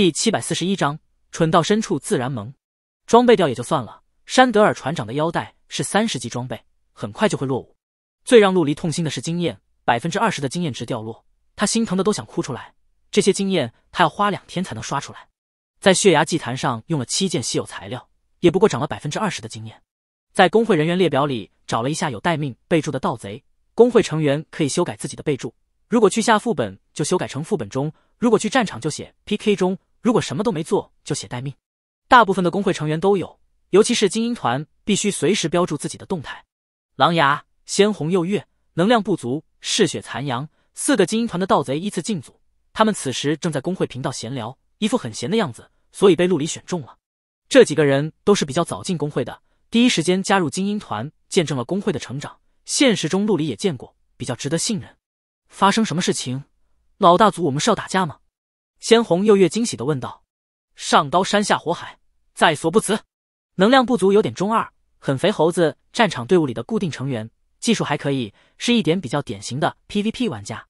第七百四十一章，蠢到深处自然萌，装备掉也就算了，山德尔船长的腰带是三十级装备，很快就会落伍。最让陆离痛心的是经验，百分之二十的经验值掉落，他心疼的都想哭出来。这些经验他要花两天才能刷出来，在血牙祭坛上用了七件稀有材料，也不过涨了百分之二十的经验。在工会人员列表里找了一下有待命备注的盗贼，工会成员可以修改自己的备注，如果去下副本就修改成副本中，如果去战场就写 PK 中。如果什么都没做，就写待命。大部分的工会成员都有，尤其是精英团，必须随时标注自己的动态。狼牙、鲜红、又月，能量不足，嗜血残阳，四个精英团的盗贼依次进组。他们此时正在工会频道闲聊，一副很闲的样子，所以被陆离选中了。这几个人都是比较早进工会的，第一时间加入精英团，见证了工会的成长。现实中陆离也见过，比较值得信任。发生什么事情？老大组，我们是要打架吗？仙红又越惊喜的问道：“上刀山下火海，在所不辞。能量不足，有点中二，很肥猴子。战场队伍里的固定成员，技术还可以，是一点比较典型的 PVP 玩家。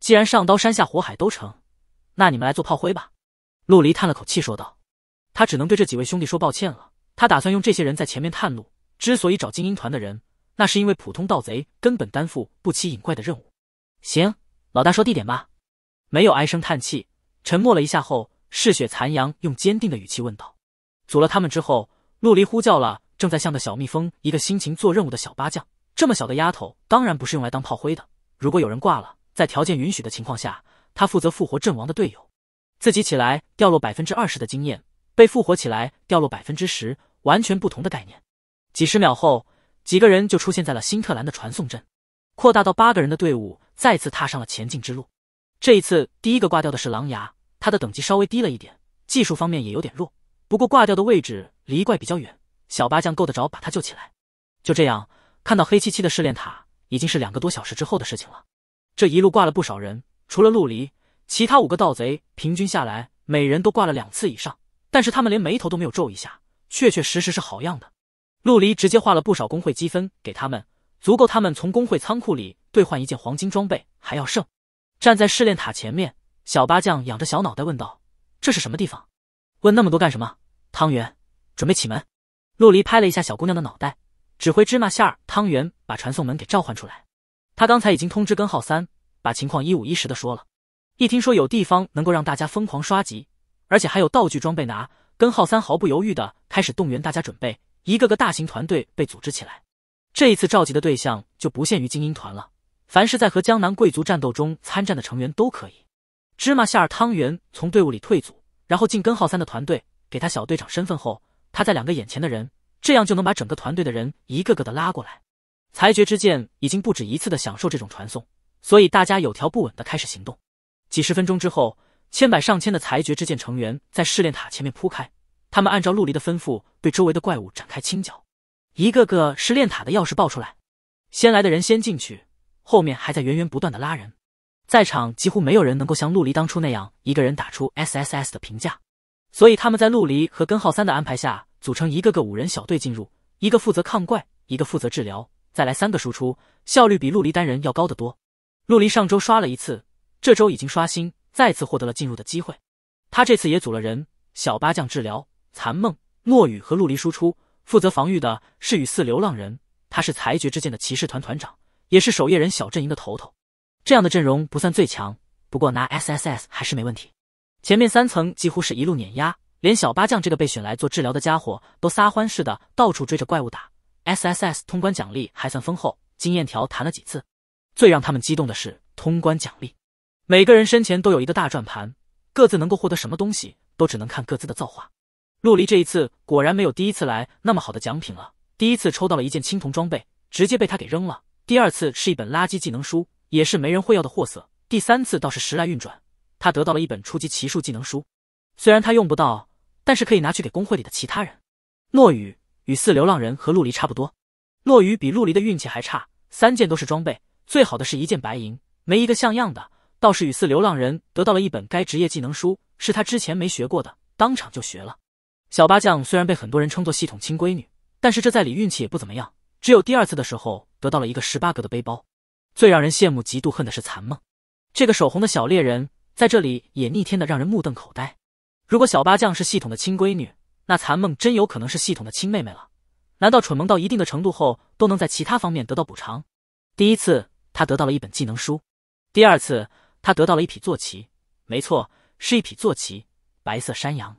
既然上刀山下火海都成，那你们来做炮灰吧。”陆离叹了口气说道：“他只能对这几位兄弟说抱歉了。他打算用这些人在前面探路。之所以找精英团的人，那是因为普通盗贼根本担负不起引怪的任务。行，老大说地点吧。”没有唉声叹气。沉默了一下后，嗜血残阳用坚定的语气问道：“阻了他们之后，陆离呼叫了正在像个小蜜蜂、一个辛勤做任务的小八将。这么小的丫头，当然不是用来当炮灰的。如果有人挂了，在条件允许的情况下，他负责复活阵亡的队友。自己起来掉落百分之二十的经验，被复活起来掉落百分之十，完全不同的概念。几十秒后，几个人就出现在了新特兰的传送阵，扩大到八个人的队伍再次踏上了前进之路。”这一次第一个挂掉的是狼牙，他的等级稍微低了一点，技术方面也有点弱。不过挂掉的位置离怪比较远，小八将够得着，把他救起来。就这样，看到黑漆漆的试炼塔，已经是两个多小时之后的事情了。这一路挂了不少人，除了陆离，其他五个盗贼平均下来每人都挂了两次以上，但是他们连眉头都没有皱一下，确确实实是好样的。陆离直接画了不少工会积分给他们，足够他们从工会仓库里兑换一件黄金装备，还要剩。站在试炼塔前面，小八将仰着小脑袋问道：“这是什么地方？问那么多干什么？”汤圆，准备启门。陆离拍了一下小姑娘的脑袋，指挥芝麻馅儿汤圆把传送门给召唤出来。他刚才已经通知根号三，把情况一五一十的说了。一听说有地方能够让大家疯狂刷级，而且还有道具装备拿，根号三毫不犹豫的开始动员大家准备，一个个大型团队被组织起来。这一次召集的对象就不限于精英团了。凡是在和江南贵族战斗中参战的成员都可以。芝麻馅汤圆从队伍里退组，然后进根号三的团队，给他小队长身份后，他在两个眼前的人，这样就能把整个团队的人一个个的拉过来。裁决之剑已经不止一次的享受这种传送，所以大家有条不紊的开始行动。几十分钟之后，千百上千的裁决之剑成员在试炼塔前面铺开，他们按照陆离的吩咐对周围的怪物展开清剿，一个个试炼塔的钥匙爆出来，先来的人先进去。后面还在源源不断的拉人，在场几乎没有人能够像陆离当初那样一个人打出 SSS 的评价，所以他们在陆离和根号三的安排下组成一个个五人小队进入，一个负责抗怪，一个负责治疗，再来三个输出，效率比陆离单人要高得多。陆离上周刷了一次，这周已经刷新，再次获得了进入的机会。他这次也组了人，小八将治疗，残梦、诺雨和陆离输出，负责防御的是与四流浪人，他是裁决之剑的骑士团团长。也是守夜人小阵营的头头，这样的阵容不算最强，不过拿 S S S 还是没问题。前面三层几乎是一路碾压，连小八将这个被选来做治疗的家伙都撒欢似的到处追着怪物打。S S S 通关奖励还算丰厚，经验条弹了几次。最让他们激动的是通关奖励，每个人身前都有一个大转盘，各自能够获得什么东西都只能看各自的造化。陆离这一次果然没有第一次来那么好的奖品了，第一次抽到了一件青铜装备，直接被他给扔了。第二次是一本垃圾技能书，也是没人会要的货色。第三次倒是时来运转，他得到了一本初级奇术技能书，虽然他用不到，但是可以拿去给工会里的其他人。诺雨与四流浪人和陆离差不多，落雨比陆离的运气还差。三件都是装备，最好的是一件白银，没一个像样的。倒是与四流浪人得到了一本该职业技能书，是他之前没学过的，当场就学了。小八将虽然被很多人称作系统亲闺女，但是这在里运气也不怎么样，只有第二次的时候。得到了一个十八格的背包，最让人羡慕嫉妒恨的是残梦，这个手红的小猎人在这里也逆天的让人目瞪口呆。如果小八将是系统的亲闺女，那残梦真有可能是系统的亲妹妹了。难道蠢萌到一定的程度后都能在其他方面得到补偿？第一次他得到了一本技能书，第二次他得到了一匹坐骑，没错，是一匹坐骑，白色山羊，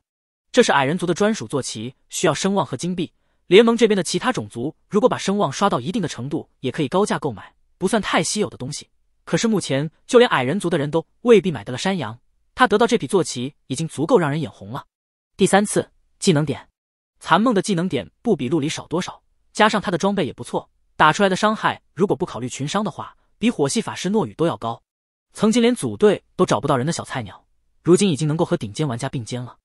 这是矮人族的专属坐骑，需要声望和金币。联盟这边的其他种族，如果把声望刷到一定的程度，也可以高价购买，不算太稀有的东西。可是目前，就连矮人族的人都未必买得了山羊。他得到这匹坐骑已经足够让人眼红了。第三次技能点，残梦的技能点不比陆离少多少，加上他的装备也不错，打出来的伤害如果不考虑群伤的话，比火系法师诺雨都要高。曾经连组队都找不到人的小菜鸟，如今已经能够和顶尖玩家并肩了。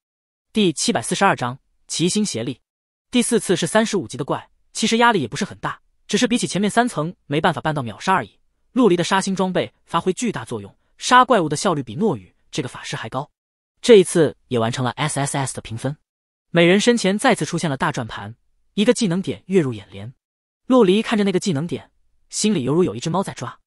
第七百四十二章：齐心协力。第四次是三十五级的怪，其实压力也不是很大，只是比起前面三层没办法办到秒杀而已。陆离的杀星装备发挥巨大作用，杀怪物的效率比诺雨这个法师还高。这一次也完成了 S S S 的评分。每人身前再次出现了大转盘，一个技能点跃入眼帘。陆离看着那个技能点，心里犹如有一只猫在抓。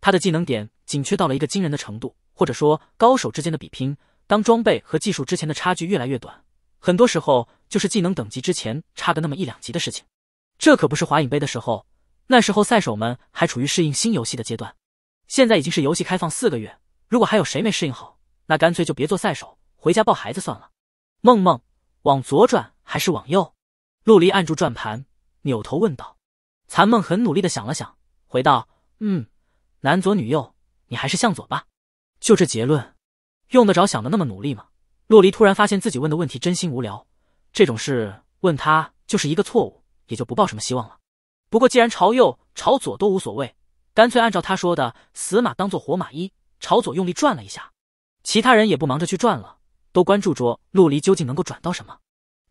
他的技能点紧缺到了一个惊人的程度，或者说高手之间的比拼，当装备和技术之前的差距越来越短。很多时候就是技能等级之前差个那么一两级的事情，这可不是华影杯的时候，那时候赛手们还处于适应新游戏的阶段，现在已经是游戏开放四个月，如果还有谁没适应好，那干脆就别做赛手，回家抱孩子算了。梦梦，往左转还是往右？陆离按住转盘，扭头问道。残梦很努力的想了想，回道：嗯，男左女右，你还是向左吧。就这结论，用得着想的那么努力吗？洛离突然发现自己问的问题真心无聊，这种事问他就是一个错误，也就不抱什么希望了。不过既然朝右朝左都无所谓，干脆按照他说的，死马当做活马医，朝左用力转了一下。其他人也不忙着去转了，都关注着洛离究竟能够转到什么。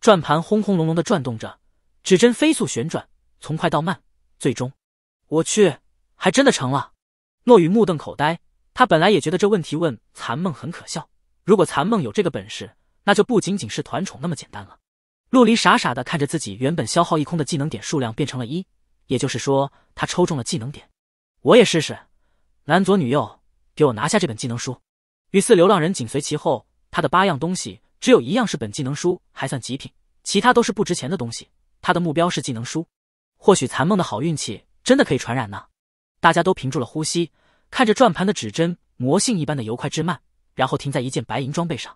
转盘轰轰隆隆的转动着，指针飞速旋转，从快到慢，最终，我去，还真的成了！诺雨目瞪口呆，他本来也觉得这问题问残梦很可笑。如果残梦有这个本事，那就不仅仅是团宠那么简单了。陆离傻傻的看着自己原本消耗一空的技能点数量变成了一，也就是说，他抽中了技能点。我也试试，男左女右，给我拿下这本技能书。于四流浪人紧随其后，他的八样东西只有一样是本技能书，还算极品，其他都是不值钱的东西。他的目标是技能书。或许残梦的好运气真的可以传染呢？大家都屏住了呼吸，看着转盘的指针，魔性一般的由快至慢。然后停在一件白银装备上。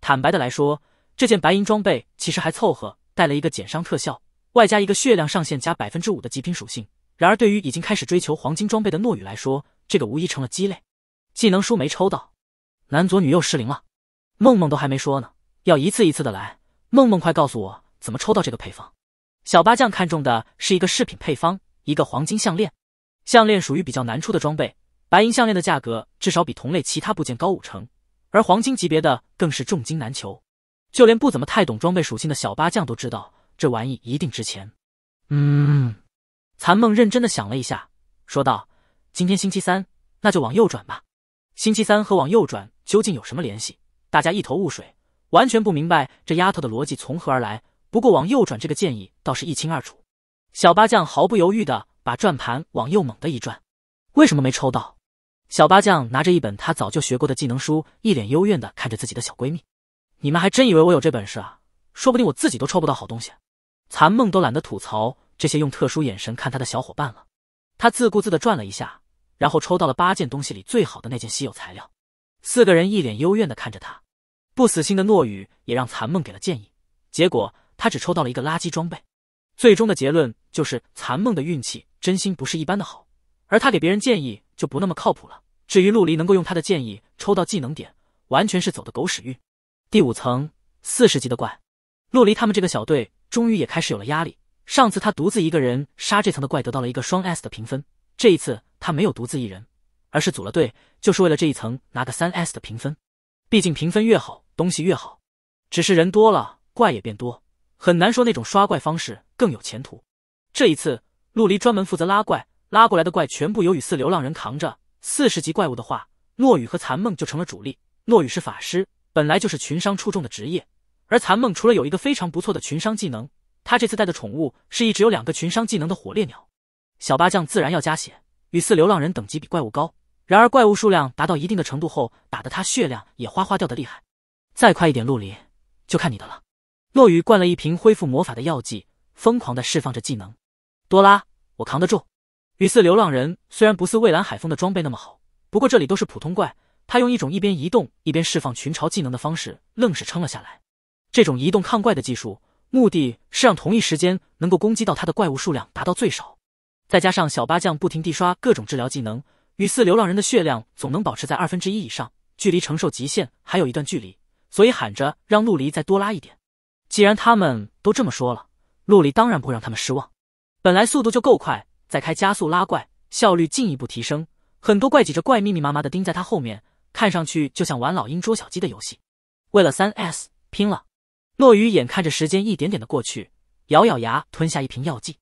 坦白的来说，这件白银装备其实还凑合，带了一个减伤特效，外加一个血量上限加百分之五的极品属性。然而，对于已经开始追求黄金装备的诺雨来说，这个无疑成了鸡肋。技能书没抽到，男左女右失灵了。梦梦都还没说呢，要一次一次的来。梦梦，快告诉我怎么抽到这个配方。小八将看中的是一个饰品配方，一个黄金项链。项链属于比较难出的装备，白银项链的价格至少比同类其他部件高五成。而黄金级别的更是重金难求，就连不怎么太懂装备属性的小八将都知道这玩意一定值钱。嗯，残梦认真的想了一下，说道：“今天星期三，那就往右转吧。”星期三和往右转究竟有什么联系？大家一头雾水，完全不明白这丫头的逻辑从何而来。不过往右转这个建议倒是一清二楚。小八将毫不犹豫的把转盘往右猛地一转。为什么没抽到？小八将拿着一本他早就学过的技能书，一脸幽怨的看着自己的小闺蜜：“你们还真以为我有这本事啊？说不定我自己都抽不到好东西。”残梦都懒得吐槽这些用特殊眼神看他的小伙伴了，他自顾自的转了一下，然后抽到了八件东西里最好的那件稀有材料。四个人一脸幽怨的看着他，不死心的诺雨也让残梦给了建议，结果他只抽到了一个垃圾装备。最终的结论就是残梦的运气真心不是一般的好，而他给别人建议。就不那么靠谱了。至于陆离能够用他的建议抽到技能点，完全是走的狗屎运。第五层四十级的怪，陆离他们这个小队终于也开始有了压力。上次他独自一个人杀这层的怪得到了一个双 S 的评分，这一次他没有独自一人，而是组了队，就是为了这一层拿个三 S 的评分。毕竟评分越好，东西越好。只是人多了，怪也变多，很难说那种刷怪方式更有前途。这一次，陆离专门负责拉怪。拉过来的怪全部由雨四流浪人扛着，四十级怪物的话，落雨和残梦就成了主力。落雨是法师，本来就是群伤出众的职业，而残梦除了有一个非常不错的群伤技能，他这次带的宠物是一只有两个群伤技能的火烈鸟。小八将自然要加血，雨四流浪人等级比怪物高，然而怪物数量达到一定的程度后，打得他血量也哗哗掉的厉害。再快一点，陆离，就看你的了。落雨灌了一瓶恢复魔法的药剂，疯狂的释放着技能。多拉，我扛得住。雨四流浪人虽然不似蔚蓝海风的装备那么好，不过这里都是普通怪，他用一种一边移动一边释放群嘲技能的方式，愣是撑了下来。这种移动抗怪的技术，目的是让同一时间能够攻击到他的怪物数量达到最少。再加上小八将不停地刷各种治疗技能，雨四流浪人的血量总能保持在二分之一以上，距离承受极限还有一段距离，所以喊着让陆离再多拉一点。既然他们都这么说了，陆离当然不会让他们失望。本来速度就够快。再开加速拉怪，效率进一步提升。很多怪挤着怪，密密麻麻的盯在他后面，看上去就像玩老鹰捉小鸡的游戏。为了三 S 拼了！诺雨眼看着时间一点点的过去，咬咬牙吞下一瓶药剂。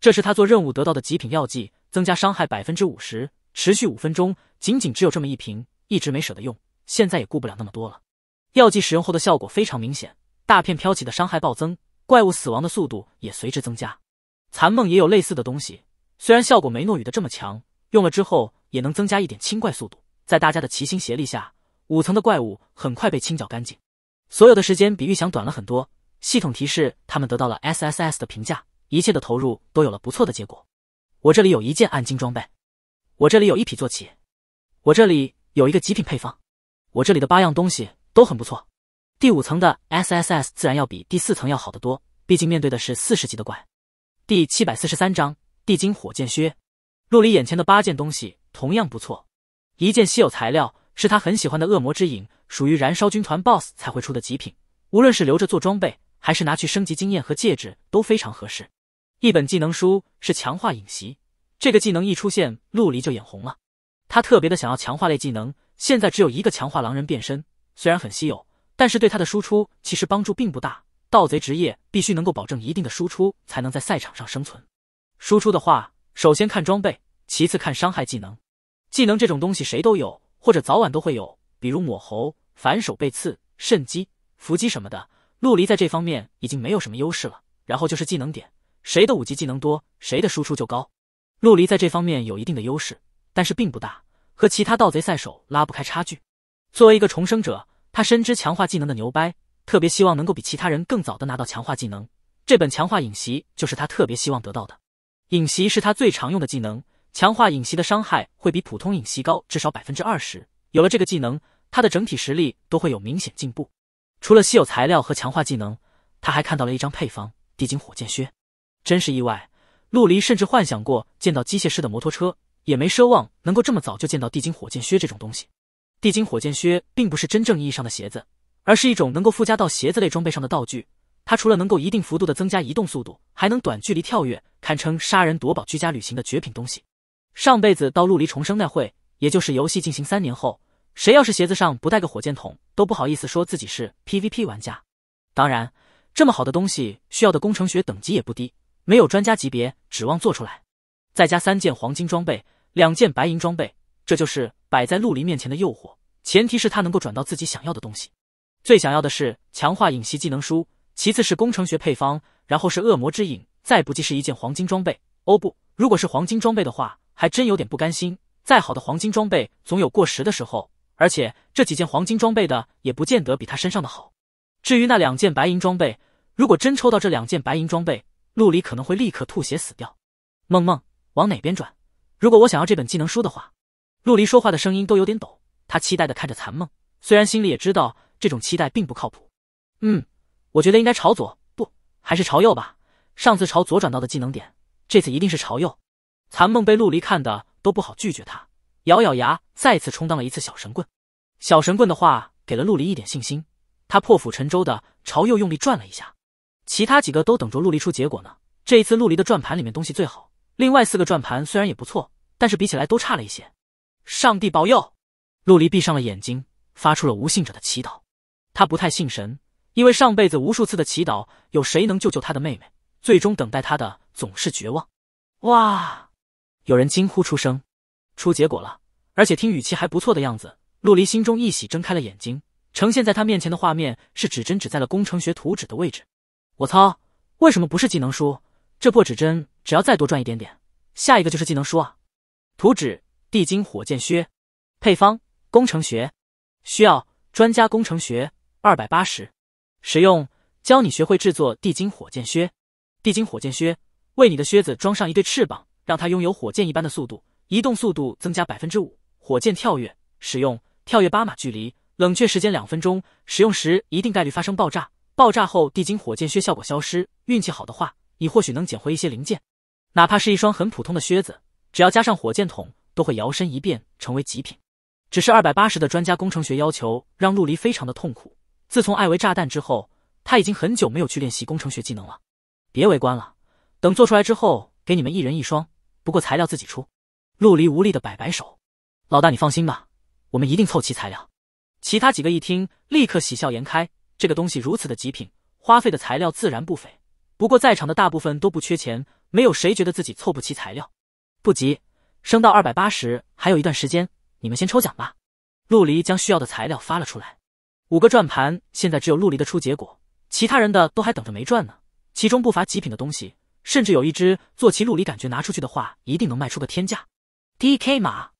这是他做任务得到的极品药剂，增加伤害百分之五十，持续五分钟。仅仅只有这么一瓶，一直没舍得用，现在也顾不了那么多了。药剂使用后的效果非常明显，大片飘起的伤害暴增，怪物死亡的速度也随之增加。残梦也有类似的东西。虽然效果没诺雨的这么强，用了之后也能增加一点清怪速度。在大家的齐心协力下，五层的怪物很快被清剿干净，所有的时间比预想短了很多。系统提示他们得到了 SSS 的评价，一切的投入都有了不错的结果。我这里有一件暗金装备，我这里有一匹坐骑，我这里有一个极品配方，我这里的八样东西都很不错。第五层的 SSS 自然要比第四层要好得多，毕竟面对的是四十级的怪。第七百四十三章。地精火箭靴，陆离眼前的八件东西同样不错。一件稀有材料是他很喜欢的恶魔之影，属于燃烧军团 BOSS 才会出的极品，无论是留着做装备，还是拿去升级经验和戒指都非常合适。一本技能书是强化影袭，这个技能一出现，陆离就眼红了。他特别的想要强化类技能，现在只有一个强化狼人变身，虽然很稀有，但是对他的输出其实帮助并不大。盗贼职业必须能够保证一定的输出，才能在赛场上生存。输出的话，首先看装备，其次看伤害技能。技能这种东西谁都有，或者早晚都会有，比如抹喉、反手背刺、肾击、伏击什么的。陆离在这方面已经没有什么优势了。然后就是技能点，谁的五级技能多，谁的输出就高。陆离在这方面有一定的优势，但是并不大，和其他盗贼赛手拉不开差距。作为一个重生者，他深知强化技能的牛掰，特别希望能够比其他人更早的拿到强化技能。这本强化影袭就是他特别希望得到的。影袭是他最常用的技能，强化影袭的伤害会比普通影袭高至少百分之二十。有了这个技能，他的整体实力都会有明显进步。除了稀有材料和强化技能，他还看到了一张配方：地精火箭靴。真是意外，陆离甚至幻想过见到机械师的摩托车，也没奢望能够这么早就见到地精火箭靴这种东西。地精火箭靴并不是真正意义上的鞋子，而是一种能够附加到鞋子类装备上的道具。它除了能够一定幅度的增加移动速度，还能短距离跳跃，堪称杀人夺宝、居家旅行的绝品东西。上辈子到陆离重生那会，也就是游戏进行三年后，谁要是鞋子上不带个火箭筒，都不好意思说自己是 PVP 玩家。当然，这么好的东西需要的工程学等级也不低，没有专家级别，指望做出来。再加三件黄金装备，两件白银装备，这就是摆在陆离面前的诱惑。前提是他能够转到自己想要的东西，最想要的是强化影袭技能书。其次是工程学配方，然后是恶魔之影，再不济是一件黄金装备。哦不，如果是黄金装备的话，还真有点不甘心。再好的黄金装备，总有过时的时候，而且这几件黄金装备的也不见得比他身上的好。至于那两件白银装备，如果真抽到这两件白银装备，陆离可能会立刻吐血死掉。梦梦，往哪边转？如果我想要这本技能书的话，陆离说话的声音都有点抖，他期待的看着残梦，虽然心里也知道这种期待并不靠谱。嗯。我觉得应该朝左，不，还是朝右吧。上次朝左转到的技能点，这次一定是朝右。残梦被陆离看的都不好拒绝他，咬咬牙，再次充当了一次小神棍。小神棍的话给了陆离一点信心，他破釜沉舟的朝右用力转了一下。其他几个都等着陆离出结果呢。这一次陆离的转盘里面东西最好，另外四个转盘虽然也不错，但是比起来都差了一些。上帝保佑！陆离闭上了眼睛，发出了无信者的祈祷。他不太信神。因为上辈子无数次的祈祷，有谁能救救他的妹妹？最终等待他的总是绝望。哇！有人惊呼出声，出结果了，而且听语气还不错的样子。陆离心中一喜，睁开了眼睛，呈现在他面前的画面是指针指在了工程学图纸的位置。我操！为什么不是技能书？这破指针只要再多转一点点，下一个就是技能书啊！图纸：地精火箭靴，配方：工程学，需要专家工程学二百八十。使用，教你学会制作地精火箭靴。地精火箭靴为你的靴子装上一对翅膀，让它拥有火箭一般的速度，移动速度增加百分之五。火箭跳跃，使用跳跃八码距离，冷却时间两分钟。使用时一定概率发生爆炸，爆炸后地精火箭靴效果消失。运气好的话，你或许能捡回一些零件，哪怕是一双很普通的靴子，只要加上火箭筒，都会摇身一变成为极品。只是二百八十的专家工程学要求，让陆离非常的痛苦。自从艾维炸弹之后，他已经很久没有去练习工程学技能了。别围观了，等做出来之后给你们一人一双，不过材料自己出。陆离无力的摆摆手：“老大，你放心吧，我们一定凑齐材料。”其他几个一听，立刻喜笑颜开。这个东西如此的极品，花费的材料自然不菲。不过在场的大部分都不缺钱，没有谁觉得自己凑不齐材料。不急，升到二百八十还有一段时间，你们先抽奖吧。陆离将需要的材料发了出来。五个转盘现在只有陆离的出结果，其他人的都还等着没转呢。其中不乏极品的东西，甚至有一只坐骑陆离感觉拿出去的话，一定能卖出个天价。D K 马，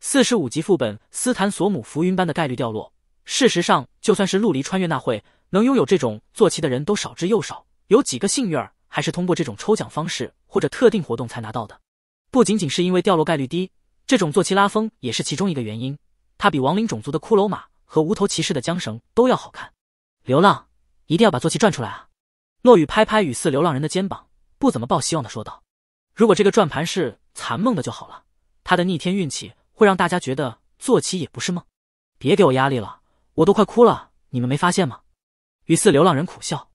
四十五级副本斯坦索姆浮云般的概率掉落。事实上，就算是陆离穿越那会，能拥有这种坐骑的人都少之又少，有几个幸运儿还是通过这种抽奖方式或者特定活动才拿到的。不仅仅是因为掉落概率低，这种坐骑拉风也是其中一个原因。它比亡灵种族的骷髅马。和无头骑士的缰绳都要好看，流浪一定要把坐骑转出来啊！落雨拍拍雨四流浪人的肩膀，不怎么抱希望的说道：“如果这个转盘是残梦的就好了，他的逆天运气会让大家觉得坐骑也不是梦。”别给我压力了，我都快哭了，你们没发现吗？雨四流浪人苦笑，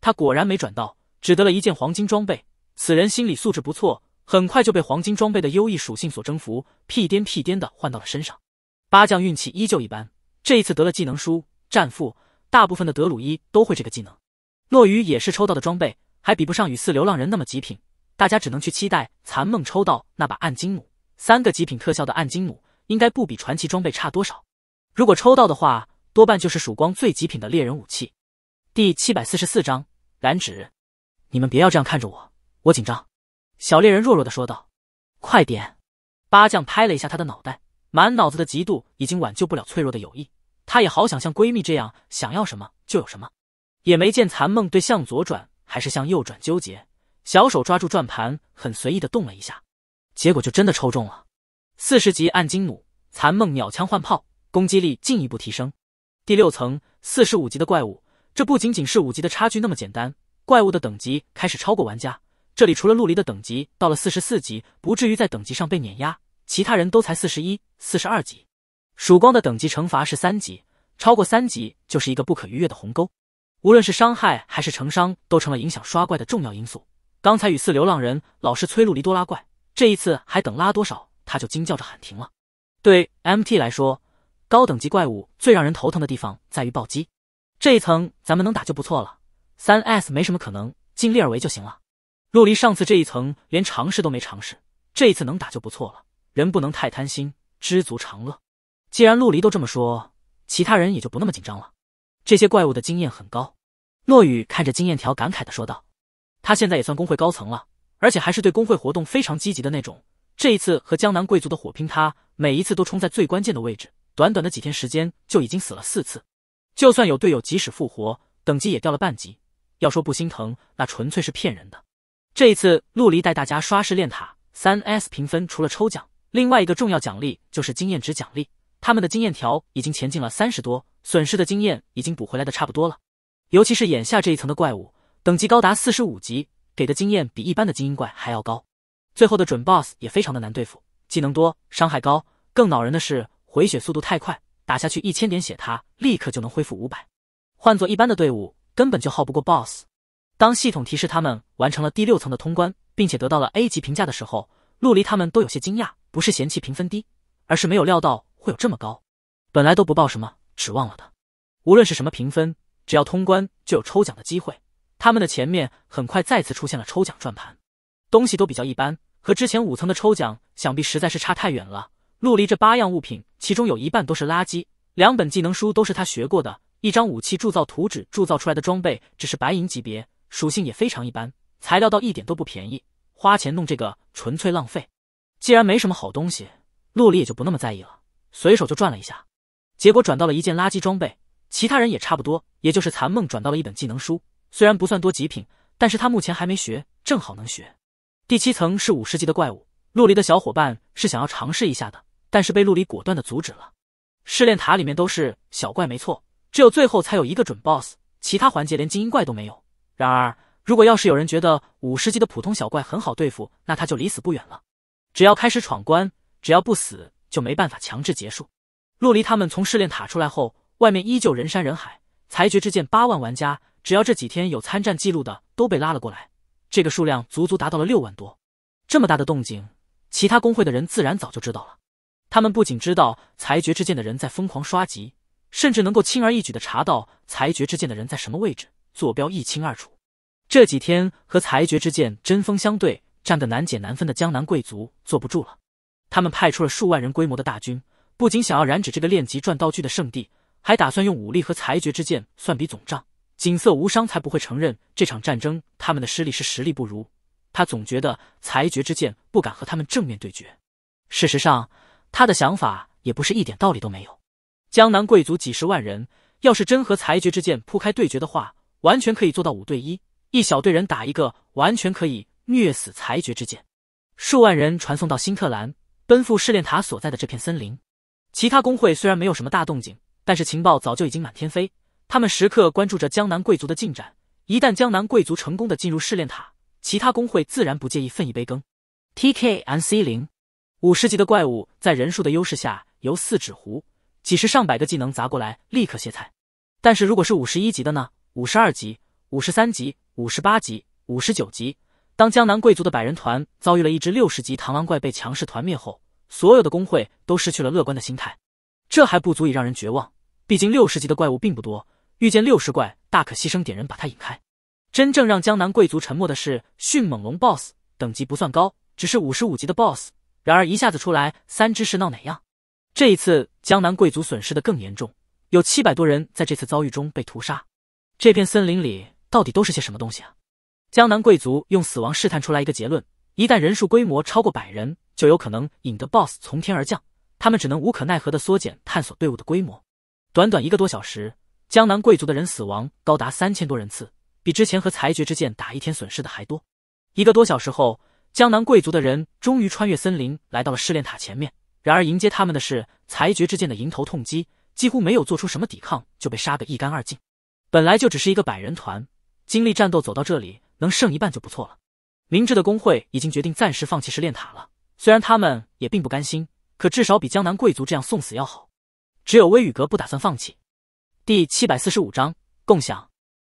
他果然没转到，只得了一件黄金装备。此人心理素质不错，很快就被黄金装备的优异属性所征服，屁颠屁颠的换到了身上。八将运气依旧一般。这一次得了技能书，战斧，大部分的德鲁伊都会这个技能。落雨也是抽到的装备，还比不上雨四流浪人那么极品，大家只能去期待残梦抽到那把暗金弩。三个极品特效的暗金弩，应该不比传奇装备差多少。如果抽到的话，多半就是曙光最极品的猎人武器。第七百四十四章染指。你们别要这样看着我，我紧张。小猎人弱弱的说道。快点！八将拍了一下他的脑袋，满脑子的嫉妒已经挽救不了脆弱的友谊。她也好想像闺蜜这样，想要什么就有什么，也没见残梦对向左转还是向右转纠结，小手抓住转盘，很随意的动了一下，结果就真的抽中了。四十级暗金弩，残梦鸟枪换炮，攻击力进一步提升。第六层，四十五级的怪物，这不仅仅是五级的差距那么简单，怪物的等级开始超过玩家。这里除了陆离的等级到了四十四级，不至于在等级上被碾压，其他人都才四十一、四十二级。曙光的等级惩罚是三级，超过三级就是一个不可逾越的鸿沟。无论是伤害还是成伤，都成了影响刷怪的重要因素。刚才与四流浪人老是催陆离多拉怪，这一次还等拉多少，他就惊叫着喊停了。对 MT 来说，高等级怪物最让人头疼的地方在于暴击。这一层咱们能打就不错了，三 S 没什么可能，尽力而为就行了。陆离上次这一层连尝试都没尝试，这一次能打就不错了。人不能太贪心，知足常乐。既然陆离都这么说，其他人也就不那么紧张了。这些怪物的经验很高，诺雨看着经验条，感慨的说道：“他现在也算工会高层了，而且还是对工会活动非常积极的那种。这一次和江南贵族的火拼，他每一次都冲在最关键的位置，短短的几天时间就已经死了四次。就算有队友即使复活，等级也掉了半级。要说不心疼，那纯粹是骗人的。这一次陆离带大家刷试炼塔三 S 评分，除了抽奖，另外一个重要奖励就是经验值奖励。”他们的经验条已经前进了三十多，损失的经验已经补回来的差不多了。尤其是眼下这一层的怪物，等级高达四十五级，给的经验比一般的精英怪还要高。最后的准 boss 也非常的难对付，技能多，伤害高，更恼人的是回血速度太快，打下去一千点血，他立刻就能恢复五百。换做一般的队伍，根本就耗不过 boss。当系统提示他们完成了第六层的通关，并且得到了 A 级评价的时候，陆离他们都有些惊讶，不是嫌弃评分低，而是没有料到。会有这么高，本来都不抱什么指望了的。无论是什么评分，只要通关就有抽奖的机会。他们的前面很快再次出现了抽奖转盘，东西都比较一般，和之前五层的抽奖想必实在是差太远了。陆离这八样物品，其中有一半都是垃圾。两本技能书都是他学过的，一张武器铸造图纸铸造出来的装备只是白银级别，属性也非常一般，材料倒一点都不便宜，花钱弄这个纯粹浪费。既然没什么好东西，陆离也就不那么在意了。随手就转了一下，结果转到了一件垃圾装备。其他人也差不多，也就是残梦转到了一本技能书，虽然不算多极品，但是他目前还没学，正好能学。第七层是五十级的怪物，陆离的小伙伴是想要尝试一下的，但是被陆离果断的阻止了。试炼塔里面都是小怪，没错，只有最后才有一个准 boss，其他环节连精英怪都没有。然而，如果要是有人觉得五十级的普通小怪很好对付，那他就离死不远了。只要开始闯关，只要不死。就没办法强制结束。陆离他们从试炼塔出来后，外面依旧人山人海。裁决之剑八万玩家，只要这几天有参战记录的都被拉了过来，这个数量足足达到了六万多。这么大的动静，其他工会的人自然早就知道了。他们不仅知道裁决之剑的人在疯狂刷级，甚至能够轻而易举的查到裁决之剑的人在什么位置，坐标一清二楚。这几天和裁决之剑针锋相对，战得难解难分的江南贵族坐不住了。他们派出了数万人规模的大军，不仅想要染指这个练级赚道具的圣地，还打算用武力和裁决之剑算笔总账。锦瑟无伤才不会承认这场战争他们的失利是实力不如，他总觉得裁决之剑不敢和他们正面对决。事实上，他的想法也不是一点道理都没有。江南贵族几十万人，要是真和裁决之剑铺开对决的话，完全可以做到五对一，一小队人打一个，完全可以虐死裁决之剑。数万人传送到新特兰。奔赴试炼塔所在的这片森林，其他工会虽然没有什么大动静，但是情报早就已经满天飞。他们时刻关注着江南贵族的进展，一旦江南贵族成功的进入试炼塔，其他工会自然不介意分一杯羹。T K M C 零，五十级的怪物在人数的优势下，由四指胡几十上百个技能砸过来，立刻歇菜。但是如果是五十一级的呢？五十二级、五十三级、五十八级、五十九级。当江南贵族的百人团遭遇了一只六十级螳螂怪被强势团灭后，所有的工会都失去了乐观的心态。这还不足以让人绝望，毕竟六十级的怪物并不多，遇见六十怪大可牺牲点人把他引开。真正让江南贵族沉默的是迅猛龙 BOSS，等级不算高，只是五十五级的 BOSS。然而一下子出来三只，是闹哪样？这一次江南贵族损失的更严重，有七百多人在这次遭遇中被屠杀。这片森林里到底都是些什么东西啊？江南贵族用死亡试探出来一个结论：一旦人数规模超过百人，就有可能引得 BOSS 从天而降。他们只能无可奈何的缩减探索队伍的规模。短短一个多小时，江南贵族的人死亡高达三千多人次，比之前和裁决之剑打一天损失的还多。一个多小时后，江南贵族的人终于穿越森林来到了试炼塔前面。然而，迎接他们的，是裁决之剑的迎头痛击，几乎没有做出什么抵抗就被杀个一干二净。本来就只是一个百人团，经历战斗走到这里。能剩一半就不错了。明智的工会已经决定暂时放弃试炼塔了，虽然他们也并不甘心，可至少比江南贵族这样送死要好。只有威雨阁不打算放弃。第七百四十五章共享，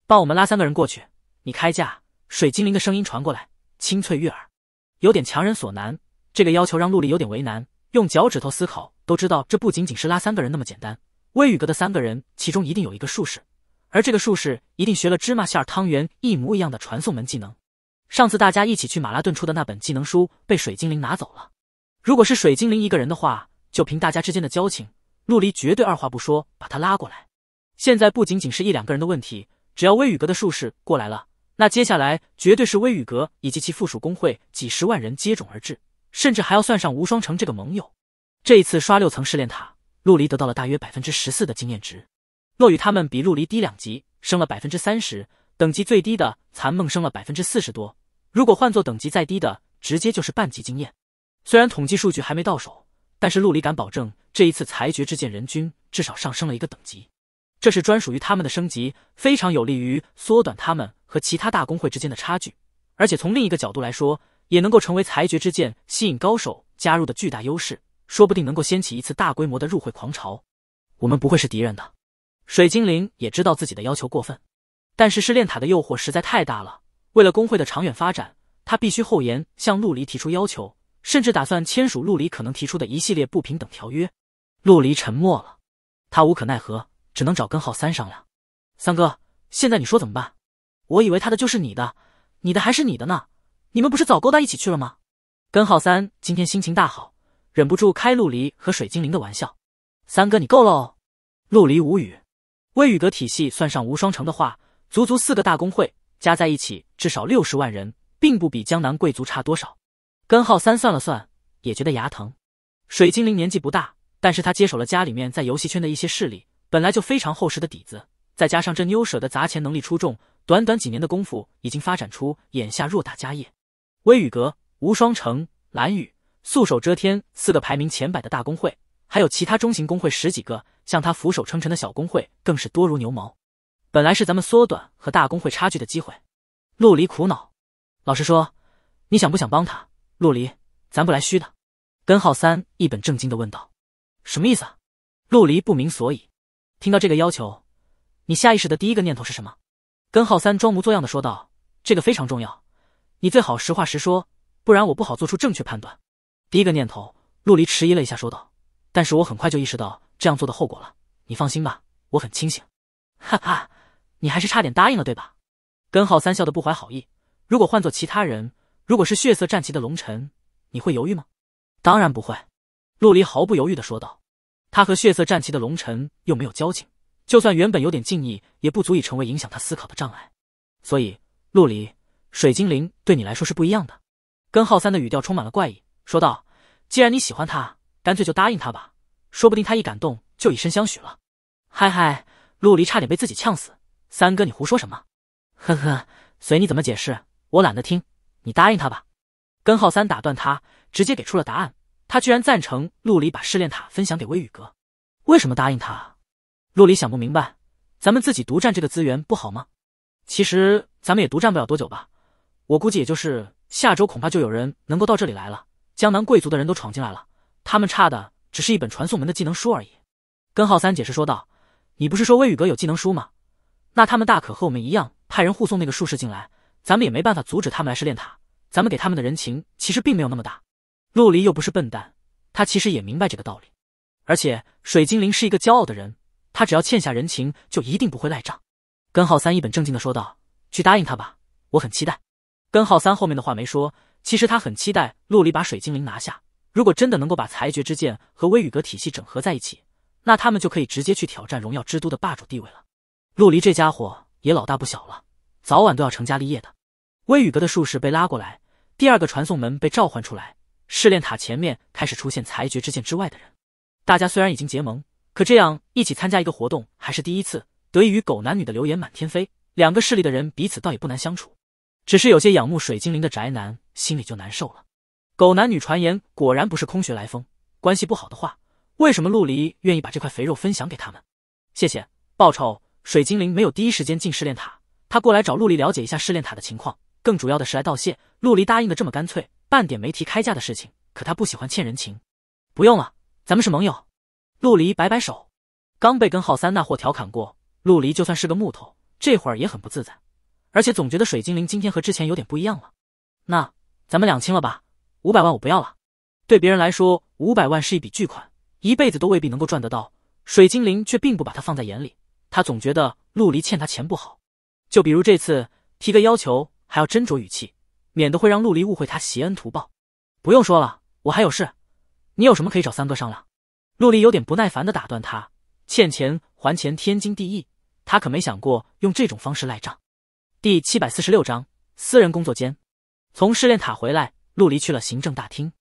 帮我们拉三个人过去，你开价。水精灵的声音传过来，清脆悦耳，有点强人所难。这个要求让陆离有点为难，用脚趾头思考都知道，这不仅仅是拉三个人那么简单。威雨阁的三个人，其中一定有一个术士。而这个术士一定学了芝麻馅儿汤圆一模一样的传送门技能。上次大家一起去马拉顿出的那本技能书被水精灵拿走了。如果是水精灵一个人的话，就凭大家之间的交情，陆离绝对二话不说把他拉过来。现在不仅仅是一两个人的问题，只要威雨阁的术士过来了，那接下来绝对是威雨阁以及其附属工会几十万人接踵而至，甚至还要算上无双城这个盟友。这一次刷六层试炼塔，陆离得到了大约百分之十四的经验值。洛雨他们比陆离低两级，升了百分之三十；等级最低的残梦升了百分之四十多。如果换做等级再低的，直接就是半级经验。虽然统计数据还没到手，但是陆离敢保证，这一次裁决之剑人均至少上升了一个等级。这是专属于他们的升级，非常有利于缩短他们和其他大公会之间的差距。而且从另一个角度来说，也能够成为裁决之剑吸引高手加入的巨大优势，说不定能够掀起一次大规模的入会狂潮。我们不会是敌人的。水精灵也知道自己的要求过分，但是试炼塔的诱惑实在太大了。为了公会的长远发展，他必须厚颜向陆离提出要求，甚至打算签署陆离可能提出的一系列不平等条约。陆离沉默了，他无可奈何，只能找根号三商量。三哥，现在你说怎么办？我以为他的就是你的，你的还是你的呢。你们不是早勾搭一起去了吗？根号三今天心情大好，忍不住开陆离和水精灵的玩笑。三哥，你够了。陆离无语。威雨阁体系算上无双城的话，足足四个大公会加在一起，至少六十万人，并不比江南贵族差多少。根号三算了算，也觉得牙疼。水精灵年纪不大，但是他接手了家里面在游戏圈的一些势力，本来就非常厚实的底子，再加上这妞舍得砸钱，能力出众，短短几年的功夫，已经发展出眼下偌大家业。威雨阁、无双城、蓝雨、素手遮天四个排名前百的大公会，还有其他中型公会十几个。向他俯首称臣的小工会更是多如牛毛，本来是咱们缩短和大工会差距的机会。陆离苦恼，老实说，你想不想帮他？陆离，咱不来虚的。根号三一本正经的问道：“什么意思？”陆离不明所以，听到这个要求，你下意识的第一个念头是什么？根号三装模作样的说道：“这个非常重要，你最好实话实说，不然我不好做出正确判断。”第一个念头，陆离迟疑了一下说道：“但是我很快就意识到。”这样做的后果了，你放心吧，我很清醒。哈哈，你还是差点答应了，对吧？根号三笑的不怀好意。如果换做其他人，如果是血色战旗的龙尘，你会犹豫吗？当然不会。陆离毫不犹豫的说道。他和血色战旗的龙尘又没有交情，就算原本有点敬意，也不足以成为影响他思考的障碍。所以，陆离，水精灵对你来说是不一样的。根号三的语调充满了怪异，说道：“既然你喜欢他，干脆就答应他吧。”说不定他一感动就以身相许了，嗨嗨，陆离差点被自己呛死。三哥，你胡说什么？呵呵，随你怎么解释，我懒得听。你答应他吧。根号三打断他，直接给出了答案。他居然赞成陆离把试炼塔分享给微雨阁。为什么答应他？陆离想不明白，咱们自己独占这个资源不好吗？其实咱们也独占不了多久吧，我估计也就是下周，恐怕就有人能够到这里来了。江南贵族的人都闯进来了，他们差的。只是一本传送门的技能书而已，根号三解释说道：“你不是说威雨阁有技能书吗？那他们大可和我们一样派人护送那个术士进来，咱们也没办法阻止他们来试炼塔。咱们给他们的人情其实并没有那么大。”陆离又不是笨蛋，他其实也明白这个道理。而且水精灵是一个骄傲的人，他只要欠下人情，就一定不会赖账。根号三一本正经的说道：“去答应他吧，我很期待。”根号三后面的话没说，其实他很期待陆离把水精灵拿下。如果真的能够把裁决之剑和威雨阁体系整合在一起，那他们就可以直接去挑战荣耀之都的霸主地位了。陆离这家伙也老大不小了，早晚都要成家立业的。威雨阁的术士被拉过来，第二个传送门被召唤出来，试炼塔前面开始出现裁决之剑之外的人。大家虽然已经结盟，可这样一起参加一个活动还是第一次。得益于狗男女的流言满天飞，两个势力的人彼此倒也不难相处，只是有些仰慕水精灵的宅男心里就难受了。狗男女传言果然不是空穴来风，关系不好的话，为什么陆离愿意把这块肥肉分享给他们？谢谢报酬。水精灵没有第一时间进试炼塔，他过来找陆离了解一下试炼塔的情况，更主要的是来道谢。陆离答应的这么干脆，半点没提开价的事情，可他不喜欢欠人情。不用了，咱们是盟友。陆离摆摆手，刚被根号三那货调侃过，陆离就算是个木头，这会儿也很不自在，而且总觉得水精灵今天和之前有点不一样了。那咱们两清了吧？五百万我不要了，对别人来说五百万是一笔巨款，一辈子都未必能够赚得到。水精灵却并不把他放在眼里，他总觉得陆离欠他钱不好。就比如这次提个要求还要斟酌语气，免得会让陆离误会他邪恩图报。不用说了，我还有事。你有什么可以找三哥商量？陆离有点不耐烦的打断他，欠钱还钱天经地义，他可没想过用这种方式赖账。第七百四十六章私人工作间，从试炼塔回来。陆离去了行政大厅，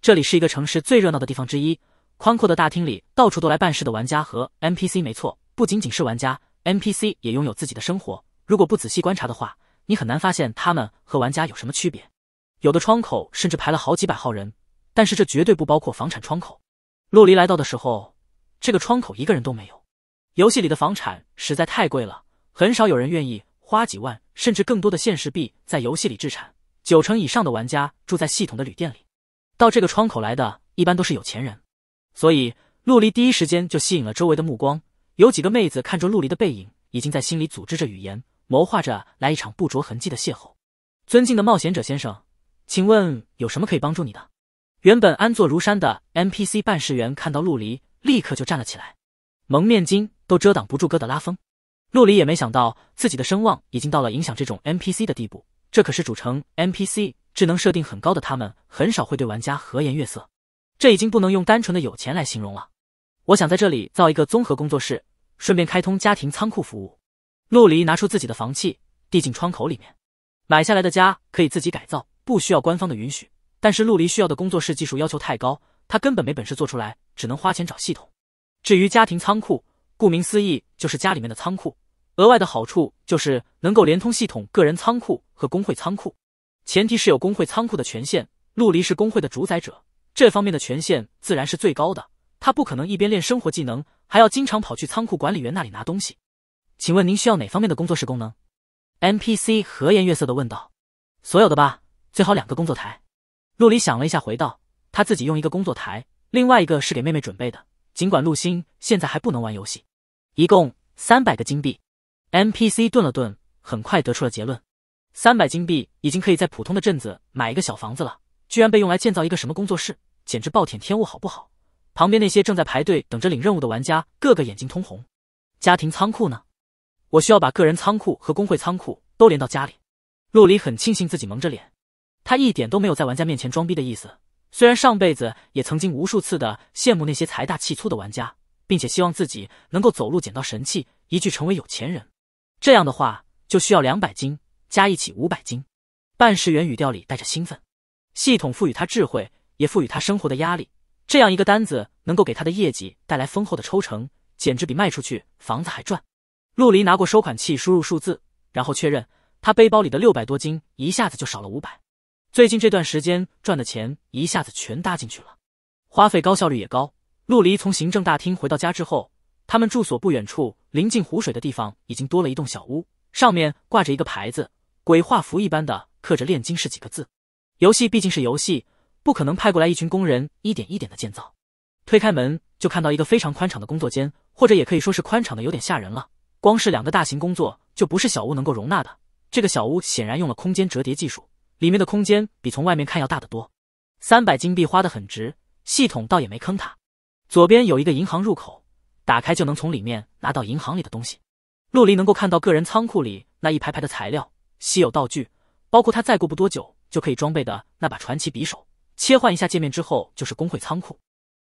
这里是一个城市最热闹的地方之一。宽阔的大厅里，到处都来办事的玩家和 NPC，没错，不仅仅是玩家，NPC 也拥有自己的生活。如果不仔细观察的话，你很难发现他们和玩家有什么区别。有的窗口甚至排了好几百号人，但是这绝对不包括房产窗口。陆离来到的时候，这个窗口一个人都没有。游戏里的房产实在太贵了，很少有人愿意花几万甚至更多的现实币在游戏里置产。九成以上的玩家住在系统的旅店里，到这个窗口来的一般都是有钱人，所以陆离第一时间就吸引了周围的目光。有几个妹子看着陆离的背影，已经在心里组织着语言，谋划着来一场不着痕迹的邂逅。尊敬的冒险者先生，请问有什么可以帮助你的？原本安坐如山的 NPC 办事员看到陆离，立刻就站了起来。蒙面巾都遮挡不住哥的拉风。陆离也没想到自己的声望已经到了影响这种 NPC 的地步。这可是主城 NPC 智能设定很高的，他们很少会对玩家和颜悦色，这已经不能用单纯的有钱来形容了。我想在这里造一个综合工作室，顺便开通家庭仓库服务。陆离拿出自己的房契递进窗口里面，买下来的家可以自己改造，不需要官方的允许。但是陆离需要的工作室技术要求太高，他根本没本事做出来，只能花钱找系统。至于家庭仓库，顾名思义就是家里面的仓库。额外的好处就是能够联通系统个人仓库和工会仓库，前提是有工会仓库的权限。陆离是工会的主宰者，这方面的权限自然是最高的。他不可能一边练生活技能，还要经常跑去仓库管理员那里拿东西。请问您需要哪方面的工作室功能？NPC 和颜悦色的问道。所有的吧，最好两个工作台。陆离想了一下，回道：“他自己用一个工作台，另外一个是给妹妹准备的。尽管陆星现在还不能玩游戏，一共三百个金币。n p c 顿了顿，很快得出了结论：三百金币已经可以在普通的镇子买一个小房子了，居然被用来建造一个什么工作室，简直暴殄天物，好不好？旁边那些正在排队等着领任务的玩家，个个眼睛通红。家庭仓库呢？我需要把个人仓库和工会仓库都连到家里。陆离很庆幸自己蒙着脸，他一点都没有在玩家面前装逼的意思。虽然上辈子也曾经无数次的羡慕那些财大气粗的玩家，并且希望自己能够走路捡到神器，一聚成为有钱人。这样的话，就需要两百斤加一起五百斤。办事员语调里带着兴奋，系统赋予他智慧，也赋予他生活的压力。这样一个单子能够给他的业绩带来丰厚的抽成，简直比卖出去房子还赚。陆离拿过收款器，输入数字，然后确认。他背包里的六百多斤一下子就少了五百。最近这段时间赚的钱一下子全搭进去了，花费高，效率也高。陆离从行政大厅回到家之后。他们住所不远处，临近湖水的地方已经多了一栋小屋，上面挂着一个牌子，鬼画符一般的刻着“炼金士”几个字。游戏毕竟是游戏，不可能派过来一群工人一点一点的建造。推开门就看到一个非常宽敞的工作间，或者也可以说是宽敞的有点吓人了。光是两个大型工作就不是小屋能够容纳的。这个小屋显然用了空间折叠技术，里面的空间比从外面看要大得多。三百金币花的很值，系统倒也没坑他。左边有一个银行入口。打开就能从里面拿到银行里的东西。陆离能够看到个人仓库里那一排排的材料、稀有道具，包括他再过不多久就可以装备的那把传奇匕首。切换一下界面之后，就是工会仓库。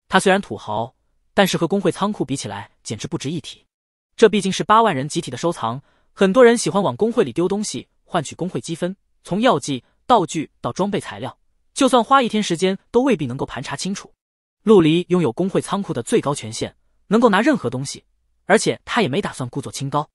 他虽然土豪，但是和工会仓库比起来，简直不值一提。这毕竟是八万人集体的收藏，很多人喜欢往工会里丢东西，换取工会积分。从药剂、道具到装备材料，就算花一天时间，都未必能够盘查清楚。陆离拥有工会仓库的最高权限。能够拿任何东西，而且他也没打算故作清高。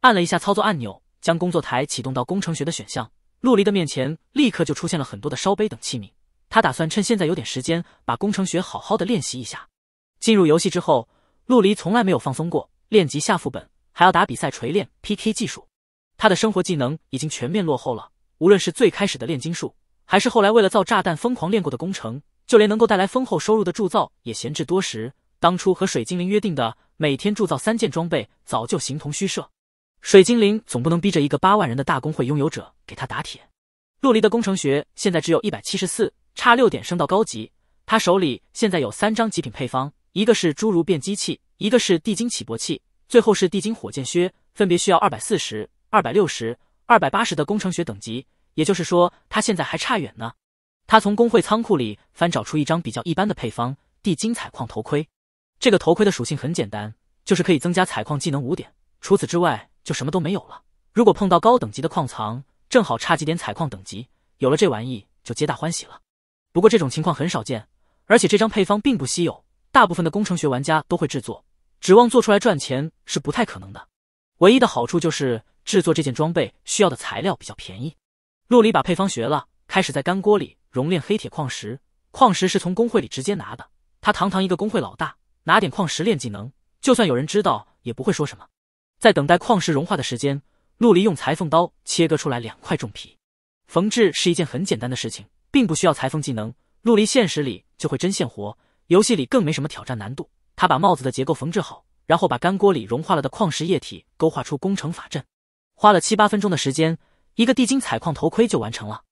按了一下操作按钮，将工作台启动到工程学的选项，陆离的面前立刻就出现了很多的烧杯等器皿。他打算趁现在有点时间，把工程学好好的练习一下。进入游戏之后，陆离从来没有放松过，练级、下副本，还要打比赛锤炼 PK 技术。他的生活技能已经全面落后了，无论是最开始的炼金术，还是后来为了造炸弹疯狂练过的工程，就连能够带来丰厚收入的铸造也闲置多时。当初和水精灵约定的每天铸造三件装备，早就形同虚设。水精灵总不能逼着一个八万人的大工会拥有者给他打铁。陆离的工程学现在只有一百七十四，差六点升到高级。他手里现在有三张极品配方，一个是侏儒变机器，一个是地精起搏器，最后是地精火箭靴，分别需要二百四十、二百六十、二百八十的工程学等级。也就是说，他现在还差远呢。他从工会仓库里翻找出一张比较一般的配方——地精采矿头盔。这个头盔的属性很简单，就是可以增加采矿技能五点，除此之外就什么都没有了。如果碰到高等级的矿藏，正好差几点采矿等级，有了这玩意就皆大欢喜了。不过这种情况很少见，而且这张配方并不稀有，大部分的工程学玩家都会制作，指望做出来赚钱是不太可能的。唯一的好处就是制作这件装备需要的材料比较便宜。陆离把配方学了，开始在干锅里熔炼黑铁矿石，矿石是从工会里直接拿的，他堂堂一个工会老大。拿点矿石练技能，就算有人知道也不会说什么。在等待矿石融化的时间，陆离用裁缝刀切割出来两块重皮，缝制是一件很简单的事情，并不需要裁缝技能。陆离现实里就会针线活，游戏里更没什么挑战难度。他把帽子的结构缝制好，然后把干锅里融化了的矿石液体勾画出工程法阵，花了七八分钟的时间，一个地精采矿头盔就完成了。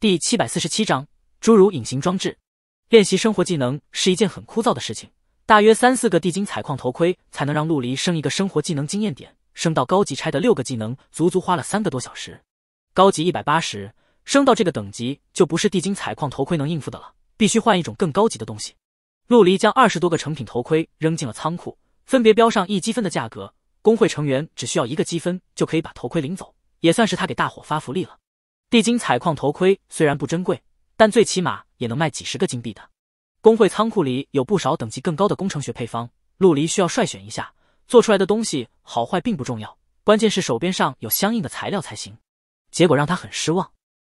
第七百四十七章：诸如隐形装置。练习生活技能是一件很枯燥的事情。大约三四个地精采矿头盔才能让陆离升一个生活技能经验点，升到高级差的六个技能，足足花了三个多小时。高级一百八十，升到这个等级就不是地精采矿头盔能应付的了，必须换一种更高级的东西。陆离将二十多个成品头盔扔进了仓库，分别标上一积分的价格，工会成员只需要一个积分就可以把头盔领走，也算是他给大伙发福利了。地精采矿头盔虽然不珍贵，但最起码也能卖几十个金币的。工会仓库里有不少等级更高的工程学配方，陆离需要筛选一下。做出来的东西好坏并不重要，关键是手边上有相应的材料才行。结果让他很失望。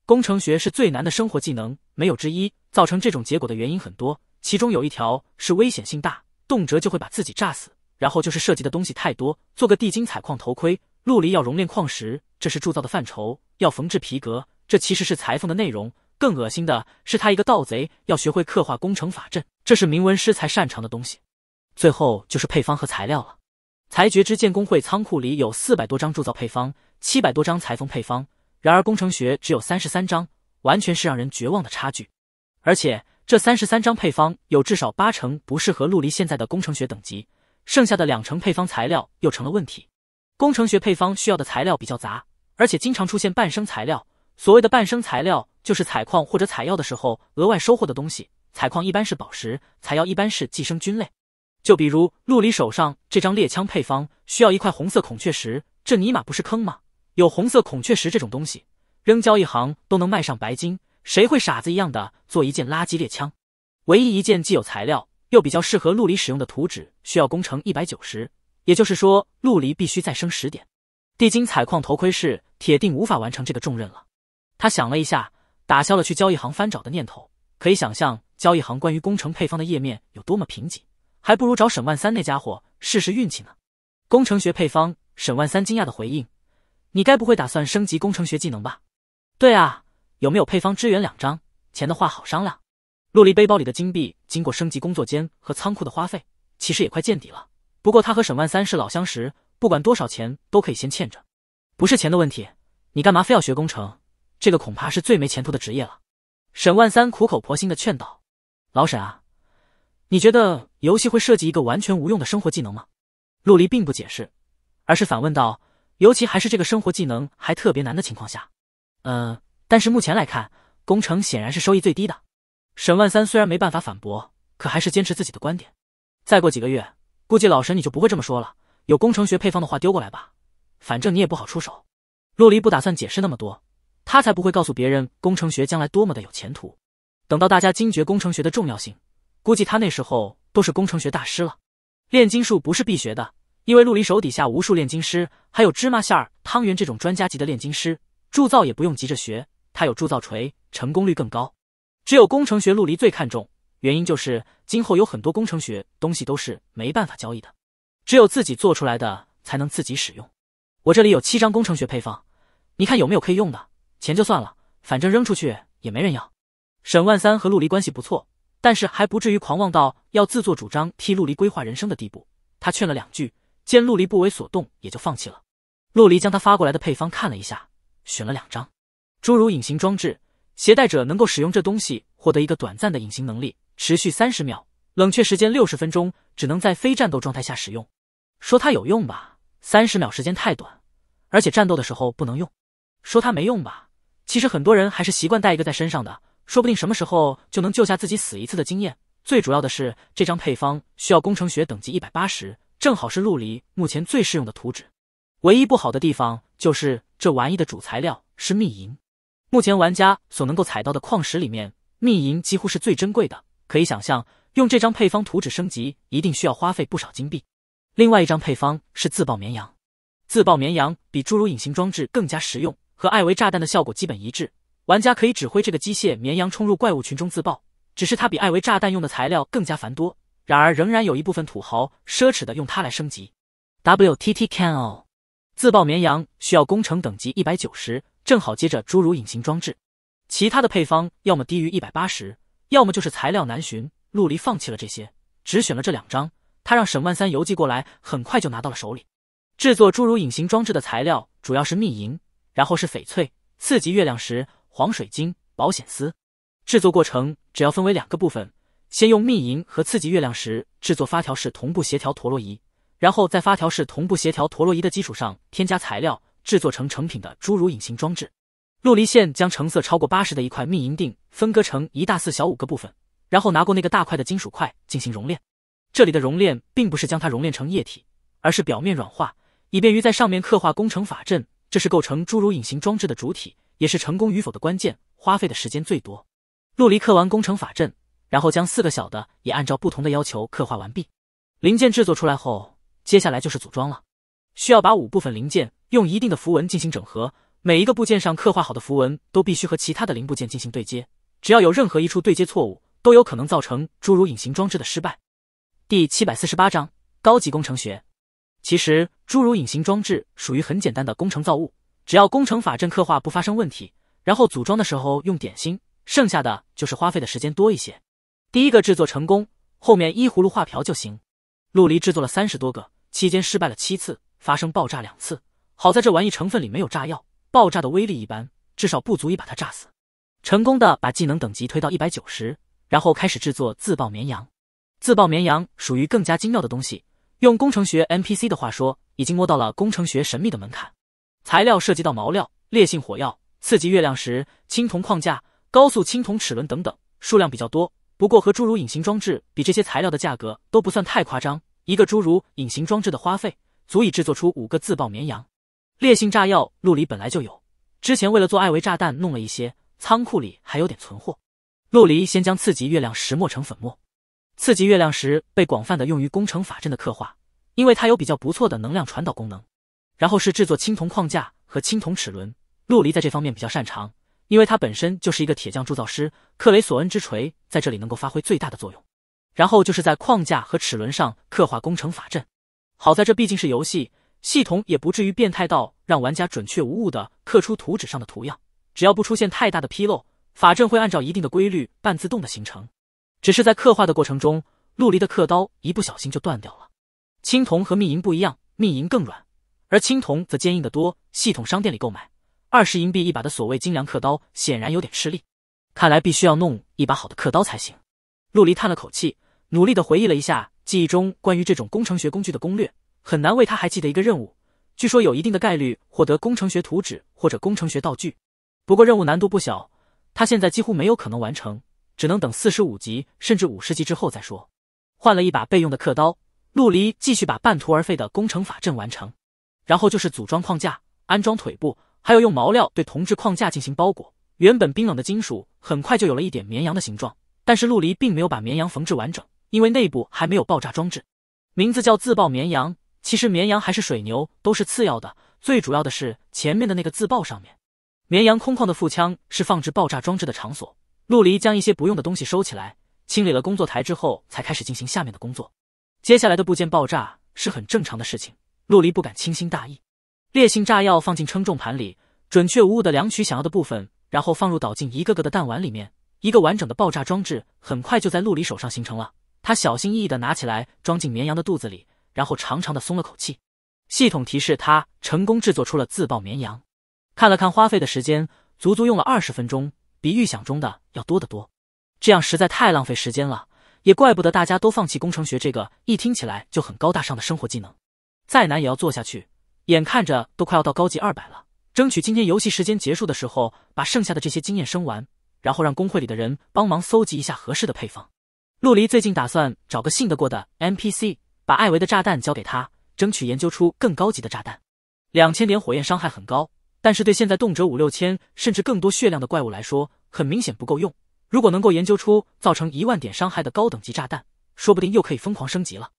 工程学是最难的生活技能，没有之一。造成这种结果的原因很多，其中有一条是危险性大，动辄就会把自己炸死。然后就是涉及的东西太多，做个地精采矿头盔，陆离要熔炼矿石，这是铸造的范畴；要缝制皮革，这其实是裁缝的内容。更恶心的是，他一个盗贼要学会刻画工程法阵，这是铭文师才擅长的东西。最后就是配方和材料了。裁决之剑工会仓库里有四百多张铸造配方，七百多张裁缝配方，然而工程学只有三十三张，完全是让人绝望的差距。而且这三十三张配方有至少八成不适合陆离现在的工程学等级，剩下的两成配方材料又成了问题。工程学配方需要的材料比较杂，而且经常出现半生材料。所谓的半生材料。就是采矿或者采药的时候额外收获的东西。采矿一般是宝石，采药一般是寄生菌类。就比如陆离手上这张猎枪配方，需要一块红色孔雀石，这尼玛不是坑吗？有红色孔雀石这种东西，扔交易行都能卖上白金，谁会傻子一样的做一件垃圾猎枪？唯一一件既有材料又比较适合陆离使用的图纸，需要工程一百九十，也就是说陆离必须再升十点。地精采矿头盔是铁定无法完成这个重任了。他想了一下。打消了去交易行翻找的念头，可以想象交易行关于工程配方的页面有多么贫瘠，还不如找沈万三那家伙试试运气呢。工程学配方，沈万三惊讶的回应：“你该不会打算升级工程学技能吧？”“对啊，有没有配方支援两张？钱的话好商量。”洛离背包里的金币经过升级工作间和仓库的花费，其实也快见底了。不过他和沈万三是老相识，不管多少钱都可以先欠着。不是钱的问题，你干嘛非要学工程？这个恐怕是最没前途的职业了，沈万三苦口婆心的劝导：“老沈啊，你觉得游戏会设计一个完全无用的生活技能吗？”陆离并不解释，而是反问道：“尤其还是这个生活技能还特别难的情况下，嗯，但是目前来看，工程显然是收益最低的。”沈万三虽然没办法反驳，可还是坚持自己的观点。再过几个月，估计老沈你就不会这么说了。有工程学配方的话丢过来吧，反正你也不好出手。陆离不打算解释那么多。他才不会告诉别人工程学将来多么的有前途。等到大家惊觉工程学的重要性，估计他那时候都是工程学大师了。炼金术不是必学的，因为陆离手底下无数炼金师，还有芝麻馅儿、汤圆这种专家级的炼金师。铸造也不用急着学，他有铸造锤，成功率更高。只有工程学，陆离最看重，原因就是今后有很多工程学东西都是没办法交易的，只有自己做出来的才能自己使用。我这里有七张工程学配方，你看有没有可以用的？钱就算了，反正扔出去也没人要。沈万三和陆离关系不错，但是还不至于狂妄到要自作主张替陆离规划人生的地步。他劝了两句，见陆离不为所动，也就放弃了。陆离将他发过来的配方看了一下，选了两张。诸如隐形装置，携带者能够使用这东西获得一个短暂的隐形能力，持续三十秒，冷却时间六十分钟，只能在非战斗状态下使用。说它有用吧，三十秒时间太短，而且战斗的时候不能用。说它没用吧。其实很多人还是习惯带一个在身上的，说不定什么时候就能救下自己死一次的经验。最主要的是，这张配方需要工程学等级一百八十，正好是陆离目前最适用的图纸。唯一不好的地方就是这玩意的主材料是秘银，目前玩家所能够采到的矿石里面，秘银几乎是最珍贵的。可以想象，用这张配方图纸升级一定需要花费不少金币。另外一张配方是自爆绵羊，自爆绵羊比诸如隐形装置更加实用。和艾维炸弹的效果基本一致，玩家可以指挥这个机械绵羊冲入怪物群中自爆，只是它比艾维炸弹用的材料更加繁多。然而，仍然有一部分土豪奢侈的用它来升级。W T T c a n O 自爆绵羊需要工程等级一百九十，正好接着侏儒隐形装置。其他的配方要么低于一百八十，要么就是材料难寻。陆离放弃了这些，只选了这两张。他让沈万三邮寄过来，很快就拿到了手里。制作侏儒隐形装置的材料主要是秘银。然后是翡翠、次级月亮石、黄水晶、保险丝。制作过程只要分为两个部分：先用密银和次级月亮石制作发条式同步协调陀螺仪，然后在发条式同步协调陀螺仪的基础上添加材料，制作成成品的侏儒隐形装置。陆离线将成色超过八十的一块密银锭分割成一大四小五个部分，然后拿过那个大块的金属块进行熔炼。这里的熔炼并不是将它熔炼成液体，而是表面软化，以便于在上面刻画工程法阵。这是构成诸如隐形装置的主体，也是成功与否的关键。花费的时间最多。陆离刻完工程法阵，然后将四个小的也按照不同的要求刻画完毕。零件制作出来后，接下来就是组装了。需要把五部分零件用一定的符文进行整合。每一个部件上刻画好的符文都必须和其他的零部件进行对接。只要有任何一处对接错误，都有可能造成诸如隐形装置的失败。第七百四十八章：高级工程学。其实，诸如隐形装置属于很简单的工程造物，只要工程法阵刻画不发生问题，然后组装的时候用点心，剩下的就是花费的时间多一些。第一个制作成功，后面依葫芦画瓢就行。陆离制作了三十多个，期间失败了七次，发生爆炸两次。好在这玩意成分里没有炸药，爆炸的威力一般，至少不足以把它炸死。成功的把技能等级推到一百九十，然后开始制作自爆绵羊。自爆绵羊属于更加精妙的东西。用工程学 NPC 的话说，已经摸到了工程学神秘的门槛。材料涉及到毛料、烈性火药、次级月亮石、青铜框架、高速青铜齿轮等等，数量比较多。不过和诸如隐形装置比，这些材料的价格都不算太夸张。一个诸如隐形装置的花费，足以制作出五个自爆绵羊。烈性炸药陆离本来就有，之前为了做艾维炸弹弄了一些，仓库里还有点存货。陆离先将次级月亮石磨成粉末。刺激月亮石被广泛的用于工程法阵的刻画，因为它有比较不错的能量传导功能。然后是制作青铜框架和青铜齿轮，陆离在这方面比较擅长，因为他本身就是一个铁匠铸造师。克雷索恩之锤在这里能够发挥最大的作用。然后就是在框架和齿轮上刻画工程法阵。好在这毕竟是游戏系统，也不至于变态到让玩家准确无误的刻出图纸上的图样，只要不出现太大的纰漏，法阵会按照一定的规律半自动的形成。只是在刻画的过程中，陆离的刻刀一不小心就断掉了。青铜和秘银不一样，秘银更软，而青铜则坚硬的多。系统商店里购买二十银币一把的所谓精良刻刀，显然有点吃力。看来必须要弄一把好的刻刀才行。陆离叹了口气，努力的回忆了一下记忆中关于这种工程学工具的攻略，很难为他还记得一个任务，据说有一定的概率获得工程学图纸或者工程学道具，不过任务难度不小，他现在几乎没有可能完成。只能等四十五级甚至五十级之后再说。换了一把备用的刻刀，陆离继续把半途而废的工程法阵完成，然后就是组装框架、安装腿部，还有用毛料对铜制框架进行包裹。原本冰冷的金属很快就有了一点绵羊的形状，但是陆离并没有把绵羊缝制完整，因为内部还没有爆炸装置，名字叫自爆绵羊。其实绵羊还是水牛都是次要的，最主要的是前面的那个自爆上面，绵羊空旷的腹腔是放置爆炸装置的场所。陆离将一些不用的东西收起来，清理了工作台之后，才开始进行下面的工作。接下来的部件爆炸是很正常的事情，陆离不敢轻心大意。烈性炸药放进称重盘里，准确无误的量取想要的部分，然后放入导进一个个的弹丸里面。一个完整的爆炸装置很快就在陆离手上形成了。他小心翼翼的拿起来，装进绵羊的肚子里，然后长长的松了口气。系统提示他成功制作出了自爆绵羊。看了看花费的时间，足足用了二十分钟。比预想中的要多得多，这样实在太浪费时间了，也怪不得大家都放弃工程学这个一听起来就很高大上的生活技能。再难也要做下去，眼看着都快要到高级二百了，争取今天游戏时间结束的时候把剩下的这些经验升完，然后让工会里的人帮忙搜集一下合适的配方。陆离最近打算找个信得过的 NPC，把艾维的炸弹交给他，争取研究出更高级的炸弹。两千点火焰伤害很高。但是对现在动辄五六千甚至更多血量的怪物来说，很明显不够用。如果能够研究出造成一万点伤害的高等级炸弹，说不定又可以疯狂升级了。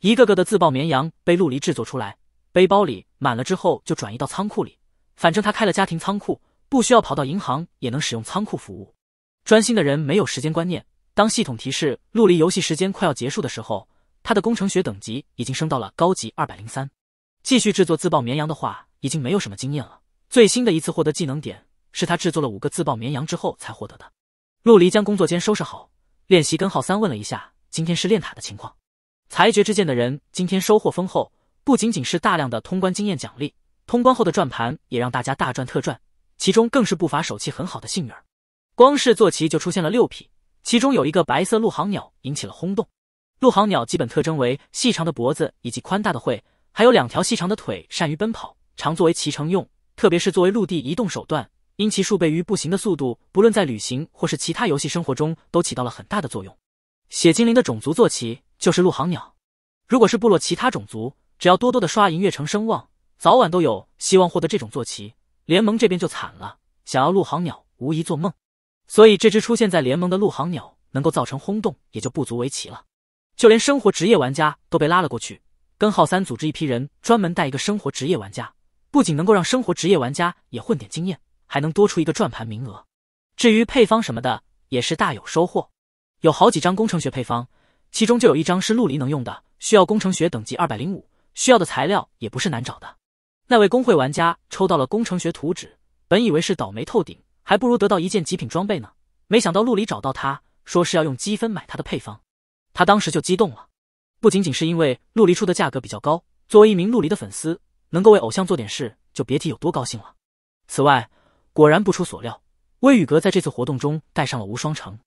一个个的自爆绵羊被陆离制作出来，背包里满了之后就转移到仓库里。反正他开了家庭仓库，不需要跑到银行也能使用仓库服务。专心的人没有时间观念。当系统提示陆离游戏时间快要结束的时候，他的工程学等级已经升到了高级二百零三。继续制作自爆绵羊的话，已经没有什么经验了。最新的一次获得技能点，是他制作了五个自爆绵羊之后才获得的。陆离将工作间收拾好，练习根号三，问了一下今天是练塔的情况。裁决之剑的人今天收获丰厚，不仅仅是大量的通关经验奖励，通关后的转盘也让大家大赚特赚，其中更是不乏手气很好的幸运儿。光是坐骑就出现了六匹，其中有一个白色陆航鸟引起了轰动。陆航鸟基本特征为细长的脖子以及宽大的喙，还有两条细长的腿，善于奔跑，常作为骑乘用。特别是作为陆地移动手段，因其数倍于步行的速度，不论在旅行或是其他游戏生活中，都起到了很大的作用。血精灵的种族坐骑就是陆航鸟。如果是部落其他种族，只要多多的刷银月城声望，早晚都有希望获得这种坐骑。联盟这边就惨了，想要陆航鸟无疑做梦。所以这只出现在联盟的陆航鸟能够造成轰动，也就不足为奇了。就连生活职业玩家都被拉了过去，根号三组织一批人专门带一个生活职业玩家。不仅能够让生活职业玩家也混点经验，还能多出一个转盘名额。至于配方什么的，也是大有收获，有好几张工程学配方，其中就有一张是陆离能用的，需要工程学等级二百零五，需要的材料也不是难找的。那位工会玩家抽到了工程学图纸，本以为是倒霉透顶，还不如得到一件极品装备呢。没想到陆离找到他，说是要用积分买他的配方，他当时就激动了，不仅仅是因为陆离出的价格比较高，作为一名陆离的粉丝。能够为偶像做点事，就别提有多高兴了。此外，果然不出所料，威雨阁在这次活动中带上了无双城。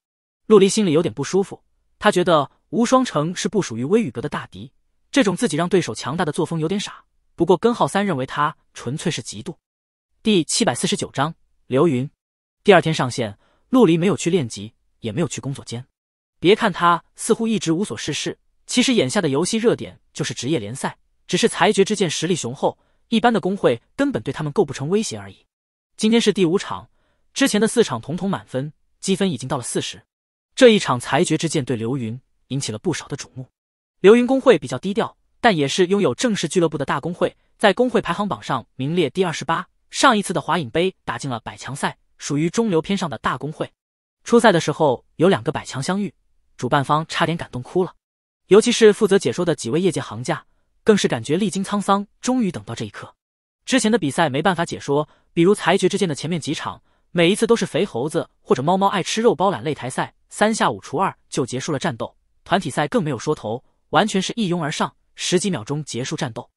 陆离心里有点不舒服，他觉得无双城是不属于威雨阁的大敌，这种自己让对手强大的作风有点傻。不过根号三认为他纯粹是嫉妒。第七百四十九章：流云。第二天上线，陆离没有去练级，也没有去工作间。别看他似乎一直无所事事，其实眼下的游戏热点就是职业联赛。只是裁决之剑实力雄厚，一般的工会根本对他们构不成威胁而已。今天是第五场，之前的四场统统满分，积分已经到了四十。这一场裁决之剑对刘云引起了不少的瞩目。刘云工会比较低调，但也是拥有正式俱乐部的大工会，在工会排行榜上名列第二十八。上一次的华影杯打进了百强赛，属于中流偏上的大工会。初赛的时候有两个百强相遇，主办方差点感动哭了，尤其是负责解说的几位业界行家。更是感觉历经沧桑，终于等到这一刻。之前的比赛没办法解说，比如《裁决之剑》的前面几场，每一次都是肥猴子或者猫猫爱吃肉包揽擂台赛，三下五除二就结束了战斗。团体赛更没有说头，完全是一拥而上，十几秒钟结束战斗，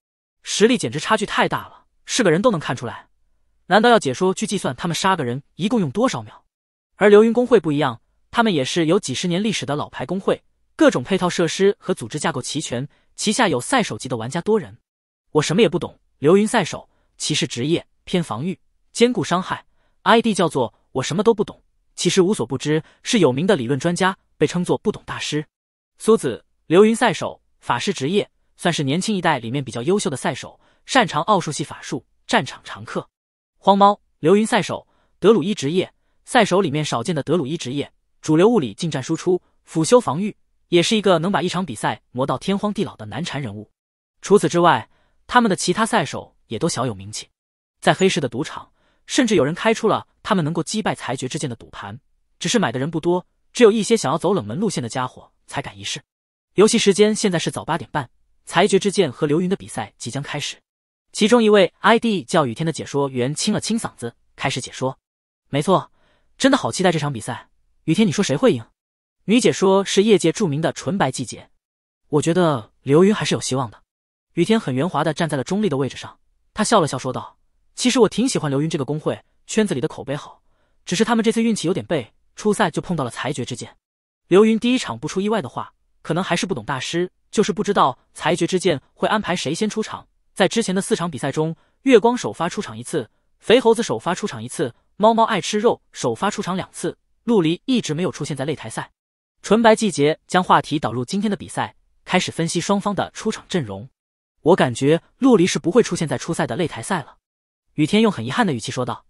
实力简直差距太大了，是个人都能看出来。难道要解说去计算他们杀个人一共用多少秒？而流云工会不一样，他们也是有几十年历史的老牌工会，各种配套设施和组织架构齐全。旗下有赛手级的玩家多人，我什么也不懂。流云赛手，骑士职业，偏防御，兼顾伤害。ID 叫做我什么都不懂，其实无所不知，是有名的理论专家，被称作不懂大师。苏子，流云赛手，法师职业，算是年轻一代里面比较优秀的赛手，擅长奥术系法术，战场常客。荒猫，流云赛手，德鲁伊职业，赛手里面少见的德鲁伊职业，主流物理近战输出，辅修防御。也是一个能把一场比赛磨到天荒地老的难缠人物。除此之外，他们的其他赛手也都小有名气，在黑市的赌场，甚至有人开出了他们能够击败裁决之剑的赌盘，只是买的人不多，只有一些想要走冷门路线的家伙才敢一试。游戏时间现在是早八点半，裁决之剑和刘云的比赛即将开始。其中一位 ID 叫雨天的解说员清了清嗓子，开始解说：“没错，真的好期待这场比赛。雨天，你说谁会赢？”女姐说是业界著名的“纯白季节”，我觉得刘云还是有希望的。雨天很圆滑的站在了中立的位置上，他笑了笑说道：“其实我挺喜欢刘云这个工会，圈子里的口碑好。只是他们这次运气有点背，初赛就碰到了裁决之剑。刘云第一场不出意外的话，可能还是不懂大师，就是不知道裁决之剑会安排谁先出场。在之前的四场比赛中，月光首发出场一次，肥猴子首发出场一次，猫猫爱吃肉首发出场两次，陆离一直没有出现在擂台赛。”纯白季节将话题导入今天的比赛，开始分析双方的出场阵容。我感觉陆离是不会出现在初赛的擂台赛了。雨天用很遗憾的语气说道：“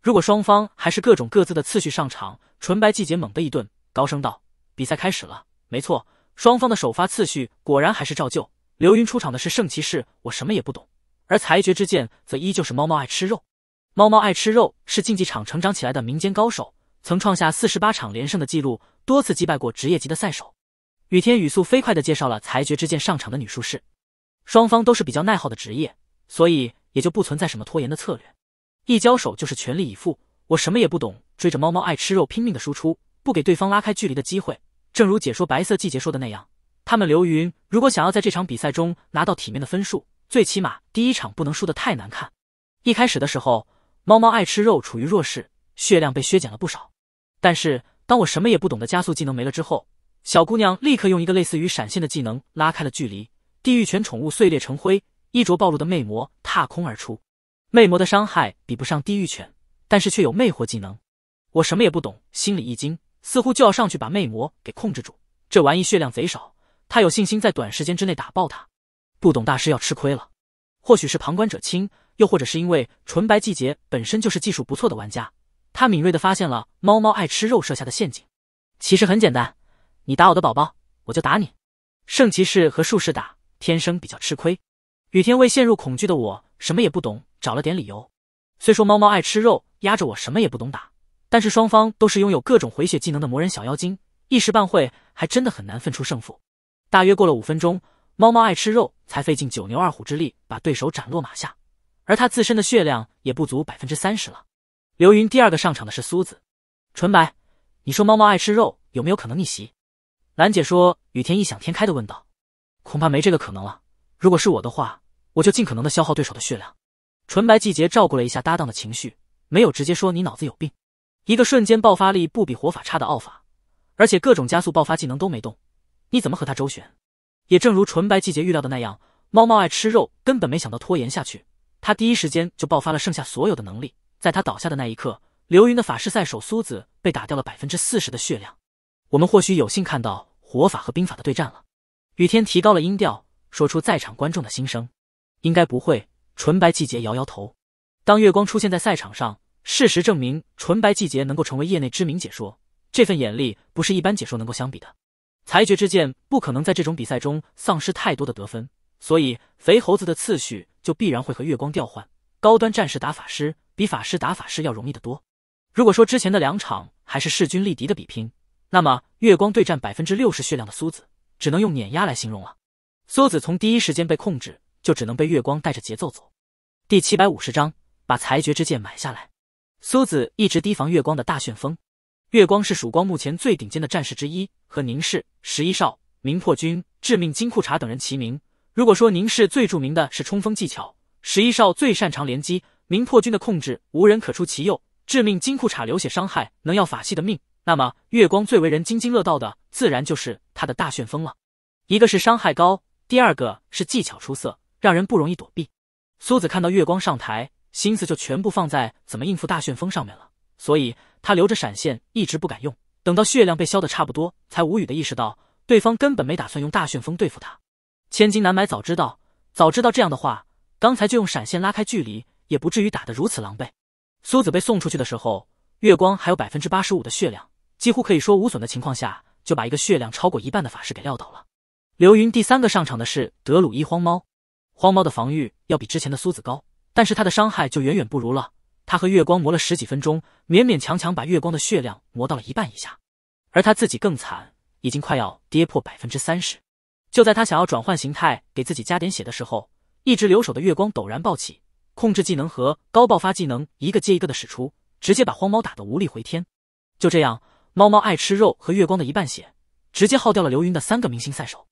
如果双方还是各种各自的次序上场。”纯白季节猛的一顿，高声道：“比赛开始了！没错，双方的首发次序果然还是照旧。刘云出场的是圣骑士，我什么也不懂，而裁决之剑则依旧是猫猫爱吃肉。猫猫爱吃肉是竞技场成长起来的民间高手，曾创下四十八场连胜的记录。”多次击败过职业级的赛手，雨天语速飞快的介绍了裁决之剑上场的女术士。双方都是比较耐耗的职业，所以也就不存在什么拖延的策略，一交手就是全力以赴。我什么也不懂，追着猫猫爱吃肉拼命的输出，不给对方拉开距离的机会。正如解说白色季节说的那样，他们流云如果想要在这场比赛中拿到体面的分数，最起码第一场不能输的太难看。一开始的时候，猫猫爱吃肉处于弱势，血量被削减了不少，但是。当我什么也不懂的加速技能没了之后，小姑娘立刻用一个类似于闪现的技能拉开了距离。地狱犬宠物碎裂成灰，衣着暴露的魅魔踏空而出。魅魔的伤害比不上地狱犬，但是却有魅惑技能。我什么也不懂，心里一惊，似乎就要上去把魅魔给控制住。这玩意血量贼少，他有信心在短时间之内打爆他。不懂大师要吃亏了。或许是旁观者清，又或者是因为纯白季节本身就是技术不错的玩家。他敏锐的发现了猫猫爱吃肉设下的陷阱，其实很简单，你打我的宝宝，我就打你。圣骑士和术士打天生比较吃亏。雨天为陷入恐惧的我什么也不懂，找了点理由。虽说猫猫爱吃肉压着我什么也不懂打，但是双方都是拥有各种回血技能的魔人小妖精，一时半会还真的很难分出胜负。大约过了五分钟，猫猫爱吃肉才费尽九牛二虎之力把对手斩落马下，而他自身的血量也不足百分之三十了。刘云第二个上场的是苏子，纯白，你说猫猫爱吃肉有没有可能逆袭？兰姐说，雨天异想天开的问道，恐怕没这个可能了。如果是我的话，我就尽可能的消耗对手的血量。纯白季节照顾了一下搭档的情绪，没有直接说你脑子有病。一个瞬间爆发力不比火法差的奥法，而且各种加速爆发技能都没动，你怎么和他周旋？也正如纯白季节预料的那样，猫猫爱吃肉根本没想到拖延下去，他第一时间就爆发了剩下所有的能力。在他倒下的那一刻，流云的法师赛手苏子被打掉了百分之四十的血量。我们或许有幸看到火法和冰法的对战了。雨天提高了音调，说出在场观众的心声：“应该不会。”纯白季节摇摇头。当月光出现在赛场上，事实证明，纯白季节能够成为业内知名解说，这份眼力不是一般解说能够相比的。裁决之剑不可能在这种比赛中丧失太多的得分，所以肥猴子的次序就必然会和月光调换。高端战士打法师。比法师打法师要容易得多。如果说之前的两场还是势均力敌的比拼，那么月光对战百分之六十血量的苏子，只能用碾压来形容了。苏子从第一时间被控制，就只能被月光带着节奏走。第七百五十章，把裁决之剑买下来。苏子一直提防月光的大旋风。月光是曙光目前最顶尖的战士之一，和宁氏、十一少、明破军、致命金库茶等人齐名。如果说宁氏最著名的是冲锋技巧，十一少最擅长连击。明破军的控制无人可出其右，致命金裤衩流血伤害能要法系的命。那么月光最为人津津乐道的，自然就是他的大旋风了。一个是伤害高，第二个是技巧出色，让人不容易躲避。苏子看到月光上台，心思就全部放在怎么应付大旋风上面了。所以他留着闪现一直不敢用，等到血量被削的差不多，才无语的意识到对方根本没打算用大旋风对付他。千金难买早知道，早知道这样的话，刚才就用闪现拉开距离。也不至于打得如此狼狈。苏子被送出去的时候，月光还有百分之八十五的血量，几乎可以说无损的情况下，就把一个血量超过一半的法师给撂倒了。刘云第三个上场的是德鲁伊荒猫，荒猫的防御要比之前的苏子高，但是他的伤害就远远不如了。他和月光磨了十几分钟，勉勉强强把月光的血量磨到了一半以下，而他自己更惨，已经快要跌破百分之三十。就在他想要转换形态给自己加点血的时候，一直留守的月光陡然暴起。控制技能和高爆发技能一个接一个的使出，直接把荒猫打得无力回天。就这样，猫猫爱吃肉和月光的一半血，直接耗掉了刘云的三个明星赛手。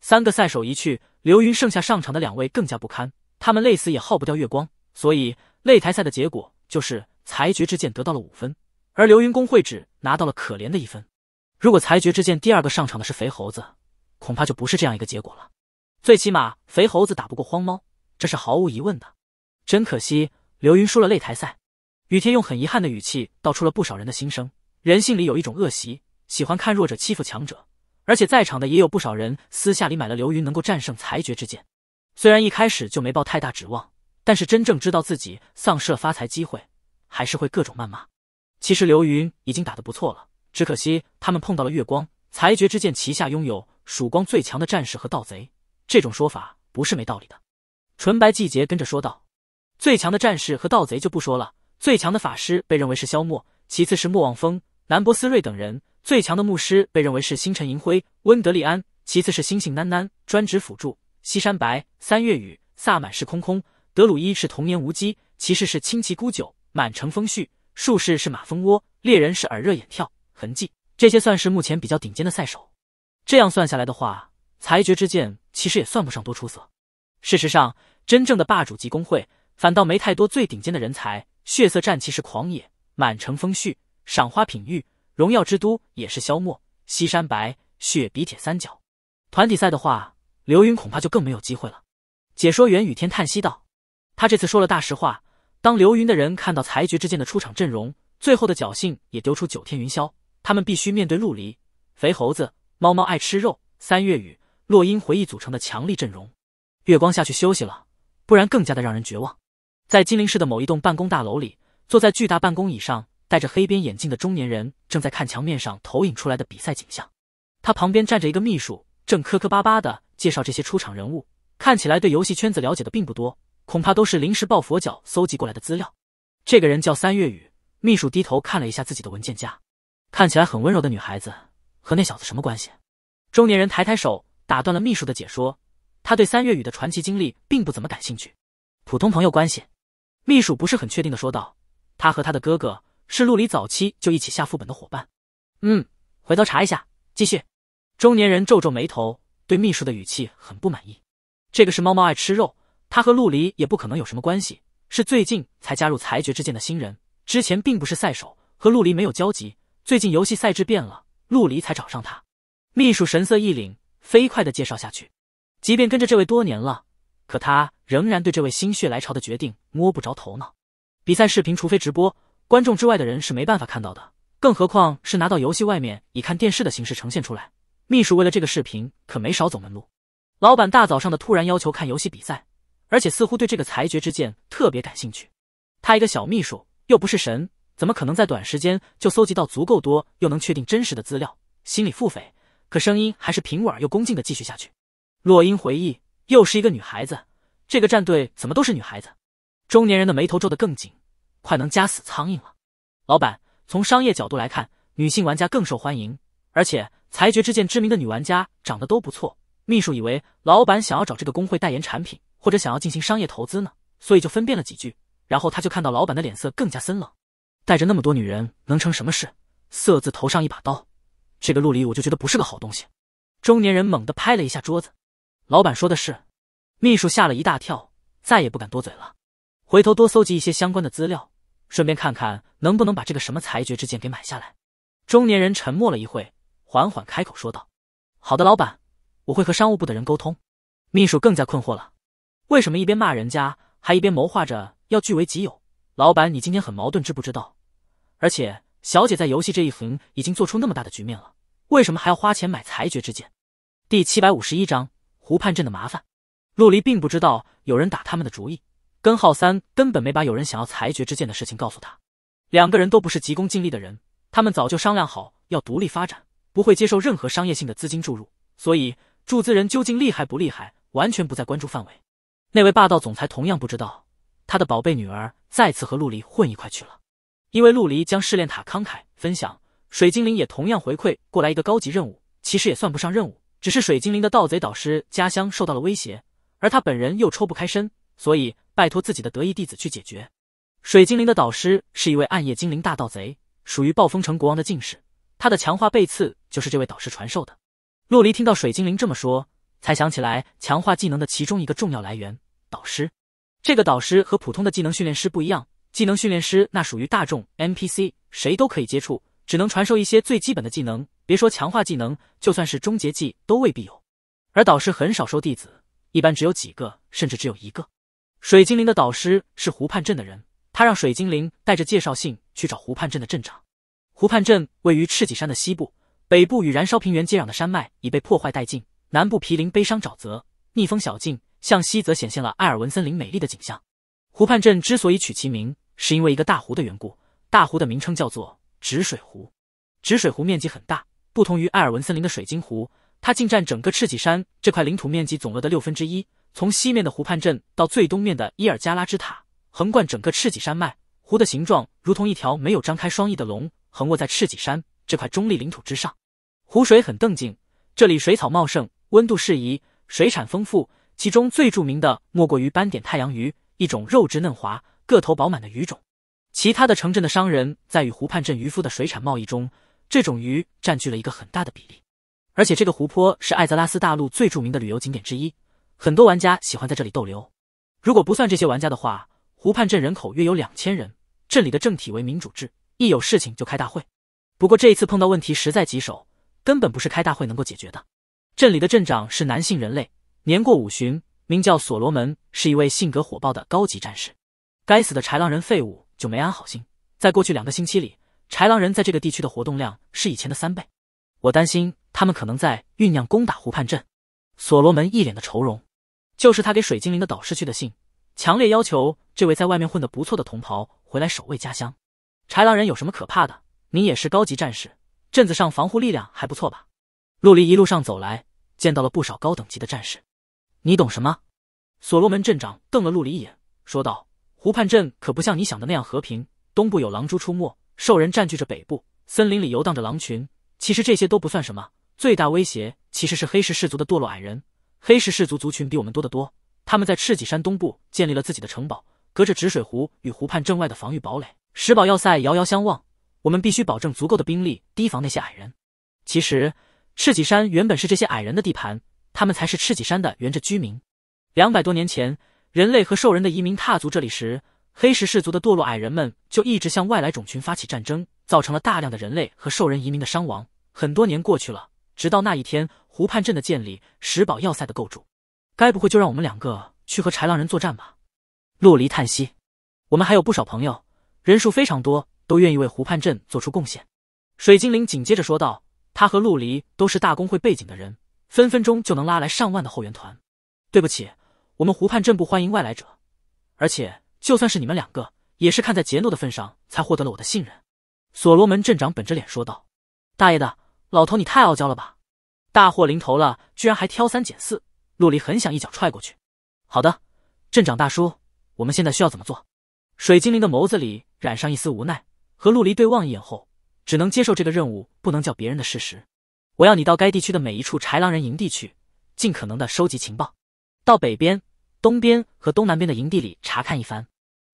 三个赛手一去，刘云剩下上场的两位更加不堪，他们累死也耗不掉月光。所以擂台赛的结果就是裁决之剑得到了五分，而刘云公会只拿到了可怜的一分。如果裁决之剑第二个上场的是肥猴子，恐怕就不是这样一个结果了。最起码肥猴子打不过荒猫，这是毫无疑问的。真可惜，刘云输了擂台赛。雨天用很遗憾的语气道出了不少人的心声。人性里有一种恶习，喜欢看弱者欺负强者。而且在场的也有不少人私下里买了刘云能够战胜裁决之剑。虽然一开始就没抱太大指望，但是真正知道自己丧失了发财机会，还是会各种谩骂。其实刘云已经打得不错了，只可惜他们碰到了月光裁决之剑旗下拥有曙光最强的战士和盗贼。这种说法不是没道理的。纯白季节跟着说道。最强的战士和盗贼就不说了，最强的法师被认为是萧默，其次是莫望风、南博斯瑞等人；最强的牧师被认为是星辰银辉、温德利安，其次是星星喃喃，专职辅助；西山白、三月雨、萨满是空空，德鲁伊是童言无羁，骑士是青旗孤酒，满城风絮，术士是马蜂窝，猎人是耳热眼跳，痕迹这些算是目前比较顶尖的赛手。这样算下来的话，裁决之剑其实也算不上多出色。事实上，真正的霸主级公会。反倒没太多最顶尖的人才。血色战旗是狂野，满城风絮赏花品玉，荣耀之都也是萧磨。西山白雪比铁三角。团体赛的话，刘云恐怕就更没有机会了。解说员雨天叹息道：“他这次说了大实话。当刘云的人看到裁决之剑的出场阵容，最后的侥幸也丢出九天云霄，他们必须面对陆离、肥猴子、猫猫爱吃肉、三月雨、落英回忆组成的强力阵容。月光下去休息了，不然更加的让人绝望。”在金陵市的某一栋办公大楼里，坐在巨大办公椅上、戴着黑边眼镜的中年人正在看墙面上投影出来的比赛景象。他旁边站着一个秘书，正磕磕巴巴的介绍这些出场人物，看起来对游戏圈子了解的并不多，恐怕都是临时抱佛脚搜集过来的资料。这个人叫三月雨。秘书低头看了一下自己的文件夹，看起来很温柔的女孩子，和那小子什么关系？中年人抬抬手，打断了秘书的解说。他对三月雨的传奇经历并不怎么感兴趣，普通朋友关系。秘书不是很确定的说道：“他和他的哥哥是陆离早期就一起下副本的伙伴。”嗯，回头查一下，继续。中年人皱皱眉头，对秘书的语气很不满意。这个是猫猫爱吃肉，他和陆离也不可能有什么关系，是最近才加入裁决之剑的新人，之前并不是赛手，和陆离没有交集。最近游戏赛制变了，陆离才找上他。秘书神色一凛，飞快的介绍下去。即便跟着这位多年了。可他仍然对这位心血来潮的决定摸不着头脑。比赛视频除非直播，观众之外的人是没办法看到的，更何况是拿到游戏外面以看电视的形式呈现出来。秘书为了这个视频，可没少走门路。老板大早上的突然要求看游戏比赛，而且似乎对这个裁决之剑特别感兴趣。他一个小秘书又不是神，怎么可能在短时间就搜集到足够多又能确定真实的资料？心里腹诽，可声音还是平稳又恭敬的继续下去。落英回忆。又是一个女孩子，这个战队怎么都是女孩子？中年人的眉头皱得更紧，快能夹死苍蝇了。老板，从商业角度来看，女性玩家更受欢迎，而且《裁决之剑》知名的女玩家长得都不错。秘书以为老板想要找这个工会代言产品，或者想要进行商业投资呢，所以就分辨了几句。然后他就看到老板的脸色更加森冷，带着那么多女人能成什么事？色字头上一把刀，这个陆离我就觉得不是个好东西。中年人猛地拍了一下桌子。老板说的是，秘书吓了一大跳，再也不敢多嘴了。回头多搜集一些相关的资料，顺便看看能不能把这个什么裁决之剑给买下来。中年人沉默了一会，缓缓开口说道：“好的，老板，我会和商务部的人沟通。”秘书更加困惑了：为什么一边骂人家，还一边谋划着要据为己有？老板，你今天很矛盾，知不知道？而且，小姐在游戏这一行已经做出那么大的局面了，为什么还要花钱买裁决之剑？第七百五十一章。湖畔镇的麻烦，陆离并不知道有人打他们的主意。根号三根本没把有人想要裁决之剑的事情告诉他。两个人都不是急功近利的人，他们早就商量好要独立发展，不会接受任何商业性的资金注入。所以，注资人究竟厉害不厉害，完全不在关注范围。那位霸道总裁同样不知道，他的宝贝女儿再次和陆离混一块去了。因为陆离将试炼塔慷慨分享，水精灵也同样回馈过来一个高级任务，其实也算不上任务。只是水精灵的盗贼导师家乡受到了威胁，而他本人又抽不开身，所以拜托自己的得意弟子去解决。水精灵的导师是一位暗夜精灵大盗贼，属于暴风城国王的近侍，他的强化背刺就是这位导师传授的。洛离听到水精灵这么说，才想起来强化技能的其中一个重要来源——导师。这个导师和普通的技能训练师不一样，技能训练师那属于大众 NPC，谁都可以接触，只能传授一些最基本的技能。别说强化技能，就算是终结技都未必有。而导师很少收弟子，一般只有几个，甚至只有一个。水精灵的导师是湖畔镇的人，他让水精灵带着介绍信去找湖畔镇的镇长。湖畔镇位于赤脊山的西部，北部与燃烧平原接壤的山脉已被破坏殆尽，南部毗邻悲伤沼泽，逆风小径向西则显现了艾尔文森林美丽的景象。湖畔镇之所以取其名，是因为一个大湖的缘故。大湖的名称叫做止水湖，止水湖面积很大。不同于艾尔文森林的水晶湖，它竟占整个赤脊山这块领土面积总额的六分之一。从西面的湖畔镇到最东面的伊尔加拉之塔，横贯整个赤脊山脉。湖的形状如同一条没有张开双翼的龙，横卧在赤脊山这块中立领土之上。湖水很澄净，这里水草茂盛，温度适宜，水产丰富。其中最著名的莫过于斑点太阳鱼，一种肉质嫩滑、个头饱满的鱼种。其他的城镇的商人，在与湖畔镇渔夫的水产贸易中。这种鱼占据了一个很大的比例，而且这个湖泊是艾泽拉斯大陆最著名的旅游景点之一，很多玩家喜欢在这里逗留。如果不算这些玩家的话，湖畔镇人口约有两千人，镇里的政体为民主制，一有事情就开大会。不过这一次碰到问题实在棘手，根本不是开大会能够解决的。镇里的镇长是男性人类，年过五旬，名叫所罗门，是一位性格火爆的高级战士。该死的豺狼人废物就没安好心，在过去两个星期里。豺狼人在这个地区的活动量是以前的三倍，我担心他们可能在酝酿攻打湖畔镇。所罗门一脸的愁容，就是他给水精灵的导师去的信，强烈要求这位在外面混得不错的同袍回来守卫家乡。豺狼人有什么可怕的？你也是高级战士，镇子上防护力量还不错吧？陆离一路上走来，见到了不少高等级的战士。你懂什么？所罗门镇长瞪了陆离一眼，说道：“湖畔镇可不像你想的那样和平，东部有狼蛛出没。”兽人占据着北部，森林里游荡着狼群。其实这些都不算什么，最大威胁其实是黑石氏族的堕落矮人。黑石氏族族群比我们多得多，他们在赤脊山东部建立了自己的城堡，隔着止水湖与湖畔镇外的防御堡垒石堡要塞遥遥相望。我们必须保证足够的兵力，提防那些矮人。其实，赤脊山原本是这些矮人的地盘，他们才是赤脊山的原着居民。两百多年前，人类和兽人的移民踏足这里时。黑石氏族的堕落矮人们就一直向外来种群发起战争，造成了大量的人类和兽人移民的伤亡。很多年过去了，直到那一天，湖畔镇的建立，石堡要塞的构筑，该不会就让我们两个去和豺狼人作战吧？陆离叹息：“我们还有不少朋友，人数非常多，都愿意为湖畔镇做出贡献。”水精灵紧接着说道：“他和陆离都是大公会背景的人，分分钟就能拉来上万的后援团。”对不起，我们湖畔镇不欢迎外来者，而且。就算是你们两个，也是看在杰诺的份上才获得了我的信任。”所罗门镇长本着脸说道，“大爷的老头，你太傲娇了吧！大祸临头了，居然还挑三拣四。”陆离很想一脚踹过去。“好的，镇长大叔，我们现在需要怎么做？”水精灵的眸子里染上一丝无奈，和陆离对望一眼后，只能接受这个任务不能叫别人的事实。“我要你到该地区的每一处豺狼人营地去，尽可能的收集情报。到北边。”东边和东南边的营地里查看一番，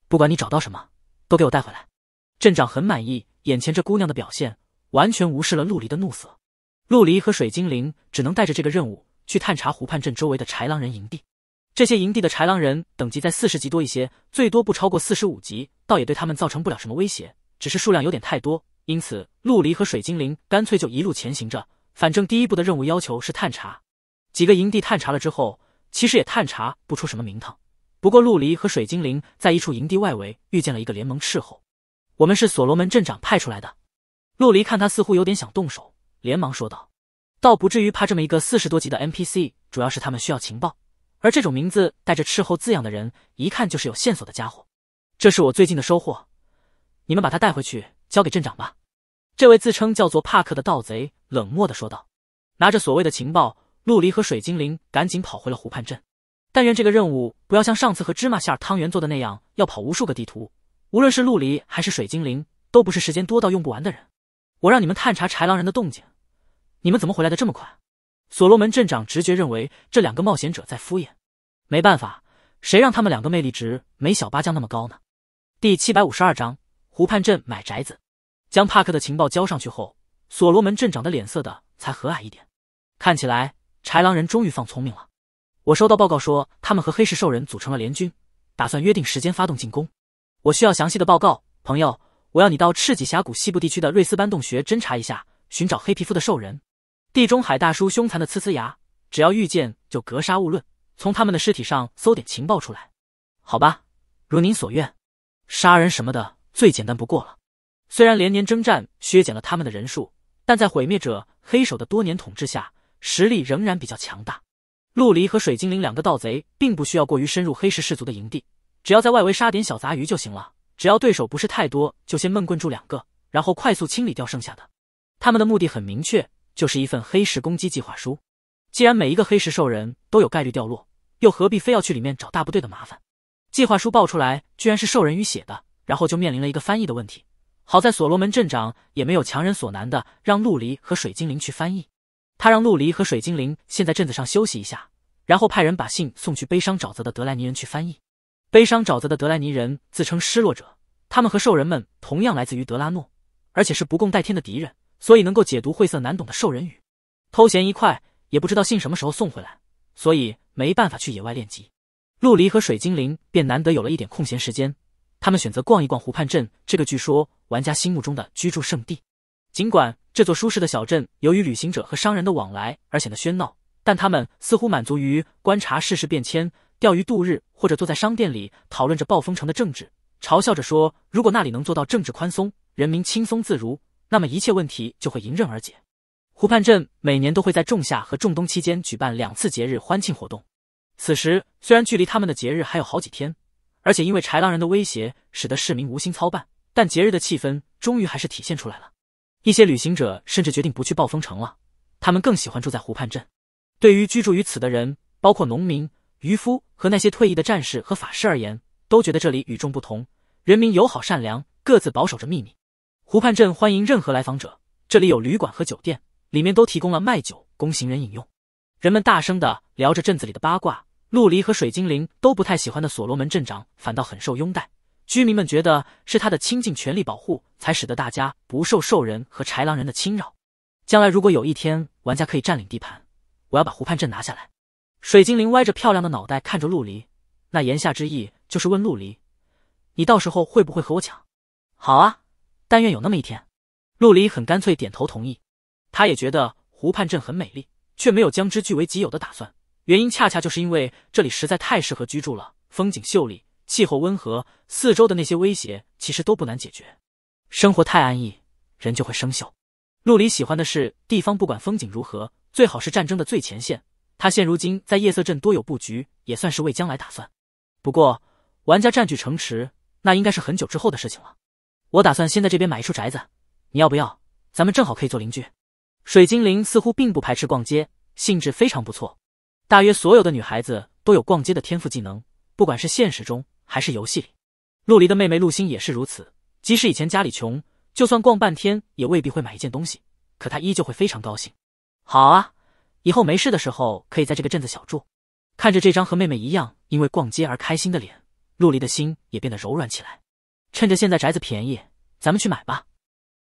不管你找到什么，都给我带回来。镇长很满意眼前这姑娘的表现，完全无视了陆离的怒色。陆离和水精灵只能带着这个任务去探查湖畔镇周围的豺狼人营地。这些营地的豺狼人等级在四十级多一些，最多不超过四十五级，倒也对他们造成不了什么威胁，只是数量有点太多。因此，陆离和水精灵干脆就一路前行着，反正第一步的任务要求是探查。几个营地探查了之后。其实也探查不出什么名堂，不过陆离和水精灵在一处营地外围遇见了一个联盟斥候，我们是所罗门镇长派出来的。陆离看他似乎有点想动手，连忙说道：“倒不至于怕这么一个四十多级的 NPC，主要是他们需要情报，而这种名字带着‘斥候’字样的人，一看就是有线索的家伙。”这是我最近的收获，你们把他带回去交给镇长吧。”这位自称叫做帕克的盗贼冷漠的说道，拿着所谓的情报。陆离和水精灵赶紧跑回了湖畔镇，但愿这个任务不要像上次和芝麻馅汤圆做的那样，要跑无数个地图。无论是陆离还是水精灵，都不是时间多到用不完的人。我让你们探查豺狼人的动静，你们怎么回来的这么快？所罗门镇长直觉认为这两个冒险者在敷衍，没办法，谁让他们两个魅力值没小八将那么高呢？第七百五十二章：湖畔镇买宅子。将帕克的情报交上去后，所罗门镇长的脸色的才和蔼一点，看起来。豺狼人终于放聪明了，我收到报告说他们和黑石兽人组成了联军，打算约定时间发动进攻。我需要详细的报告，朋友，我要你到赤脊峡谷西部地区的瑞斯班洞穴侦查一下，寻找黑皮肤的兽人。地中海大叔凶残的呲呲牙，只要遇见就格杀勿论，从他们的尸体上搜点情报出来。好吧，如您所愿，杀人什么的最简单不过了。虽然连年征战削减了他们的人数，但在毁灭者黑手的多年统治下。实力仍然比较强大，陆离和水精灵两个盗贼并不需要过于深入黑石氏族的营地，只要在外围杀点小杂鱼就行了。只要对手不是太多，就先闷棍住两个，然后快速清理掉剩下的。他们的目的很明确，就是一份黑石攻击计划书。既然每一个黑石兽人都有概率掉落，又何必非要去里面找大部队的麻烦？计划书爆出来居然是兽人语写的，然后就面临了一个翻译的问题。好在所罗门镇长也没有强人所难的让陆离和水精灵去翻译。他让陆离和水精灵先在镇子上休息一下，然后派人把信送去悲伤沼泽的德莱尼人去翻译。悲伤沼泽的德莱尼人自称失落者，他们和兽人们同样来自于德拉诺，而且是不共戴天的敌人，所以能够解读晦涩难懂的兽人语。偷闲一块，也不知道信什么时候送回来，所以没办法去野外练级。陆离和水精灵便难得有了一点空闲时间，他们选择逛一逛湖畔镇，这个据说玩家心目中的居住圣地。尽管这座舒适的小镇由于旅行者和商人的往来而显得喧闹，但他们似乎满足于观察世事变迁、钓鱼度日，或者坐在商店里讨论着暴风城的政治，嘲笑着说：“如果那里能做到政治宽松，人民轻松自如，那么一切问题就会迎刃而解。”湖畔镇每年都会在仲夏和仲冬期间举办两次节日欢庆活动。此时虽然距离他们的节日还有好几天，而且因为豺狼人的威胁使得市民无心操办，但节日的气氛终于还是体现出来了。一些旅行者甚至决定不去暴风城了，他们更喜欢住在湖畔镇。对于居住于此的人，包括农民、渔夫和那些退役的战士和法师而言，都觉得这里与众不同。人民友好善良，各自保守着秘密。湖畔镇欢迎任何来访者，这里有旅馆和酒店，里面都提供了卖酒供行人饮用。人们大声的聊着镇子里的八卦。陆离和水精灵都不太喜欢的所罗门镇长，反倒很受拥戴。居民们觉得是他的倾尽全力保护，才使得大家不受兽人和豺狼人的侵扰。将来如果有一天玩家可以占领地盘，我要把湖畔镇拿下来。水精灵歪着漂亮的脑袋看着陆离，那言下之意就是问陆离：你到时候会不会和我抢？好啊，但愿有那么一天。陆离很干脆点头同意。他也觉得湖畔镇很美丽，却没有将之据为己有的打算。原因恰恰就是因为这里实在太适合居住了，风景秀丽。气候温和，四周的那些威胁其实都不难解决。生活太安逸，人就会生锈。陆离喜欢的是地方，不管风景如何，最好是战争的最前线。他现如今在夜色镇多有布局，也算是为将来打算。不过，玩家占据城池，那应该是很久之后的事情了。我打算先在这边买一处宅子，你要不要？咱们正好可以做邻居。水精灵似乎并不排斥逛街，兴致非常不错。大约所有的女孩子都有逛街的天赋技能，不管是现实中。还是游戏里，陆离的妹妹陆星也是如此。即使以前家里穷，就算逛半天也未必会买一件东西，可她依旧会非常高兴。好啊，以后没事的时候可以在这个镇子小住。看着这张和妹妹一样因为逛街而开心的脸，陆离的心也变得柔软起来。趁着现在宅子便宜，咱们去买吧。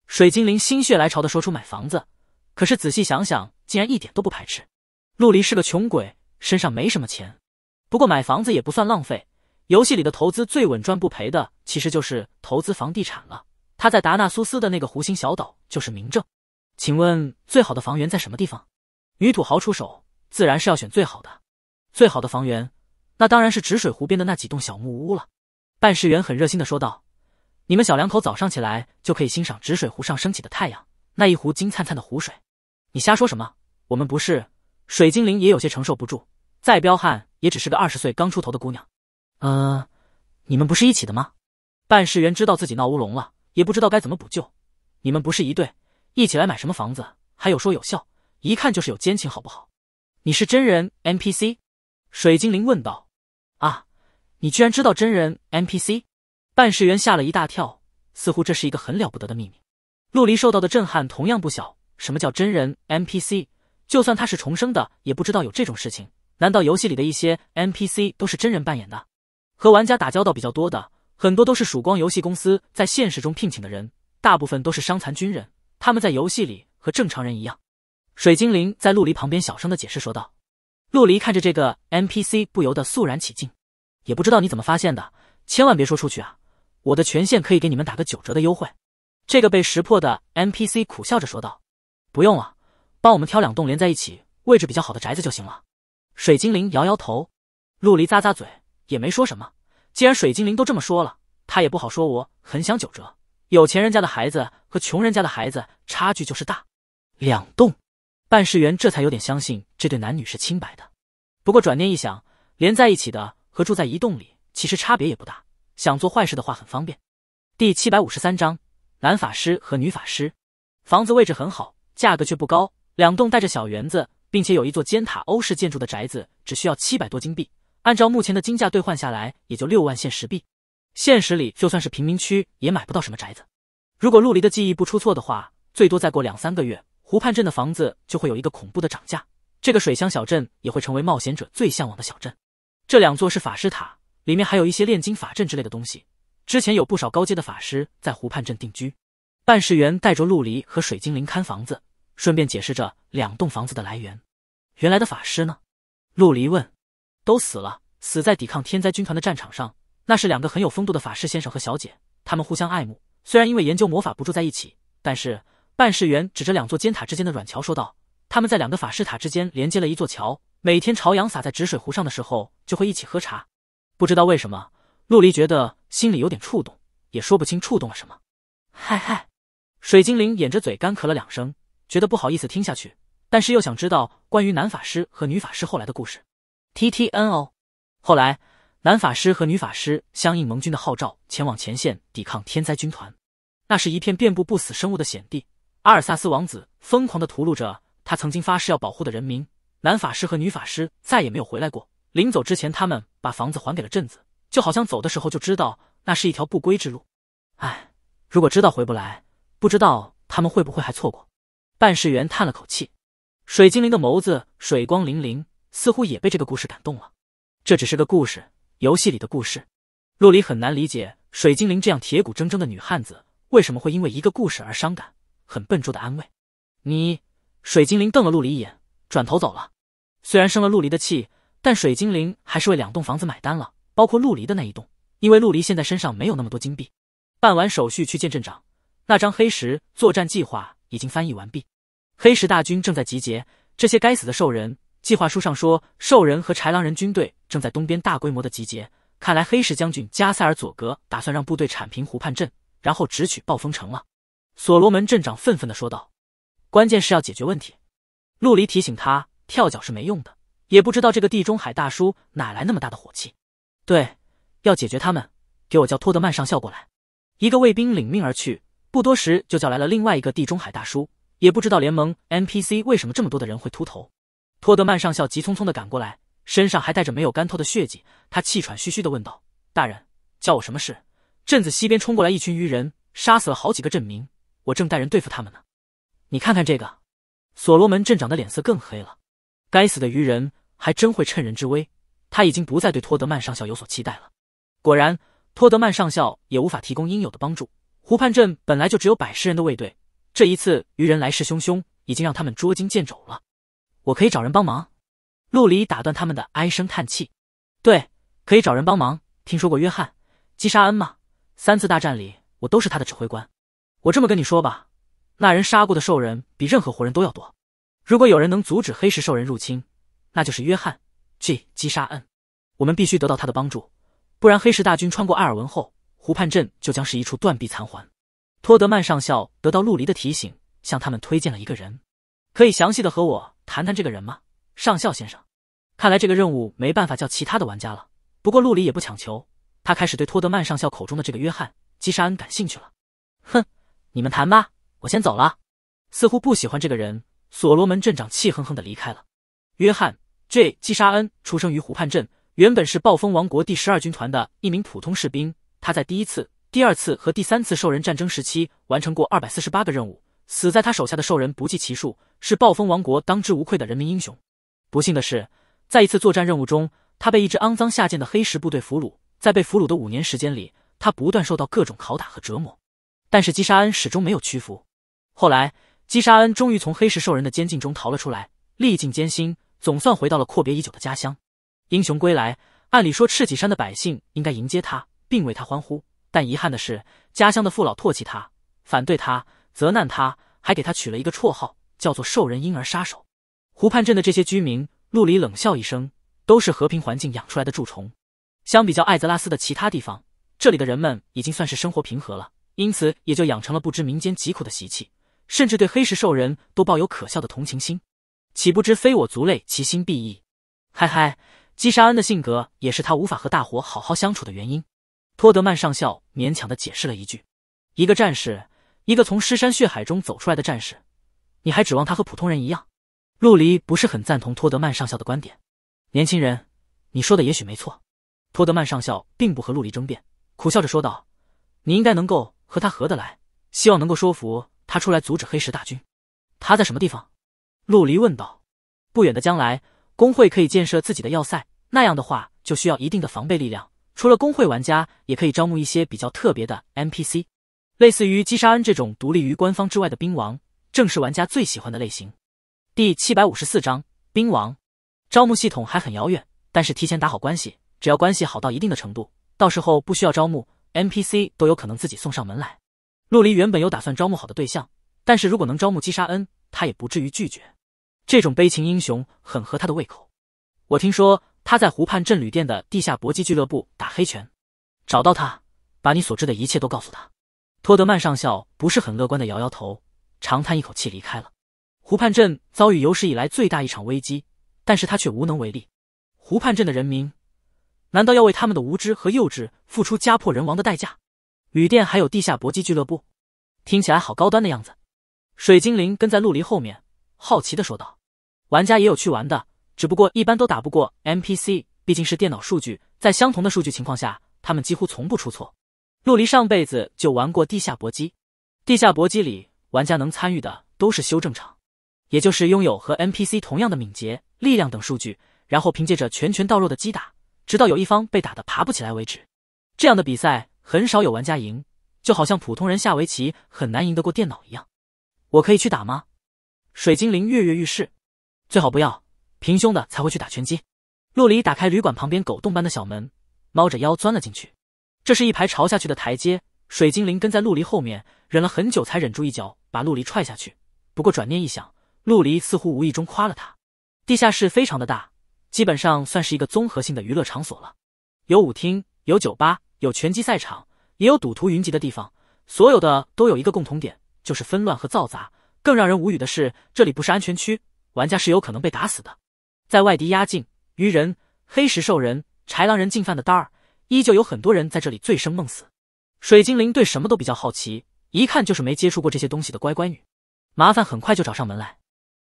水精灵心血来潮的说出买房子，可是仔细想想，竟然一点都不排斥。陆离是个穷鬼，身上没什么钱，不过买房子也不算浪费。游戏里的投资最稳赚不赔的其实就是投资房地产了。他在达纳苏斯的那个湖心小岛就是明证。请问最好的房源在什么地方？女土豪出手，自然是要选最好的。最好的房源，那当然是止水湖边的那几栋小木屋了。办事员很热心的说道：“你们小两口早上起来就可以欣赏止水湖上升起的太阳，那一湖金灿灿的湖水。”你瞎说什么？我们不是水精灵，也有些承受不住。再彪悍，也只是个二十岁刚出头的姑娘。呃，你们不是一起的吗？办事员知道自己闹乌龙了，也不知道该怎么补救。你们不是一对，一起来买什么房子，还有说有笑，一看就是有奸情，好不好？你是真人 NPC？水精灵问道。啊，你居然知道真人 NPC？办事员吓了一大跳，似乎这是一个很了不得的秘密。陆离受到的震撼同样不小。什么叫真人 NPC？就算他是重生的，也不知道有这种事情。难道游戏里的一些 NPC 都是真人扮演的？和玩家打交道比较多的很多都是曙光游戏公司在现实中聘请的人，大部分都是伤残军人。他们在游戏里和正常人一样。水精灵在陆离旁边小声的解释说道。陆离看着这个 NPC 不由得肃然起敬。也不知道你怎么发现的，千万别说出去啊！我的权限可以给你们打个九折的优惠。这个被识破的 NPC 苦笑着说道：“不用了，帮我们挑两栋连在一起、位置比较好的宅子就行了。”水精灵摇摇头，陆离咂咂嘴，也没说什么。既然水精灵都这么说了，他也不好说。我很想九折，有钱人家的孩子和穷人家的孩子差距就是大。两栋，办事员这才有点相信这对男女是清白的。不过转念一想，连在一起的和住在一栋里其实差别也不大，想做坏事的话很方便。第七百五十三章，男法师和女法师，房子位置很好，价格却不高。两栋带着小园子，并且有一座尖塔欧式建筑的宅子，只需要七百多金币。按照目前的金价兑换下来，也就六万现实币。现实里就算是贫民区也买不到什么宅子。如果陆离的记忆不出错的话，最多再过两三个月，湖畔镇的房子就会有一个恐怖的涨价。这个水乡小镇也会成为冒险者最向往的小镇。这两座是法师塔，里面还有一些炼金法阵之类的东西。之前有不少高阶的法师在湖畔镇定居。办事员带着陆离和水精灵看房子，顺便解释着两栋房子的来源。原来的法师呢？陆离问。都死了，死在抵抗天灾军团的战场上。那是两个很有风度的法师先生和小姐，他们互相爱慕，虽然因为研究魔法不住在一起。但是办事员指着两座尖塔之间的软桥说道：“他们在两个法师塔之间连接了一座桥，每天朝阳洒在止水湖上的时候，就会一起喝茶。”不知道为什么，陆离觉得心里有点触动，也说不清触动了什么。嗨嗨，水精灵掩着嘴干咳了两声，觉得不好意思听下去，但是又想知道关于男法师和女法师后来的故事。T T N O。后来，男法师和女法师相应盟军的号召，前往前线抵抗天灾军团。那是一片遍布不死生物的险地。阿尔萨斯王子疯狂地屠戮着他曾经发誓要保护的人民。男法师和女法师再也没有回来过。临走之前，他们把房子还给了镇子，就好像走的时候就知道那是一条不归之路。唉，如果知道回不来，不知道他们会不会还错过？办事员叹了口气，水精灵的眸子水光粼粼。似乎也被这个故事感动了。这只是个故事，游戏里的故事。陆离很难理解水精灵这样铁骨铮铮的女汉子，为什么会因为一个故事而伤感。很笨拙的安慰你。水精灵瞪了陆离一眼，转头走了。虽然生了陆离的气，但水精灵还是为两栋房子买单了，包括陆离的那一栋，因为陆离现在身上没有那么多金币。办完手续去见镇长，那张黑石作战计划已经翻译完毕，黑石大军正在集结，这些该死的兽人。计划书上说，兽人和豺狼人军队正在东边大规模的集结，看来黑石将军加塞尔佐格打算让部队铲平湖畔镇，然后直取暴风城了。所罗门镇长愤愤的说道：“关键是要解决问题。”陆离提醒他，跳脚是没用的。也不知道这个地中海大叔哪来那么大的火气。对，要解决他们，给我叫托德曼上校过来。一个卫兵领命而去，不多时就叫来了另外一个地中海大叔。也不知道联盟 NPC 为什么这么多的人会秃头。托德曼上校急匆匆的赶过来，身上还带着没有干透的血迹。他气喘吁吁的问道：“大人，叫我什么事？”镇子西边冲过来一群鱼人，杀死了好几个镇民。我正带人对付他们呢。你看看这个。所罗门镇长的脸色更黑了。该死的鱼人还真会趁人之危。他已经不再对托德曼上校有所期待了。果然，托德曼上校也无法提供应有的帮助。湖畔镇本来就只有百十人的卫队，这一次鱼人来势汹汹，已经让他们捉襟见肘了。我可以找人帮忙。陆离打断他们的唉声叹气，对，可以找人帮忙。听说过约翰·基沙恩吗？三次大战里，我都是他的指挥官。我这么跟你说吧，那人杀过的兽人比任何活人都要多。如果有人能阻止黑石兽人入侵，那就是约翰 ·G· 基沙恩。我们必须得到他的帮助，不然黑石大军穿过艾尔文后，湖畔镇就将是一处断壁残垣。托德曼上校得到陆离的提醒，向他们推荐了一个人，可以详细的和我。谈谈这个人吗，上校先生？看来这个任务没办法叫其他的玩家了。不过陆里也不强求，他开始对托德曼上校口中的这个约翰·基沙恩感兴趣了。哼，你们谈吧，我先走了。似乎不喜欢这个人，所罗门镇长气哼哼的离开了。约翰 ·J· 基沙恩出生于湖畔镇，原本是暴风王国第十二军团的一名普通士兵。他在第一次、第二次和第三次兽人战争时期完成过二百四十八个任务。死在他手下的兽人不计其数，是暴风王国当之无愧的人民英雄。不幸的是，在一次作战任务中，他被一支肮脏下贱的黑石部队俘虏。在被俘虏的五年时间里，他不断受到各种拷打和折磨，但是基沙恩始终没有屈服。后来，基沙恩终于从黑石兽人的监禁中逃了出来，历尽艰辛，总算回到了阔别已久的家乡。英雄归来，按理说，赤脊山的百姓应该迎接他，并为他欢呼。但遗憾的是，家乡的父老唾弃他，反对他。责难他，还给他取了一个绰号，叫做“兽人婴儿杀手”。湖畔镇的这些居民，陆离冷笑一声，都是和平环境养出来的蛀虫。相比较艾泽拉斯的其他地方，这里的人们已经算是生活平和了，因此也就养成了不知民间疾苦的习气，甚至对黑石兽人都抱有可笑的同情心。岂不知非我族类，其心必异。嗨嗨，基沙恩的性格也是他无法和大伙好好相处的原因。托德曼上校勉强的解释了一句：“一个战士。”一个从尸山血海中走出来的战士，你还指望他和普通人一样？陆离不是很赞同托德曼上校的观点。年轻人，你说的也许没错。托德曼上校并不和陆离争辩，苦笑着说道：“你应该能够和他合得来，希望能够说服他出来阻止黑石大军。”他在什么地方？陆离问道。不远的将来，工会可以建设自己的要塞，那样的话就需要一定的防备力量。除了工会玩家，也可以招募一些比较特别的 NPC。类似于击杀恩这种独立于官方之外的兵王，正是玩家最喜欢的类型。第七百五十四章兵王，招募系统还很遥远，但是提前打好关系，只要关系好到一定的程度，到时候不需要招募 NPC 都有可能自己送上门来。陆离原本有打算招募好的对象，但是如果能招募击杀恩，他也不至于拒绝。这种悲情英雄很合他的胃口。我听说他在湖畔镇旅店的地下搏击俱乐部打黑拳，找到他，把你所知的一切都告诉他。托德曼上校不是很乐观的摇摇头，长叹一口气离开了。湖畔镇遭遇有史以来最大一场危机，但是他却无能为力。湖畔镇的人民，难道要为他们的无知和幼稚付出家破人亡的代价？旅店还有地下搏击俱乐部，听起来好高端的样子。水精灵跟在陆离后面，好奇的说道：“玩家也有去玩的，只不过一般都打不过 NPC，毕竟是电脑数据，在相同的数据情况下，他们几乎从不出错。”陆离上辈子就玩过地下搏击，地下搏击里玩家能参与的都是修正场，也就是拥有和 NPC 同样的敏捷、力量等数据，然后凭借着拳拳到肉的击打，直到有一方被打得爬不起来为止。这样的比赛很少有玩家赢，就好像普通人下围棋很难赢得过电脑一样。我可以去打吗？水精灵跃跃欲试。最好不要，平胸的才会去打拳击。陆离打开旅馆旁边狗洞般的小门，猫着腰钻了进去。这是一排朝下去的台阶，水精灵跟在陆离后面，忍了很久才忍住一脚把陆离踹下去。不过转念一想，陆离似乎无意中夸了他。地下室非常的大，基本上算是一个综合性的娱乐场所了，有舞厅，有酒吧，有拳击赛场，也有赌徒云集的地方。所有的都有一个共同点，就是纷乱和嘈杂。更让人无语的是，这里不是安全区，玩家是有可能被打死的。在外敌压境，鱼人、黑石兽人、豺狼人进犯的单儿。依旧有很多人在这里醉生梦死。水精灵对什么都比较好奇，一看就是没接触过这些东西的乖乖女。麻烦很快就找上门来。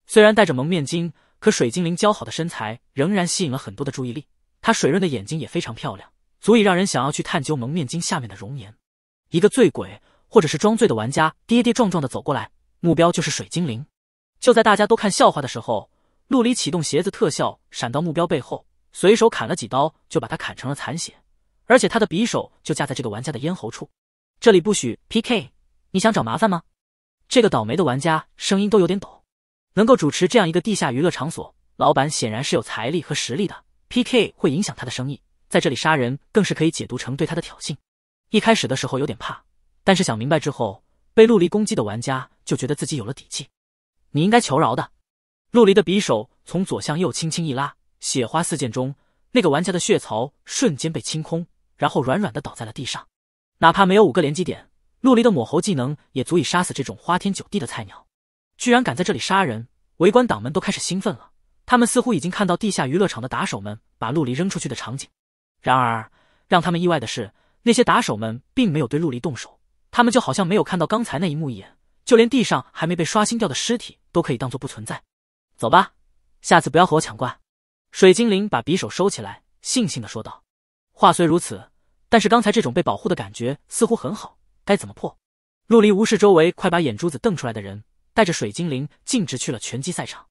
虽然戴着蒙面巾，可水精灵姣好的身材仍然吸引了很多的注意力。她水润的眼睛也非常漂亮，足以让人想要去探究蒙面巾下面的容颜。一个醉鬼或者是装醉的玩家跌跌撞撞的走过来，目标就是水精灵。就在大家都看笑话的时候，陆离启动鞋子特效，闪到目标背后，随手砍了几刀，就把他砍成了残血。而且他的匕首就架在这个玩家的咽喉处，这里不许 PK，你想找麻烦吗？这个倒霉的玩家声音都有点抖。能够主持这样一个地下娱乐场所，老板显然是有财力和实力的。PK 会影响他的生意，在这里杀人更是可以解读成对他的挑衅。一开始的时候有点怕，但是想明白之后，被陆离攻击的玩家就觉得自己有了底气。你应该求饶的。陆离的匕首从左向右轻轻一拉，血花四溅中，那个玩家的血槽瞬间被清空。然后软软的倒在了地上，哪怕没有五个连击点，陆离的抹喉技能也足以杀死这种花天酒地的菜鸟。居然敢在这里杀人，围观党们都开始兴奋了。他们似乎已经看到地下娱乐场的打手们把陆离扔出去的场景。然而让他们意外的是，那些打手们并没有对陆离动手，他们就好像没有看到刚才那一幕一样，就连地上还没被刷新掉的尸体都可以当做不存在。走吧，下次不要和我抢怪。水精灵把匕首收起来，悻悻的说道。话虽如此。但是刚才这种被保护的感觉似乎很好，该怎么破？陆离无视周围快把眼珠子瞪出来的人，带着水精灵径直去了拳击赛场。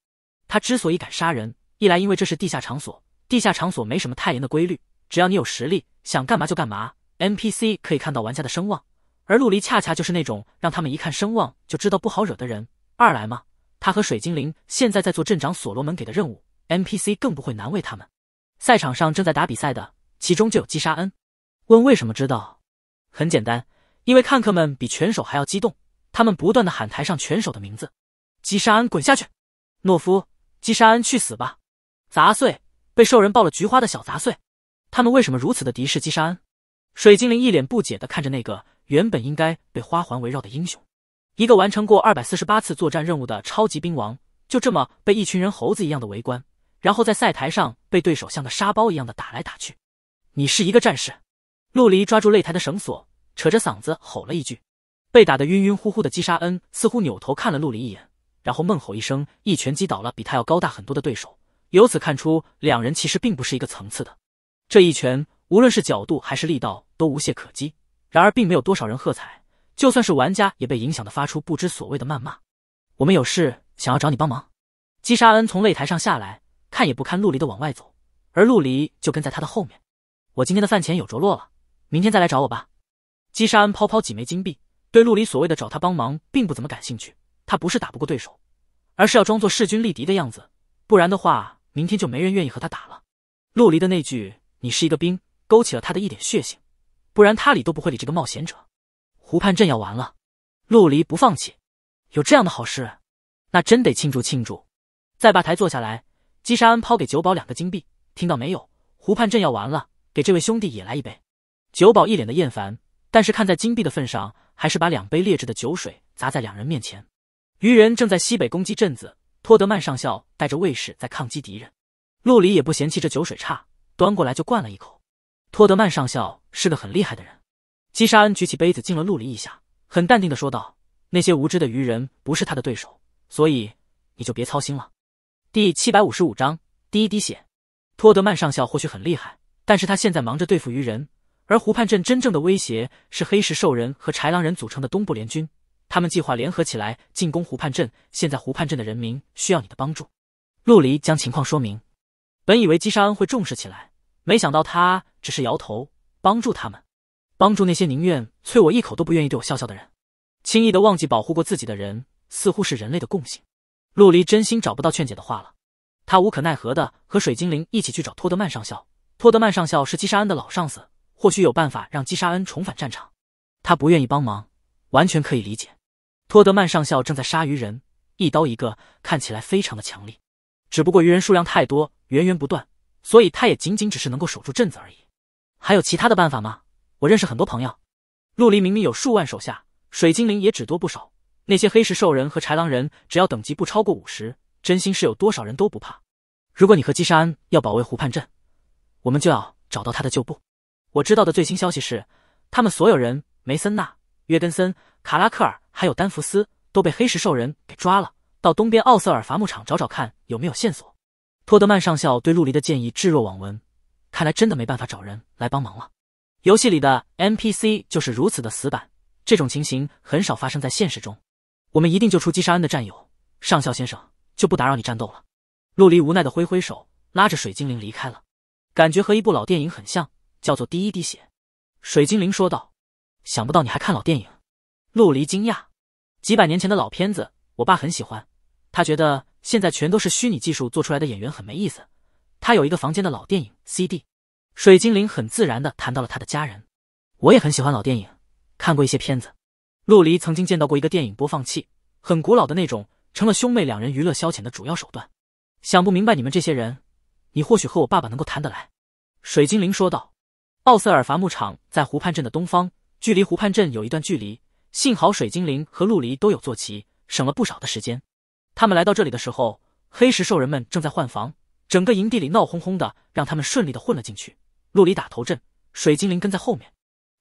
他之所以敢杀人，一来因为这是地下场所，地下场所没什么太严的规律，只要你有实力，想干嘛就干嘛。NPC 可以看到玩家的声望，而陆离恰恰就是那种让他们一看声望就知道不好惹的人。二来嘛，他和水精灵现在在做镇长所罗门给的任务，NPC 更不会难为他们。赛场上正在打比赛的，其中就有击杀恩。问为什么知道？很简单，因为看客们比拳手还要激动，他们不断的喊台上拳手的名字，基沙安滚下去，懦夫基沙安去死吧，杂碎，被兽人爆了菊花的小杂碎。他们为什么如此的敌视基沙安？水精灵一脸不解的看着那个原本应该被花环围绕的英雄，一个完成过二百四十八次作战任务的超级兵王，就这么被一群人猴子一样的围观，然后在赛台上被对手像个沙包一样的打来打去。你是一个战士。陆离抓住擂台的绳索，扯着嗓子吼了一句。被打得晕晕乎乎的姬沙恩似乎扭头看了陆离一眼，然后闷吼一声，一拳击倒了比他要高大很多的对手。由此看出，两人其实并不是一个层次的。这一拳无论是角度还是力道都无懈可击，然而并没有多少人喝彩，就算是玩家也被影响的发出不知所谓的谩骂。我们有事想要找你帮忙。姬沙恩从擂台上下来，看也不看陆离的往外走，而陆离就跟在他的后面。我今天的饭钱有着落了。明天再来找我吧。姬沙恩抛抛几枚金币，对陆离所谓的找他帮忙并不怎么感兴趣。他不是打不过对手，而是要装作势均力敌的样子，不然的话，明天就没人愿意和他打了。陆离的那句“你是一个兵”勾起了他的一点血性，不然他理都不会理这个冒险者。湖畔镇要完了，陆离不放弃。有这样的好事，那真得庆祝庆祝。在吧台坐下来，姬沙恩抛给酒保两个金币。听到没有？湖畔镇要完了，给这位兄弟也来一杯。酒保一脸的厌烦，但是看在金币的份上，还是把两杯劣质的酒水砸在两人面前。鱼人正在西北攻击镇子，托德曼上校带着卫士在抗击敌人。陆离也不嫌弃这酒水差，端过来就灌了一口。托德曼上校是个很厉害的人，基沙恩举起杯子敬了陆离一下，很淡定的说道：“那些无知的鱼人不是他的对手，所以你就别操心了。”第七百五十五章第一滴血。托德曼上校或许很厉害，但是他现在忙着对付鱼人。而湖畔镇真正的威胁是黑石兽人和豺狼人组成的东部联军，他们计划联合起来进攻湖畔镇。现在湖畔镇的人民需要你的帮助。陆离将情况说明，本以为基沙恩会重视起来，没想到他只是摇头。帮助他们，帮助那些宁愿啐我一口都不愿意对我笑笑的人，轻易的忘记保护过自己的人，似乎是人类的共性。陆离真心找不到劝解的话了，他无可奈何的和水精灵一起去找托德曼上校。托德曼上校是基沙恩的老上司。或许有办法让基沙恩重返战场，他不愿意帮忙，完全可以理解。托德曼上校正在杀鱼人，一刀一个，看起来非常的强力。只不过鱼人数量太多，源源不断，所以他也仅仅只是能够守住镇子而已。还有其他的办法吗？我认识很多朋友，陆离明明有数万手下，水精灵也只多不少。那些黑石兽人和豺狼人，只要等级不超过五十，真心是有多少人都不怕。如果你和基沙恩要保卫湖畔镇，我们就要找到他的旧部。我知道的最新消息是，他们所有人梅森、纳约根森、卡拉克尔还有丹弗斯都被黑石兽人给抓了。到东边奥瑟尔伐木场找找看有没有线索。托德曼上校对陆离的建议置若罔闻，看来真的没办法找人来帮忙了。游戏里的 NPC 就是如此的死板，这种情形很少发生在现实中。我们一定救出基沙恩的战友，上校先生，就不打扰你战斗了。陆离无奈的挥挥手，拉着水精灵离开了，感觉和一部老电影很像。叫做第一滴血，水精灵说道。想不到你还看老电影，陆离惊讶。几百年前的老片子，我爸很喜欢，他觉得现在全都是虚拟技术做出来的演员很没意思。他有一个房间的老电影 CD。水精灵很自然的谈到了他的家人。我也很喜欢老电影，看过一些片子。陆离曾经见到过一个电影播放器，很古老的那种，成了兄妹两人娱乐消遣的主要手段。想不明白你们这些人，你或许和我爸爸能够谈得来。水精灵说道。奥瑟尔伐木场在湖畔镇的东方，距离湖畔镇有一段距离。幸好水精灵和陆离都有坐骑，省了不少的时间。他们来到这里的时候，黑石兽人们正在换防，整个营地里闹哄哄的，让他们顺利的混了进去。陆离打头阵，水精灵跟在后面。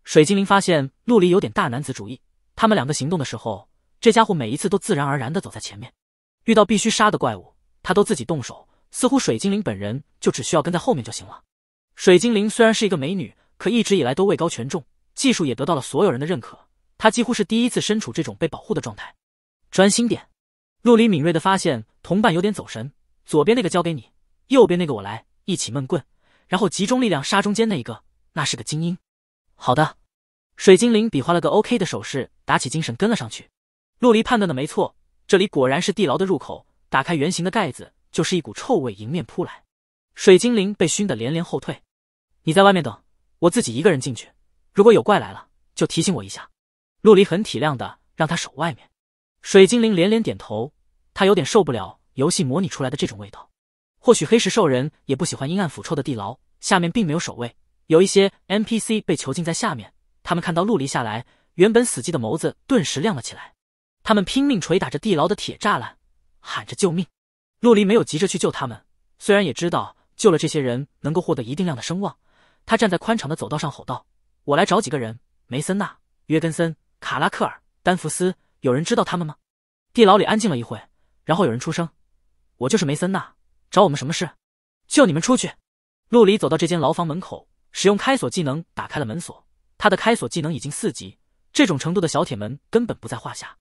水精灵发现陆离有点大男子主义，他们两个行动的时候，这家伙每一次都自然而然的走在前面。遇到必须杀的怪物，他都自己动手，似乎水精灵本人就只需要跟在后面就行了。水精灵虽然是一个美女，可一直以来都位高权重，技术也得到了所有人的认可。她几乎是第一次身处这种被保护的状态。专心点，陆离敏锐的发现同伴有点走神。左边那个交给你，右边那个我来，一起闷棍，然后集中力量杀中间那一个，那是个精英。好的，水精灵比划了个 OK 的手势，打起精神跟了上去。陆离判断的没错，这里果然是地牢的入口。打开圆形的盖子，就是一股臭味迎面扑来，水精灵被熏得连连后退。你在外面等，我自己一个人进去。如果有怪来了，就提醒我一下。陆离很体谅的让他守外面。水精灵连连点头，他有点受不了游戏模拟出来的这种味道。或许黑石兽人也不喜欢阴暗腐臭的地牢，下面并没有守卫，有一些 NPC 被囚禁在下面。他们看到陆离下来，原本死寂的眸子顿时亮了起来，他们拼命捶打着地牢的铁栅栏，喊着救命。陆离没有急着去救他们，虽然也知道救了这些人能够获得一定量的声望。他站在宽敞的走道上，吼道：“我来找几个人，梅森纳、约根森、卡拉克尔、丹弗斯，有人知道他们吗？”地牢里安静了一会，然后有人出声：“我就是梅森纳，找我们什么事？”“救你们出去。”陆离走到这间牢房门口，使用开锁技能打开了门锁。他的开锁技能已经四级，这种程度的小铁门根本不在话下。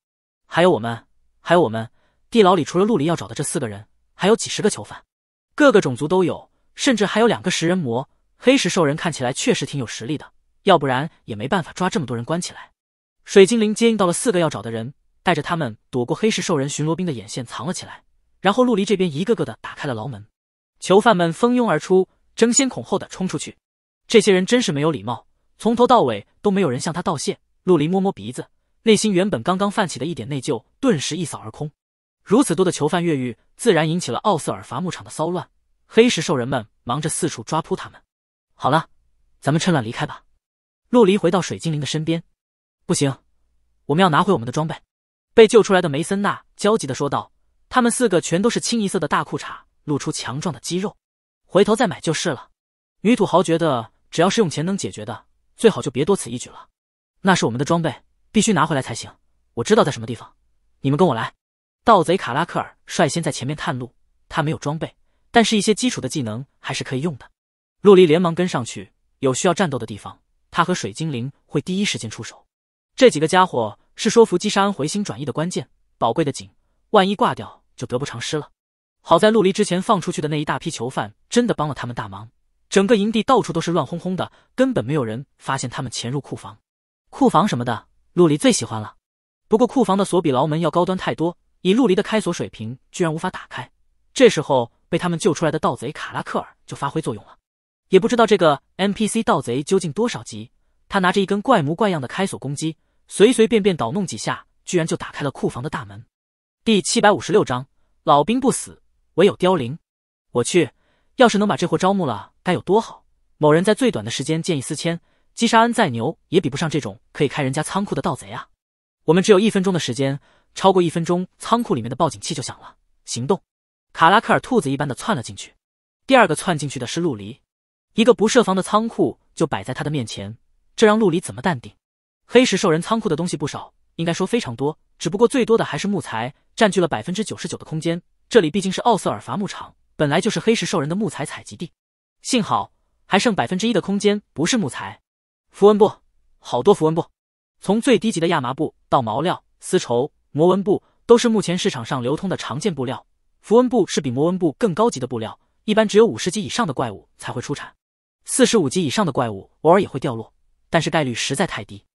还有我们，还有我们，地牢里除了陆离要找的这四个人，还有几十个囚犯，各个种族都有，甚至还有两个食人魔。黑石兽人看起来确实挺有实力的，要不然也没办法抓这么多人关起来。水精灵接应到了四个要找的人，带着他们躲过黑石兽人巡逻兵的眼线，藏了起来。然后陆离这边一个个的打开了牢门，囚犯们蜂拥而出，争先恐后的冲出去。这些人真是没有礼貌，从头到尾都没有人向他道谢。陆离摸摸鼻子，内心原本刚刚泛起的一点内疚顿时一扫而空。如此多的囚犯越狱，自然引起了奥瑟尔伐木场的骚乱，黑石兽人们忙着四处抓扑他们。好了，咱们趁乱离开吧。陆离回到水精灵的身边。不行，我们要拿回我们的装备。被救出来的梅森娜焦急的说道：“他们四个全都是清一色的大裤衩，露出强壮的肌肉。回头再买就是了。”女土豪觉得只要是用钱能解决的，最好就别多此一举了。那是我们的装备，必须拿回来才行。我知道在什么地方，你们跟我来。盗贼卡拉克尔率先在前面探路。他没有装备，但是一些基础的技能还是可以用的。陆离连忙跟上去，有需要战斗的地方，他和水精灵会第一时间出手。这几个家伙是说服基沙安回心转意的关键，宝贵的紧，万一挂掉就得不偿失了。好在陆离之前放出去的那一大批囚犯真的帮了他们大忙，整个营地到处都是乱哄哄的，根本没有人发现他们潜入库房。库房什么的，陆离最喜欢了。不过库房的锁比牢门要高端太多，以陆离的开锁水平居然无法打开。这时候被他们救出来的盗贼卡拉克尔就发挥作用了。也不知道这个 NPC 盗贼究竟多少级，他拿着一根怪模怪样的开锁工具，随随便便捣弄几下，居然就打开了库房的大门。第七百五十六章：老兵不死，唯有凋零。我去，要是能把这货招募了，该有多好！某人在最短的时间见异思迁，击杀恩再牛也比不上这种可以开人家仓库的盗贼啊！我们只有一分钟的时间，超过一分钟，仓库里面的报警器就响了。行动！卡拉克尔兔子一般的窜了进去，第二个窜进去的是陆离。一个不设防的仓库就摆在他的面前，这让陆里怎么淡定？黑石兽人仓库的东西不少，应该说非常多，只不过最多的还是木材，占据了百分之九十九的空间。这里毕竟是奥瑟尔伐木场，本来就是黑石兽人的木材采集地。幸好还剩百分之一的空间，不是木材。符文布，好多符文布，从最低级的亚麻布到毛料、丝绸、魔纹布，都是目前市场上流通的常见布料。符文布是比魔纹布更高级的布料，一般只有五十级以上的怪物才会出产。四十五级以上的怪物偶尔也会掉落，但是概率实在太低。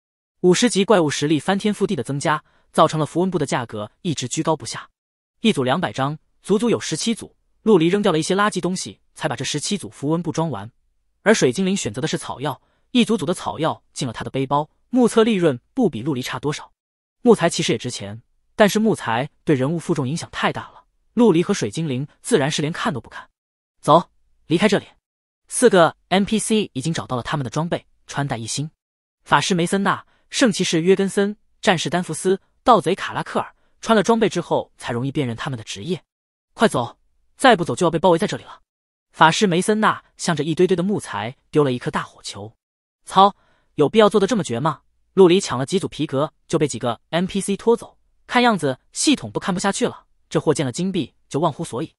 五十级怪物实力翻天覆地的增加，造成了符文布的价格一直居高不下。一组两百张，足足有十七组。陆离扔掉了一些垃圾东西，才把这十七组符文布装完。而水精灵选择的是草药，一组组的草药进了他的背包。目测利润不比陆离差多少。木材其实也值钱，但是木材对人物负重影响太大了。陆离和水精灵自然是连看都不看，走，离开这里。四个 NPC 已经找到了他们的装备，穿戴一新。法师梅森纳、圣骑士约根森、战士丹弗斯、盗贼卡拉克尔穿了装备之后才容易辨认他们的职业。快走，再不走就要被包围在这里了。法师梅森纳向着一堆堆的木材丢了一颗大火球。操，有必要做的这么绝吗？路里抢了几组皮革就被几个 NPC 拖走，看样子系统都看不下去了。这货见了金币就忘乎所以。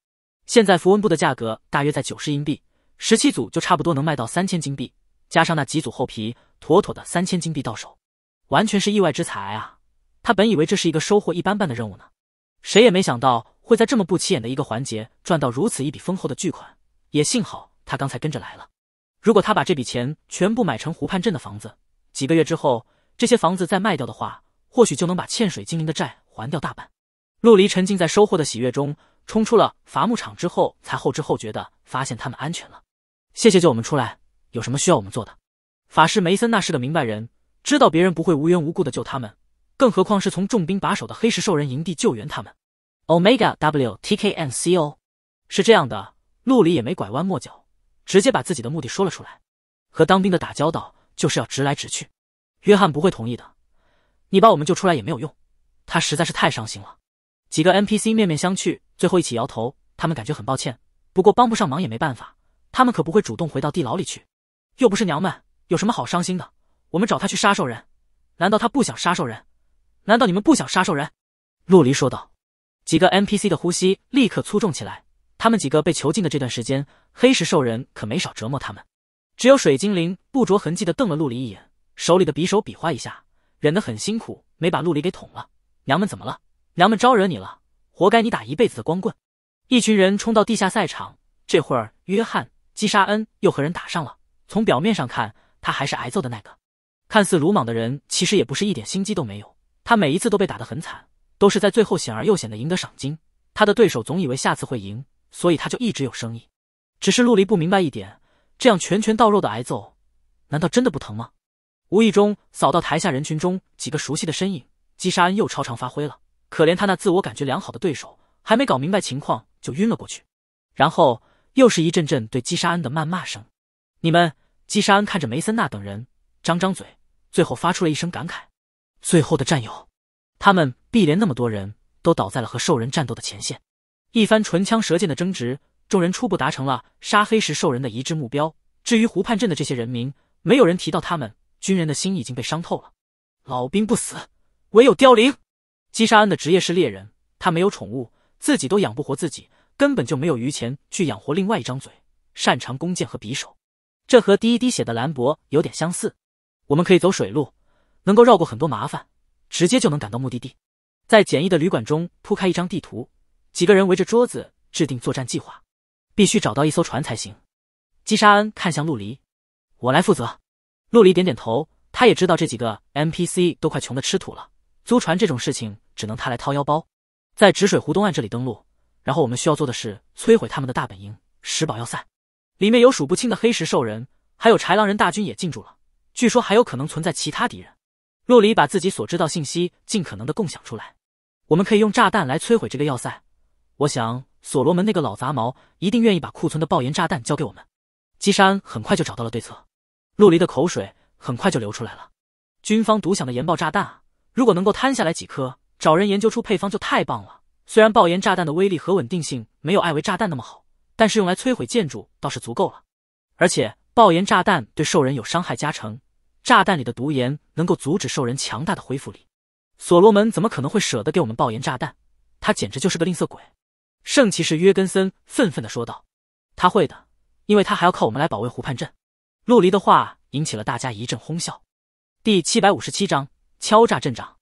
现在符文部的价格大约在九十银币。十七组就差不多能卖到三千金币，加上那几组厚皮，妥妥的三千金币到手，完全是意外之财啊！他本以为这是一个收获一般般的任务呢，谁也没想到会在这么不起眼的一个环节赚到如此一笔丰厚的巨款。也幸好他刚才跟着来了，如果他把这笔钱全部买成湖畔镇的房子，几个月之后这些房子再卖掉的话，或许就能把欠水精灵的债还掉大半。陆离沉浸在收获的喜悦中，冲出了伐木场之后，才后知后觉的发现他们安全了。谢谢救我们出来，有什么需要我们做的？法师梅森那是个明白人，知道别人不会无缘无故的救他们，更何况是从重兵把守的黑石兽人营地救援他们。Omega WTKMCO，是这样的，陆里也没拐弯抹角，直接把自己的目的说了出来。和当兵的打交道就是要直来直去。约翰不会同意的，你把我们救出来也没有用，他实在是太伤心了。几个 NPC 面面相觑，最后一起摇头，他们感觉很抱歉，不过帮不上忙也没办法。他们可不会主动回到地牢里去，又不是娘们，有什么好伤心的？我们找他去杀兽人，难道他不想杀兽人？难道你们不想杀兽人？陆离说道。几个 NPC 的呼吸立刻粗重起来。他们几个被囚禁的这段时间，黑石兽人可没少折磨他们。只有水精灵不着痕迹的瞪了陆离一眼，手里的匕首比划一下，忍得很辛苦，没把陆离给捅了。娘们怎么了？娘们招惹你了？活该你打一辈子的光棍！一群人冲到地下赛场，这会儿约翰。基沙恩又和人打上了。从表面上看，他还是挨揍的那个。看似鲁莽的人，其实也不是一点心机都没有。他每一次都被打得很惨，都是在最后险而又险的赢得赏金。他的对手总以为下次会赢，所以他就一直有生意。只是陆离不明白一点：这样拳拳到肉的挨揍，难道真的不疼吗？无意中扫到台下人群中几个熟悉的身影，击杀恩又超常发挥了。可怜他那自我感觉良好的对手，还没搞明白情况就晕了过去，然后。又是一阵阵对基沙恩的谩骂声。你们，基沙恩看着梅森纳等人，张张嘴，最后发出了一声感慨：最后的战友，他们碧莲那么多人都倒在了和兽人战斗的前线。一番唇枪舌剑的争执，众人初步达成了杀黑石兽人的一致目标。至于湖畔镇的这些人民，没有人提到他们。军人的心已经被伤透了，老兵不死，唯有凋零。基沙恩的职业是猎人，他没有宠物，自己都养不活自己。根本就没有余钱去养活另外一张嘴。擅长弓箭和匕首，这和第一滴血的兰博有点相似。我们可以走水路，能够绕过很多麻烦，直接就能赶到目的地。在简易的旅馆中铺开一张地图，几个人围着桌子制定作战计划。必须找到一艘船才行。基沙恩看向陆离，我来负责。陆离点点头，他也知道这几个 NPC 都快穷的吃土了，租船这种事情只能他来掏腰包。在止水湖东岸这里登陆。然后我们需要做的是摧毁他们的大本营石堡要塞，里面有数不清的黑石兽人，还有豺狼人大军也进驻了。据说还有可能存在其他敌人。洛离把自己所知道信息尽可能的共享出来。我们可以用炸弹来摧毁这个要塞。我想所罗门那个老杂毛一定愿意把库存的爆炎炸弹交给我们。基山很快就找到了对策，洛离的口水很快就流出来了。军方独享的研爆炸弹啊，如果能够摊下来几颗，找人研究出配方就太棒了。虽然爆炎炸弹的威力和稳定性没有艾维炸弹那么好，但是用来摧毁建筑倒是足够了。而且爆炎炸弹对兽人有伤害加成，炸弹里的毒盐能够阻止兽人强大的恢复力。所罗门怎么可能会舍得给我们爆炎炸弹？他简直就是个吝啬鬼！圣骑士约根森愤愤的说道：“他会的，因为他还要靠我们来保卫湖畔镇。”陆离的话引起了大家一阵哄笑。第七百五十七章：敲诈镇长。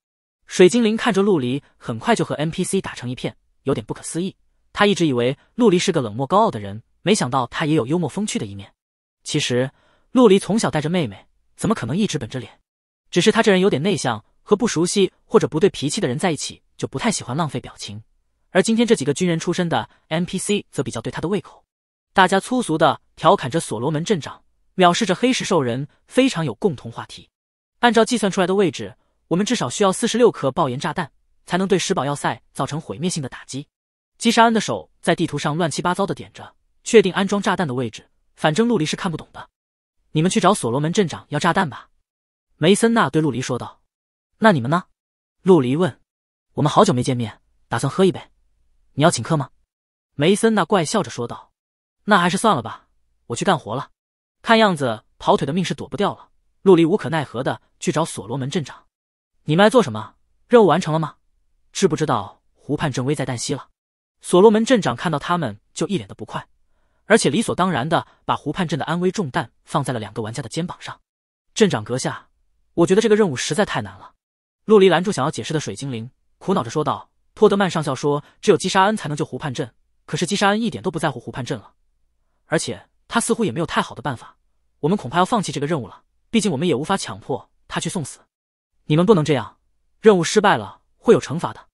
水精灵看着陆离，很快就和 NPC 打成一片，有点不可思议。他一直以为陆离是个冷漠高傲的人，没想到他也有幽默风趣的一面。其实，陆离从小带着妹妹，怎么可能一直绷着脸？只是他这人有点内向，和不熟悉或者不对脾气的人在一起就不太喜欢浪费表情。而今天这几个军人出身的 NPC 则比较对他的胃口。大家粗俗的调侃着所罗门镇长，藐视着黑石兽人，非常有共同话题。按照计算出来的位置。我们至少需要四十六颗爆炎炸弹，才能对石堡要塞造成毁灭性的打击。击杀安的手在地图上乱七八糟的点着，确定安装炸弹的位置。反正陆离是看不懂的，你们去找所罗门镇长要炸弹吧。梅森娜对陆离说道：“那你们呢？”陆离问：“我们好久没见面，打算喝一杯，你要请客吗？”梅森娜怪笑着说道：“那还是算了吧，我去干活了。看样子跑腿的命是躲不掉了。”陆离无可奈何的去找所罗门镇长。你们来做什么？任务完成了吗？知不知道湖畔镇危在旦夕了？所罗门镇长看到他们就一脸的不快，而且理所当然的把湖畔镇的安危重担放在了两个玩家的肩膀上。镇长阁下，我觉得这个任务实在太难了。陆离拦住想要解释的水精灵，苦恼着说道：“托德曼上校说，只有基沙恩才能救湖畔镇，可是基沙恩一点都不在乎湖畔镇了，而且他似乎也没有太好的办法。我们恐怕要放弃这个任务了，毕竟我们也无法强迫他去送死。”你们不能这样，任务失败了会有惩罚的。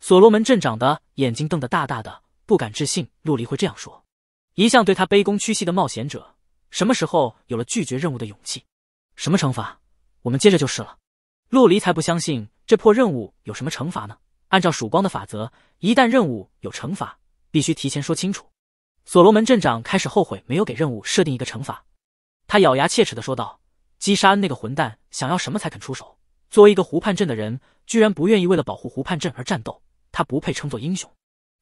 所罗门镇长的眼睛瞪得大大的，不敢置信陆离会这样说。一向对他卑躬屈膝的冒险者，什么时候有了拒绝任务的勇气？什么惩罚？我们接着就是了。陆离才不相信这破任务有什么惩罚呢？按照曙光的法则，一旦任务有惩罚，必须提前说清楚。所罗门镇长开始后悔没有给任务设定一个惩罚，他咬牙切齿地说道：“击杀那个混蛋，想要什么才肯出手？”作为一个湖畔镇的人，居然不愿意为了保护湖畔镇而战斗，他不配称作英雄。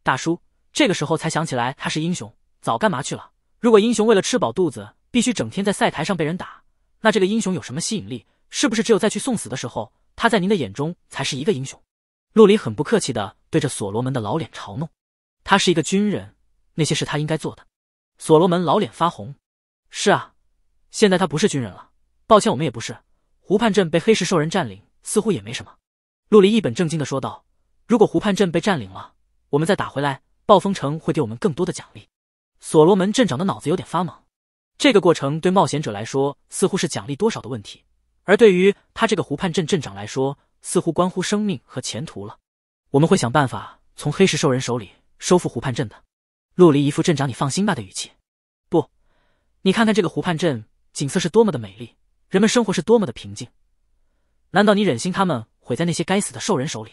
大叔，这个时候才想起来他是英雄，早干嘛去了？如果英雄为了吃饱肚子，必须整天在赛台上被人打，那这个英雄有什么吸引力？是不是只有在去送死的时候，他在您的眼中才是一个英雄？陆离很不客气的对着所罗门的老脸嘲弄：“他是一个军人，那些是他应该做的。”所罗门老脸发红：“是啊，现在他不是军人了。抱歉，我们也不是。”湖畔镇被黑石兽人占领，似乎也没什么。陆离一本正经地说道：“如果湖畔镇被占领了，我们再打回来，暴风城会给我们更多的奖励。”所罗门镇长的脑子有点发懵。这个过程对冒险者来说似乎是奖励多少的问题，而对于他这个湖畔镇镇长来说，似乎关乎生命和前途了。我们会想办法从黑石兽人手里收复湖畔镇的。陆离一副镇长，你放心吧的语气。不，你看看这个湖畔镇景色是多么的美丽。人们生活是多么的平静，难道你忍心他们毁在那些该死的兽人手里？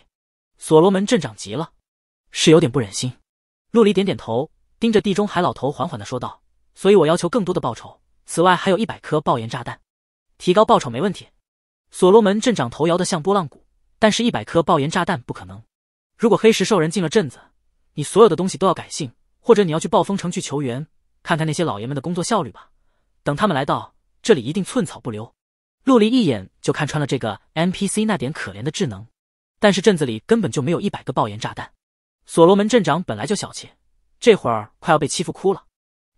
所罗门镇长急了，是有点不忍心。陆离点点头，盯着地中海老头缓缓的说道：“所以我要求更多的报酬，此外还有一百颗爆炎炸弹。提高报酬没问题。”所罗门镇长头摇得像拨浪鼓，但是一百颗爆炎炸弹不可能。如果黑石兽人进了镇子，你所有的东西都要改姓，或者你要去暴风城去求援，看看那些老爷们的工作效率吧。等他们来到。这里一定寸草不留。陆离一眼就看穿了这个 NPC 那点可怜的智能，但是镇子里根本就没有一百个爆炎炸弹。所罗门镇长本来就小气，这会儿快要被欺负哭了。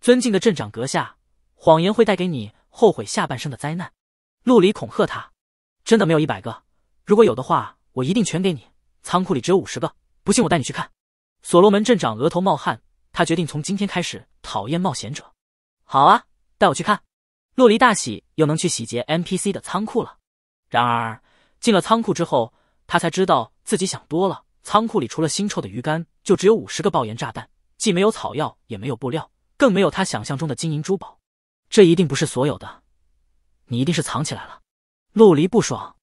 尊敬的镇长阁下，谎言会带给你后悔下半生的灾难。陆离恐吓他，真的没有一百个。如果有的话，我一定全给你。仓库里只有五十个，不信我带你去看。所罗门镇长额头冒汗，他决定从今天开始讨厌冒险者。好啊，带我去看。洛离大喜，又能去洗劫 NPC 的仓库了。然而进了仓库之后，他才知道自己想多了。仓库里除了腥臭的鱼干，就只有五十个爆盐炸弹，既没有草药，也没有布料，更没有他想象中的金银珠宝。这一定不是所有的，你一定是藏起来了。洛离不爽。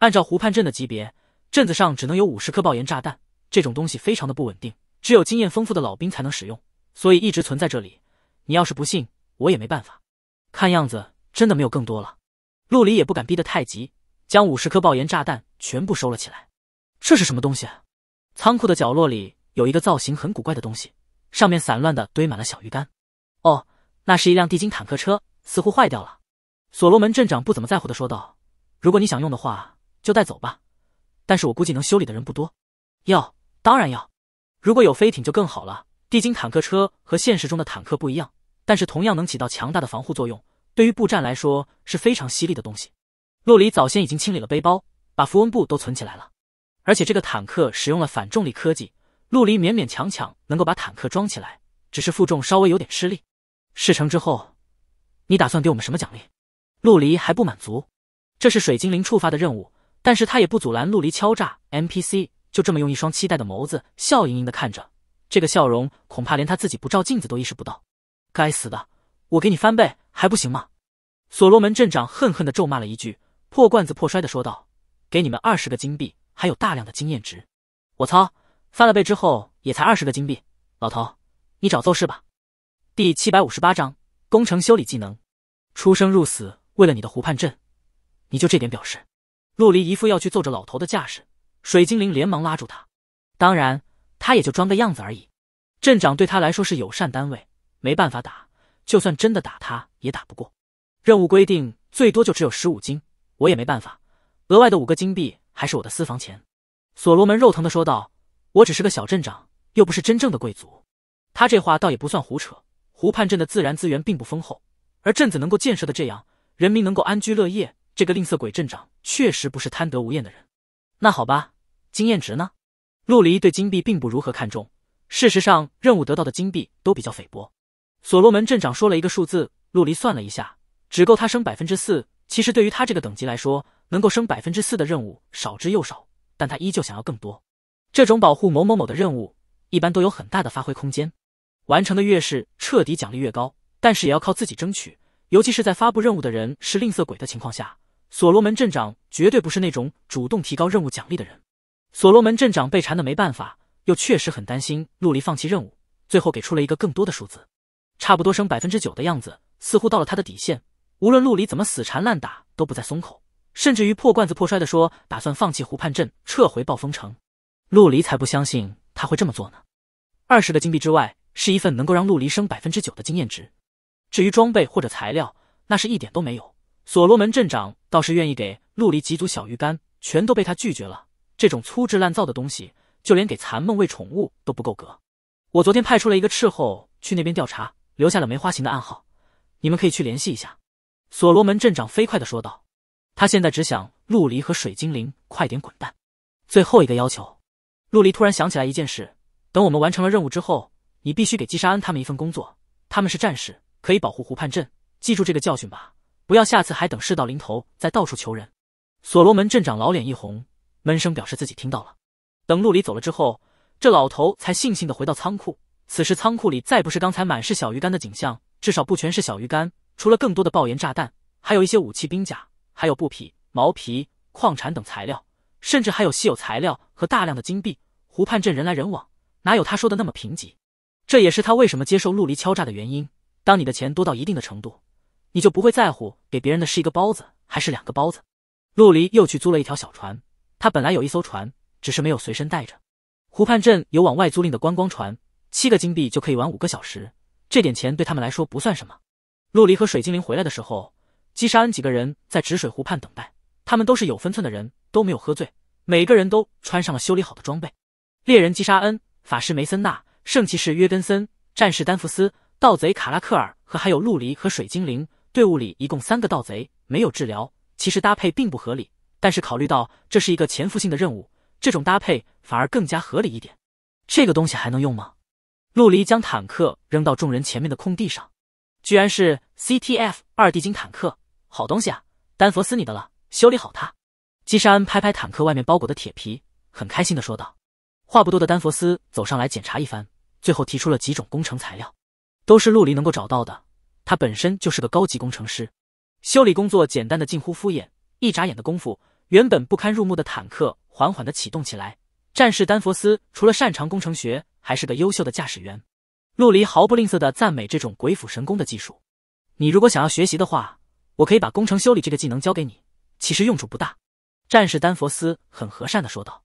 按照湖畔镇的级别，镇子上只能有五十颗爆盐炸弹，这种东西非常的不稳定，只有经验丰富的老兵才能使用，所以一直存在这里。你要是不信，我也没办法。看样子真的没有更多了，陆离也不敢逼得太急，将五十颗爆炎炸弹全部收了起来。这是什么东西？仓库的角落里有一个造型很古怪的东西，上面散乱的堆满了小鱼干。哦，那是一辆地精坦克车，似乎坏掉了。所罗门镇长不怎么在乎的说道：“如果你想用的话，就带走吧。但是我估计能修理的人不多。”“要当然要，如果有飞艇就更好了。”地精坦克车和现实中的坦克不一样。但是同样能起到强大的防护作用，对于布战来说是非常犀利的东西。陆离早先已经清理了背包，把符文布都存起来了。而且这个坦克使用了反重力科技，陆离勉勉强强能够把坦克装起来，只是负重稍微有点吃力。事成之后，你打算给我们什么奖励？陆离还不满足，这是水精灵触发的任务，但是他也不阻拦陆离敲诈 NPC，就这么用一双期待的眸子笑盈盈的看着，这个笑容恐怕连他自己不照镜子都意识不到。该死的！我给你翻倍还不行吗？所罗门镇长恨恨的咒骂了一句，破罐子破摔的说道：“给你们二十个金币，还有大量的经验值。”我操，翻了倍之后也才二十个金币。老头，你找揍是吧？第七百五十八章工程修理技能。出生入死，为了你的湖畔镇，你就这点表示？陆离一副要去揍着老头的架势，水精灵连忙拉住他。当然，他也就装个样子而已。镇长对他来说是友善单位。没办法打，就算真的打他也打不过。任务规定最多就只有十五金，我也没办法。额外的五个金币还是我的私房钱。”所罗门肉疼的说道，“我只是个小镇长，又不是真正的贵族。”他这话倒也不算胡扯。湖畔镇的自然资源并不丰厚，而镇子能够建设的这样，人民能够安居乐业，这个吝啬鬼镇长确实不是贪得无厌的人。那好吧，经验值呢？陆离对金币并不如何看重，事实上，任务得到的金币都比较菲薄。所罗门镇长说了一个数字，陆离算了一下，只够他升百分之四。其实对于他这个等级来说，能够升百分之四的任务少之又少，但他依旧想要更多。这种保护某某某的任务，一般都有很大的发挥空间，完成的越是彻底，奖励越高，但是也要靠自己争取。尤其是在发布任务的人是吝啬鬼的情况下，所罗门镇长绝对不是那种主动提高任务奖励的人。所罗门镇长被缠的没办法，又确实很担心陆离放弃任务，最后给出了一个更多的数字。差不多升百分之九的样子，似乎到了他的底线。无论陆离怎么死缠烂打，都不再松口，甚至于破罐子破摔的说打算放弃湖畔镇，撤回暴风城。陆离才不相信他会这么做呢。二十个金币之外，是一份能够让陆离升百分之九的经验值。至于装备或者材料，那是一点都没有。所罗门镇长倒是愿意给陆离几组小鱼干，全都被他拒绝了。这种粗制滥造的东西，就连给残梦喂宠物都不够格。我昨天派出了一个斥候去那边调查。留下了梅花形的暗号，你们可以去联系一下。所罗门镇长飞快的说道。他现在只想陆离和水精灵快点滚蛋。最后一个要求，陆离突然想起来一件事，等我们完成了任务之后，你必须给基沙恩他们一份工作，他们是战士，可以保护湖畔镇。记住这个教训吧，不要下次还等事到临头再到处求人。所罗门镇长老脸一红，闷声表示自己听到了。等陆离走了之后，这老头才悻悻的回到仓库。此时仓库里再不是刚才满是小鱼干的景象，至少不全是小鱼干。除了更多的爆炎炸弹，还有一些武器、兵甲，还有布匹、毛皮、矿产等材料，甚至还有稀有材料和大量的金币。湖畔镇人来人往，哪有他说的那么贫瘠？这也是他为什么接受陆离敲诈的原因。当你的钱多到一定的程度，你就不会在乎给别人的是一个包子还是两个包子。陆离又去租了一条小船，他本来有一艘船，只是没有随身带着。湖畔镇有往外租赁的观光船。七个金币就可以玩五个小时，这点钱对他们来说不算什么。陆离和水精灵回来的时候，击杀恩几个人在止水湖畔等待。他们都是有分寸的人，都没有喝醉。每个人都穿上了修理好的装备。猎人击杀恩，法师梅森娜，圣骑士约根森，战士丹弗斯，盗贼卡拉克尔，和还有陆离和水精灵。队伍里一共三个盗贼，没有治疗。其实搭配并不合理，但是考虑到这是一个潜伏性的任务，这种搭配反而更加合理一点。这个东西还能用吗？陆离将坦克扔到众人前面的空地上，居然是 C T F 二地精坦克，好东西啊！丹佛斯，你的了，修理好它。基山拍拍坦克外面包裹的铁皮，很开心的说道。话不多的丹佛斯走上来检查一番，最后提出了几种工程材料，都是陆离能够找到的。他本身就是个高级工程师，修理工作简单的近乎敷衍。一眨眼的功夫，原本不堪入目的坦克缓缓的启动起来。战士丹佛斯除了擅长工程学。还是个优秀的驾驶员，陆离毫不吝啬地赞美这种鬼斧神工的技术。你如果想要学习的话，我可以把工程修理这个技能教给你。其实用处不大。战士丹佛斯很和善地说道：“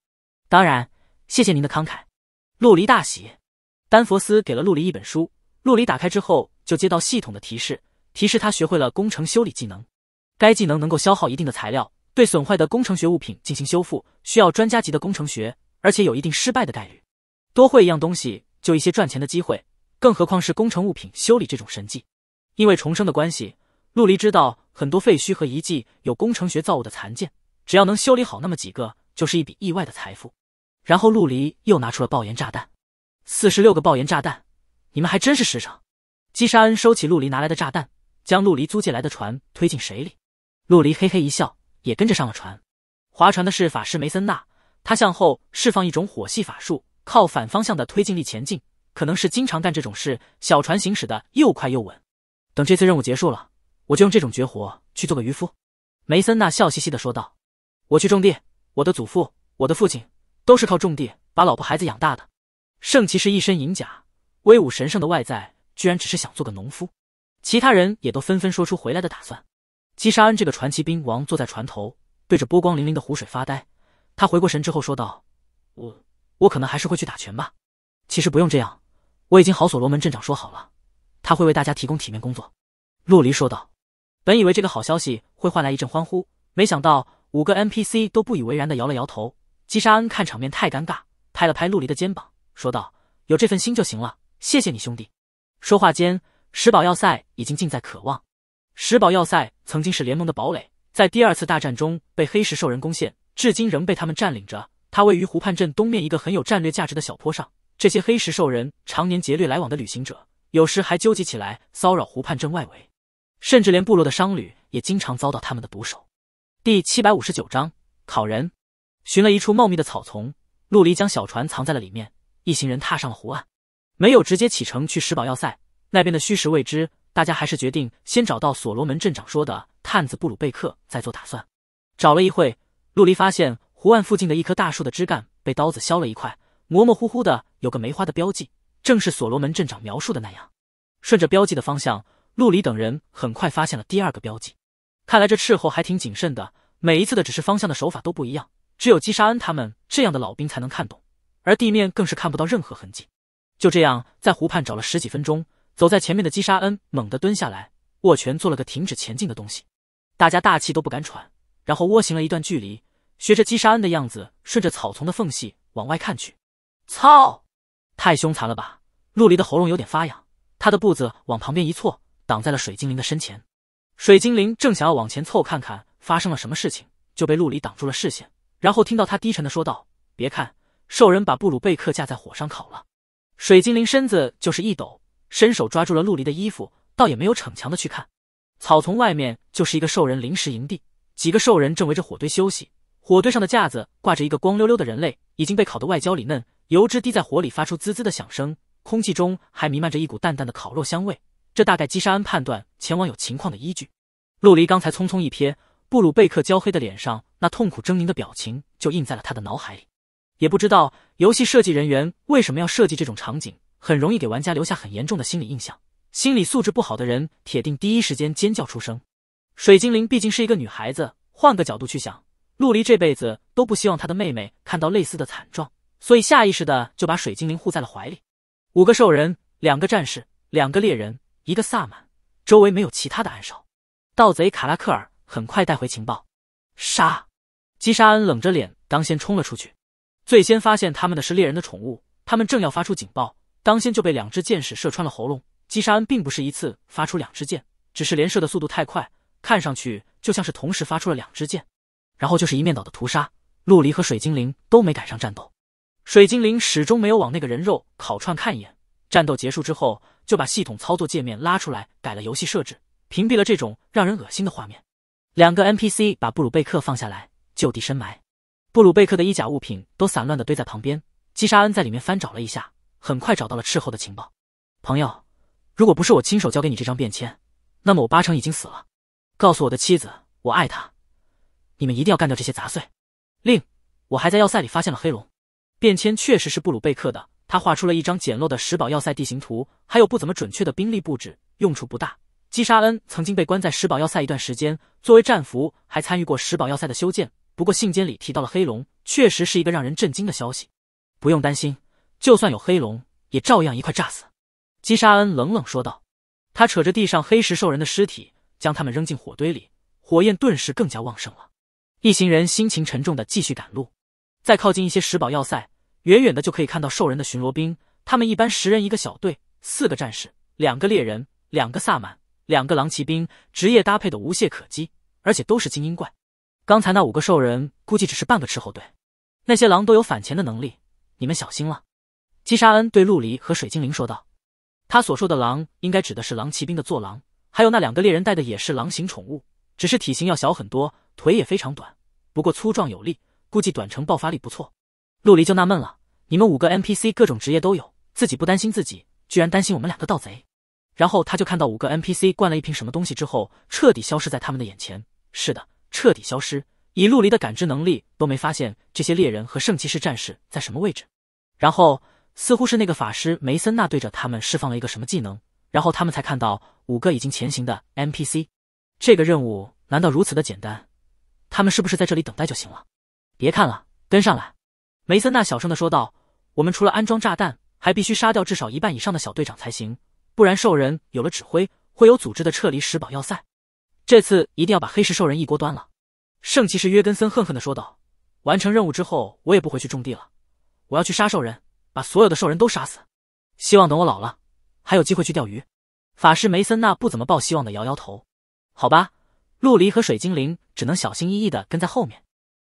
当然，谢谢您的慷慨。”陆离大喜。丹佛斯给了陆离一本书，陆离打开之后就接到系统的提示，提示他学会了工程修理技能。该技能能够消耗一定的材料，对损坏的工程学物品进行修复，需要专家级的工程学，而且有一定失败的概率。多会一样东西，就一些赚钱的机会，更何况是工程物品修理这种神技。因为重生的关系，陆离知道很多废墟和遗迹有工程学造物的残件，只要能修理好那么几个，就是一笔意外的财富。然后陆离又拿出了爆炎炸弹，四十六个爆炎炸弹，你们还真是实诚。基沙恩收起陆离拿来的炸弹，将陆离租借来的船推进水里。陆离嘿嘿一笑，也跟着上了船。划船的是法师梅森纳，他向后释放一种火系法术。靠反方向的推进力前进，可能是经常干这种事，小船行驶的又快又稳。等这次任务结束了，我就用这种绝活去做个渔夫。”梅森娜笑嘻嘻的说道，“我去种地，我的祖父、我的父亲都是靠种地把老婆孩子养大的。”圣骑士一身银甲，威武神圣的外在，居然只是想做个农夫。其他人也都纷纷说出回来的打算。基沙恩这个传奇兵王坐在船头，对着波光粼粼的湖水发呆。他回过神之后说道：“我。”我可能还是会去打拳吧，其实不用这样，我已经好所罗门镇长说好了，他会为大家提供体面工作。”陆离说道。本以为这个好消息会换来一阵欢呼，没想到五个 NPC 都不以为然的摇了摇头。基沙恩看场面太尴尬，拍了拍陆离的肩膀，说道：“有这份心就行了，谢谢你，兄弟。”说话间，石堡要塞已经近在渴望。石堡要塞曾经是联盟的堡垒，在第二次大战中被黑石兽人攻陷，至今仍被他们占领着。它位于湖畔镇东面一个很有战略价值的小坡上。这些黑石兽人常年劫掠来往的旅行者，有时还纠集起来骚扰湖畔镇外围，甚至连部落的商旅也经常遭到他们的毒手。第七百五十九章考人。寻了一处茂密的草丛，陆离将小船藏在了里面。一行人踏上了湖岸，没有直接启程去石堡要塞那边的虚实未知，大家还是决定先找到所罗门镇长说的探子布鲁贝克，再做打算。找了一会，陆离发现。湖岸附近的一棵大树的枝干被刀子削了一块，模模糊糊的有个梅花的标记，正是所罗门镇长描述的那样。顺着标记的方向，陆离等人很快发现了第二个标记。看来这斥候还挺谨慎的，每一次的指示方向的手法都不一样，只有基沙恩他们这样的老兵才能看懂，而地面更是看不到任何痕迹。就这样，在湖畔找了十几分钟，走在前面的基沙恩猛地蹲下来，握拳做了个停止前进的东西，大家大气都不敢喘，然后蜗行了一段距离。学着击杀恩的样子，顺着草丛的缝隙往外看去。操！太凶残了吧！陆离的喉咙有点发痒，他的步子往旁边一错，挡在了水精灵的身前。水精灵正想要往前凑看看发生了什么事情，就被陆离挡住了视线。然后听到他低沉的说道：“别看，兽人把布鲁贝克架在火上烤了。”水精灵身子就是一抖，伸手抓住了陆离的衣服，倒也没有逞强的去看。草丛外面就是一个兽人临时营地，几个兽人正围着火堆休息。火堆上的架子挂着一个光溜溜的人类，已经被烤得外焦里嫩，油脂滴在火里发出滋滋的响声，空气中还弥漫着一股淡淡的烤肉香味。这大概基沙安判断前往有情况的依据。陆离刚才匆匆一瞥，布鲁贝克焦黑的脸上那痛苦狰狞的表情就印在了他的脑海里。也不知道游戏设计人员为什么要设计这种场景，很容易给玩家留下很严重的心理印象。心理素质不好的人铁定第一时间尖叫出声。水精灵毕竟是一个女孩子，换个角度去想。陆离这辈子都不希望他的妹妹看到类似的惨状，所以下意识的就把水精灵护在了怀里。五个兽人，两个战士，两个猎人，一个萨满，周围没有其他的暗哨。盗贼卡拉克尔很快带回情报。杀！基沙恩冷着脸当先冲了出去。最先发现他们的是猎人的宠物，他们正要发出警报，当先就被两支箭矢射穿了喉咙。基沙恩并不是一次发出两支箭，只是连射的速度太快，看上去就像是同时发出了两支箭。然后就是一面倒的屠杀，陆离和水精灵都没赶上战斗。水精灵始终没有往那个人肉烤串看一眼。战斗结束之后，就把系统操作界面拉出来，改了游戏设置，屏蔽了这种让人恶心的画面。两个 NPC 把布鲁贝克放下来，就地深埋。布鲁贝克的衣甲物品都散乱的堆在旁边。基沙恩在里面翻找了一下，很快找到了斥候的情报。朋友，如果不是我亲手交给你这张便签，那么我八成已经死了。告诉我的妻子，我爱她。你们一定要干掉这些杂碎。另，我还在要塞里发现了黑龙。便签确实是布鲁贝克的，他画出了一张简陋的石堡要塞地形图，还有不怎么准确的兵力布置，用处不大。基沙恩曾经被关在石堡要塞一段时间，作为战俘还参与过石堡要塞的修建。不过信笺里提到了黑龙，确实是一个让人震惊的消息。不用担心，就算有黑龙，也照样一块炸死。基沙恩冷冷说道。他扯着地上黑石兽人的尸体，将他们扔进火堆里，火焰顿时更加旺盛了。一行人心情沉重的继续赶路，再靠近一些石堡要塞，远远的就可以看到兽人的巡逻兵。他们一般十人一个小队，四个战士，两个猎人，两个萨满，两个狼骑兵，职业搭配的无懈可击，而且都是精英怪。刚才那五个兽人估计只是半个斥候队。那些狼都有反潜的能力，你们小心了。基沙恩对陆离和水精灵说道。他所说的狼应该指的是狼骑兵的坐狼，还有那两个猎人带的也是狼形宠物，只是体型要小很多。腿也非常短，不过粗壮有力，估计短程爆发力不错。陆离就纳闷了，你们五个 NPC 各种职业都有，自己不担心自己，居然担心我们两个盗贼。然后他就看到五个 NPC 灌了一瓶什么东西之后，彻底消失在他们的眼前。是的，彻底消失，以陆离的感知能力都没发现这些猎人和圣骑士战士在什么位置。然后似乎是那个法师梅森娜对着他们释放了一个什么技能，然后他们才看到五个已经前行的 NPC。这个任务难道如此的简单？他们是不是在这里等待就行了？别看了，跟上来。”梅森娜小声的说道，“我们除了安装炸弹，还必须杀掉至少一半以上的小队长才行，不然兽人有了指挥，会有组织的撤离石堡要塞。这次一定要把黑石兽人一锅端了。”圣骑士约根森恨恨的说道，“完成任务之后，我也不回去种地了，我要去杀兽人，把所有的兽人都杀死。希望等我老了，还有机会去钓鱼。”法师梅森娜不怎么抱希望的摇摇头，“好吧。”陆离和水精灵。只能小心翼翼的跟在后面，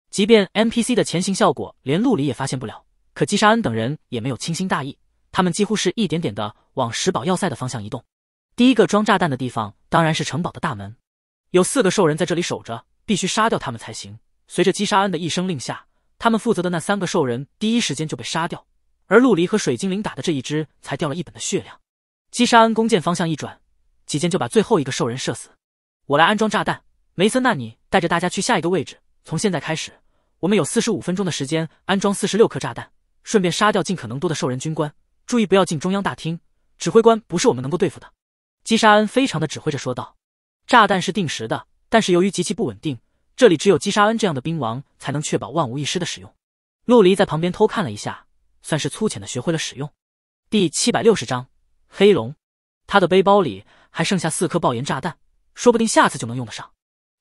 即便 NPC 的潜行效果连陆离也发现不了，可击杀恩等人也没有轻心大意，他们几乎是一点点的往石堡要塞的方向移动。第一个装炸弹的地方当然是城堡的大门，有四个兽人在这里守着，必须杀掉他们才行。随着击杀恩的一声令下，他们负责的那三个兽人第一时间就被杀掉，而陆离和水精灵打的这一只才掉了一本的血量。击杀恩弓箭方向一转，几箭就把最后一个兽人射死。我来安装炸弹。梅森，那你带着大家去下一个位置。从现在开始，我们有四十五分钟的时间安装四十六颗炸弹，顺便杀掉尽可能多的兽人军官。注意，不要进中央大厅，指挥官不是我们能够对付的。基沙恩非常的指挥着说道：“炸弹是定时的，但是由于极其不稳定，这里只有基沙恩这样的兵王才能确保万无一失的使用。”陆离在旁边偷看了一下，算是粗浅的学会了使用。第七百六十章黑龙，他的背包里还剩下四颗爆炎炸弹，说不定下次就能用得上。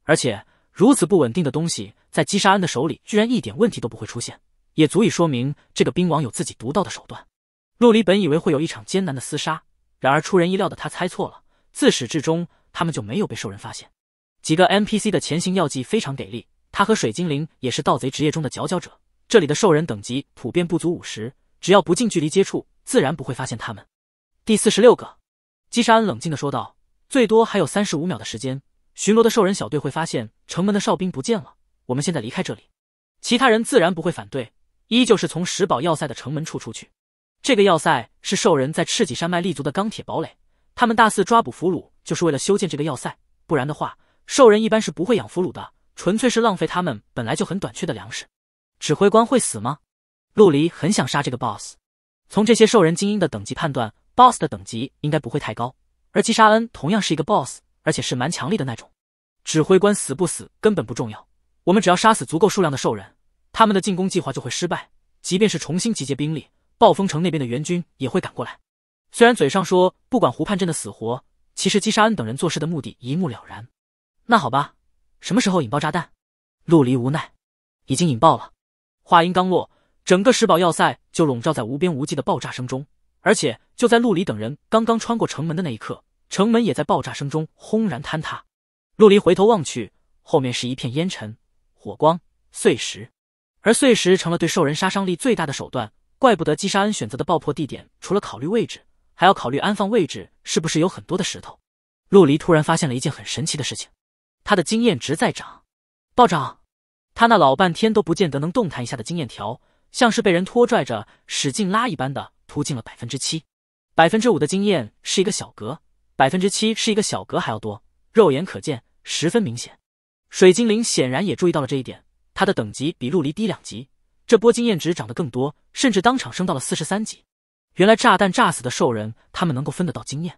而且如此不稳定的东西，在击杀恩的手里居然一点问题都不会出现，也足以说明这个兵王有自己独到的手段。陆离本以为会有一场艰难的厮杀，然而出人意料的，他猜错了。自始至终，他们就没有被兽人发现。几个 NPC 的潜行药剂非常给力，他和水精灵也是盗贼职业中的佼佼者。这里的兽人等级普遍不足五十，只要不近距离接触，自然不会发现他们。第四十六个，基沙恩冷静的说道：“最多还有三十五秒的时间。”巡逻的兽人小队会发现城门的哨兵不见了。我们现在离开这里，其他人自然不会反对，依旧是从石堡要塞的城门处出去。这个要塞是兽人在赤脊山脉立足的钢铁堡垒，他们大肆抓捕俘虏就是为了修建这个要塞。不然的话，兽人一般是不会养俘虏的，纯粹是浪费他们本来就很短缺的粮食。指挥官会死吗？陆离很想杀这个 BOSS。从这些兽人精英的等级判断，BOSS 的等级应该不会太高。而击杀恩同样是一个 BOSS。而且是蛮强力的那种，指挥官死不死根本不重要，我们只要杀死足够数量的兽人，他们的进攻计划就会失败。即便是重新集结兵力，暴风城那边的援军也会赶过来。虽然嘴上说不管湖畔镇的死活，其实姬沙恩等人做事的目的一目了然。那好吧，什么时候引爆炸弹？陆离无奈，已经引爆了。话音刚落，整个石堡要塞就笼罩在无边无际的爆炸声中，而且就在陆离等人刚刚穿过城门的那一刻。城门也在爆炸声中轰然坍塌。陆离回头望去，后面是一片烟尘、火光、碎石，而碎石成了对兽人杀伤力最大的手段。怪不得击沙恩选择的爆破地点，除了考虑位置，还要考虑安放位置是不是有很多的石头。陆离突然发现了一件很神奇的事情，他的经验值在涨，暴涨。他那老半天都不见得能动弹一下的经验条，像是被人拖拽着使劲拉一般的突进了百分之七、百分之五的经验是一个小格。百分之七是一个小格还要多，肉眼可见，十分明显。水精灵显然也注意到了这一点，它的等级比陆离低两级，这波经验值涨得更多，甚至当场升到了四十三级。原来炸弹炸死的兽人，他们能够分得到经验，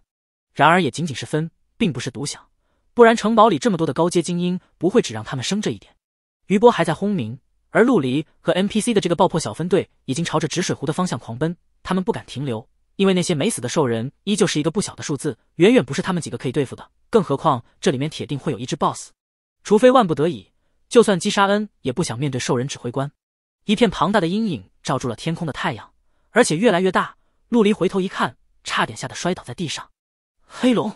然而也仅仅是分，并不是独享，不然城堡里这么多的高阶精英不会只让他们升这一点。余波还在轰鸣，而陆离和 NPC 的这个爆破小分队已经朝着止水湖的方向狂奔，他们不敢停留。因为那些没死的兽人依旧是一个不小的数字，远远不是他们几个可以对付的。更何况这里面铁定会有一只 BOSS，除非万不得已，就算击沙恩也不想面对兽人指挥官。一片庞大的阴影罩住了天空的太阳，而且越来越大。陆离回头一看，差点吓得摔倒在地上。黑龙，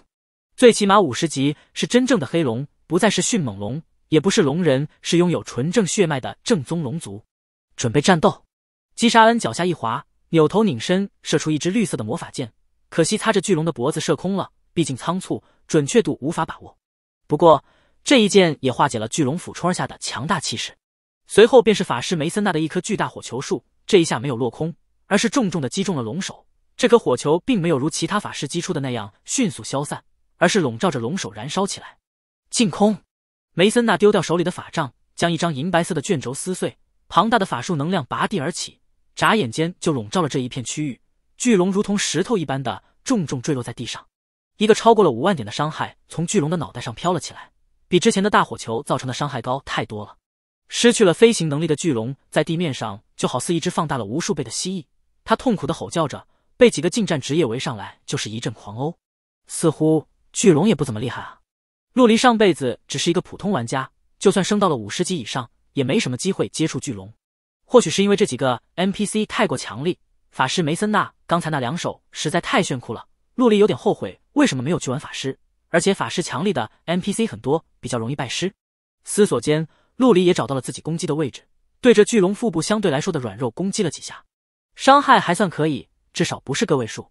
最起码五十级是真正的黑龙，不再是迅猛龙，也不是龙人，是拥有纯正血脉的正宗龙族。准备战斗，击杀恩脚下一滑。扭头拧身，射出一支绿色的魔法箭，可惜擦着巨龙的脖子射空了。毕竟仓促，准确度无法把握。不过这一箭也化解了巨龙俯冲而下的强大气势。随后便是法师梅森纳的一颗巨大火球术，这一下没有落空，而是重重的击中了龙首。这颗火球并没有如其他法师击出的那样迅速消散，而是笼罩着龙首燃烧起来。净空，梅森纳丢掉手里的法杖，将一张银白色的卷轴撕碎，庞大的法术能量拔地而起。眨眼间就笼罩了这一片区域，巨龙如同石头一般的重重坠落在地上，一个超过了五万点的伤害从巨龙的脑袋上飘了起来，比之前的大火球造成的伤害高太多了。失去了飞行能力的巨龙在地面上就好似一只放大了无数倍的蜥蜴，它痛苦的吼叫着，被几个近战职业围上来就是一阵狂殴，似乎巨龙也不怎么厉害啊。陆离上辈子只是一个普通玩家，就算升到了五十级以上，也没什么机会接触巨龙。或许是因为这几个 NPC 太过强力，法师梅森娜刚才那两手实在太炫酷了。陆离有点后悔为什么没有去玩法师，而且法师强力的 NPC 很多，比较容易拜师。思索间，陆离也找到了自己攻击的位置，对着巨龙腹部相对来说的软肉攻击了几下，伤害还算可以，至少不是个位数。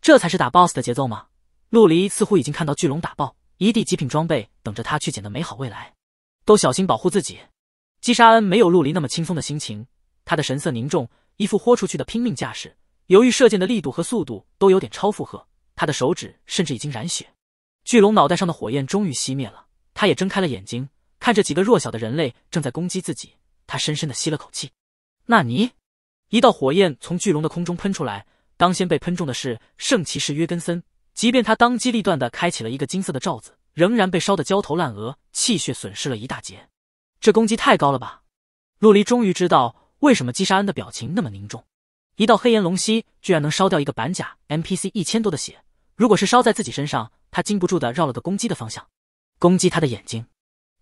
这才是打 boss 的节奏吗？陆离似乎已经看到巨龙打爆，一地极品装备等着他去捡的美好未来。都小心保护自己。击杀恩没有陆离那么轻松的心情。他的神色凝重，一副豁出去的拼命架势。由于射箭的力度和速度都有点超负荷，他的手指甚至已经染血。巨龙脑袋上的火焰终于熄灭了，他也睁开了眼睛，看着几个弱小的人类正在攻击自己。他深深的吸了口气。纳尼！一道火焰从巨龙的空中喷出来，当先被喷中的是圣骑士约根森，即便他当机立断的开启了一个金色的罩子，仍然被烧得焦头烂额，气血损失了一大截。这攻击太高了吧！陆离终于知道。为什么击杀恩的表情那么凝重？一道黑炎龙息居然能烧掉一个板甲 M P C 一千多的血，如果是烧在自己身上，他禁不住的绕了个攻击的方向，攻击他的眼睛。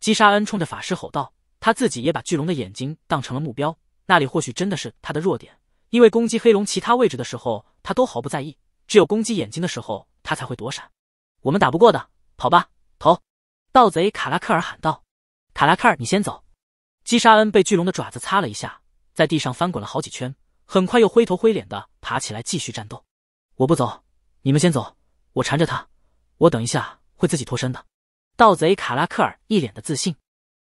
击杀恩冲着法师吼道，他自己也把巨龙的眼睛当成了目标，那里或许真的是他的弱点，因为攻击黑龙其他位置的时候他都毫不在意，只有攻击眼睛的时候他才会躲闪。我们打不过的，跑吧，头！盗贼卡拉克尔喊道。卡拉克尔，你先走。击杀恩被巨龙的爪子擦了一下。在地上翻滚了好几圈，很快又灰头灰脸的爬起来继续战斗。我不走，你们先走，我缠着他，我等一下会自己脱身的。盗贼卡拉克尔一脸的自信。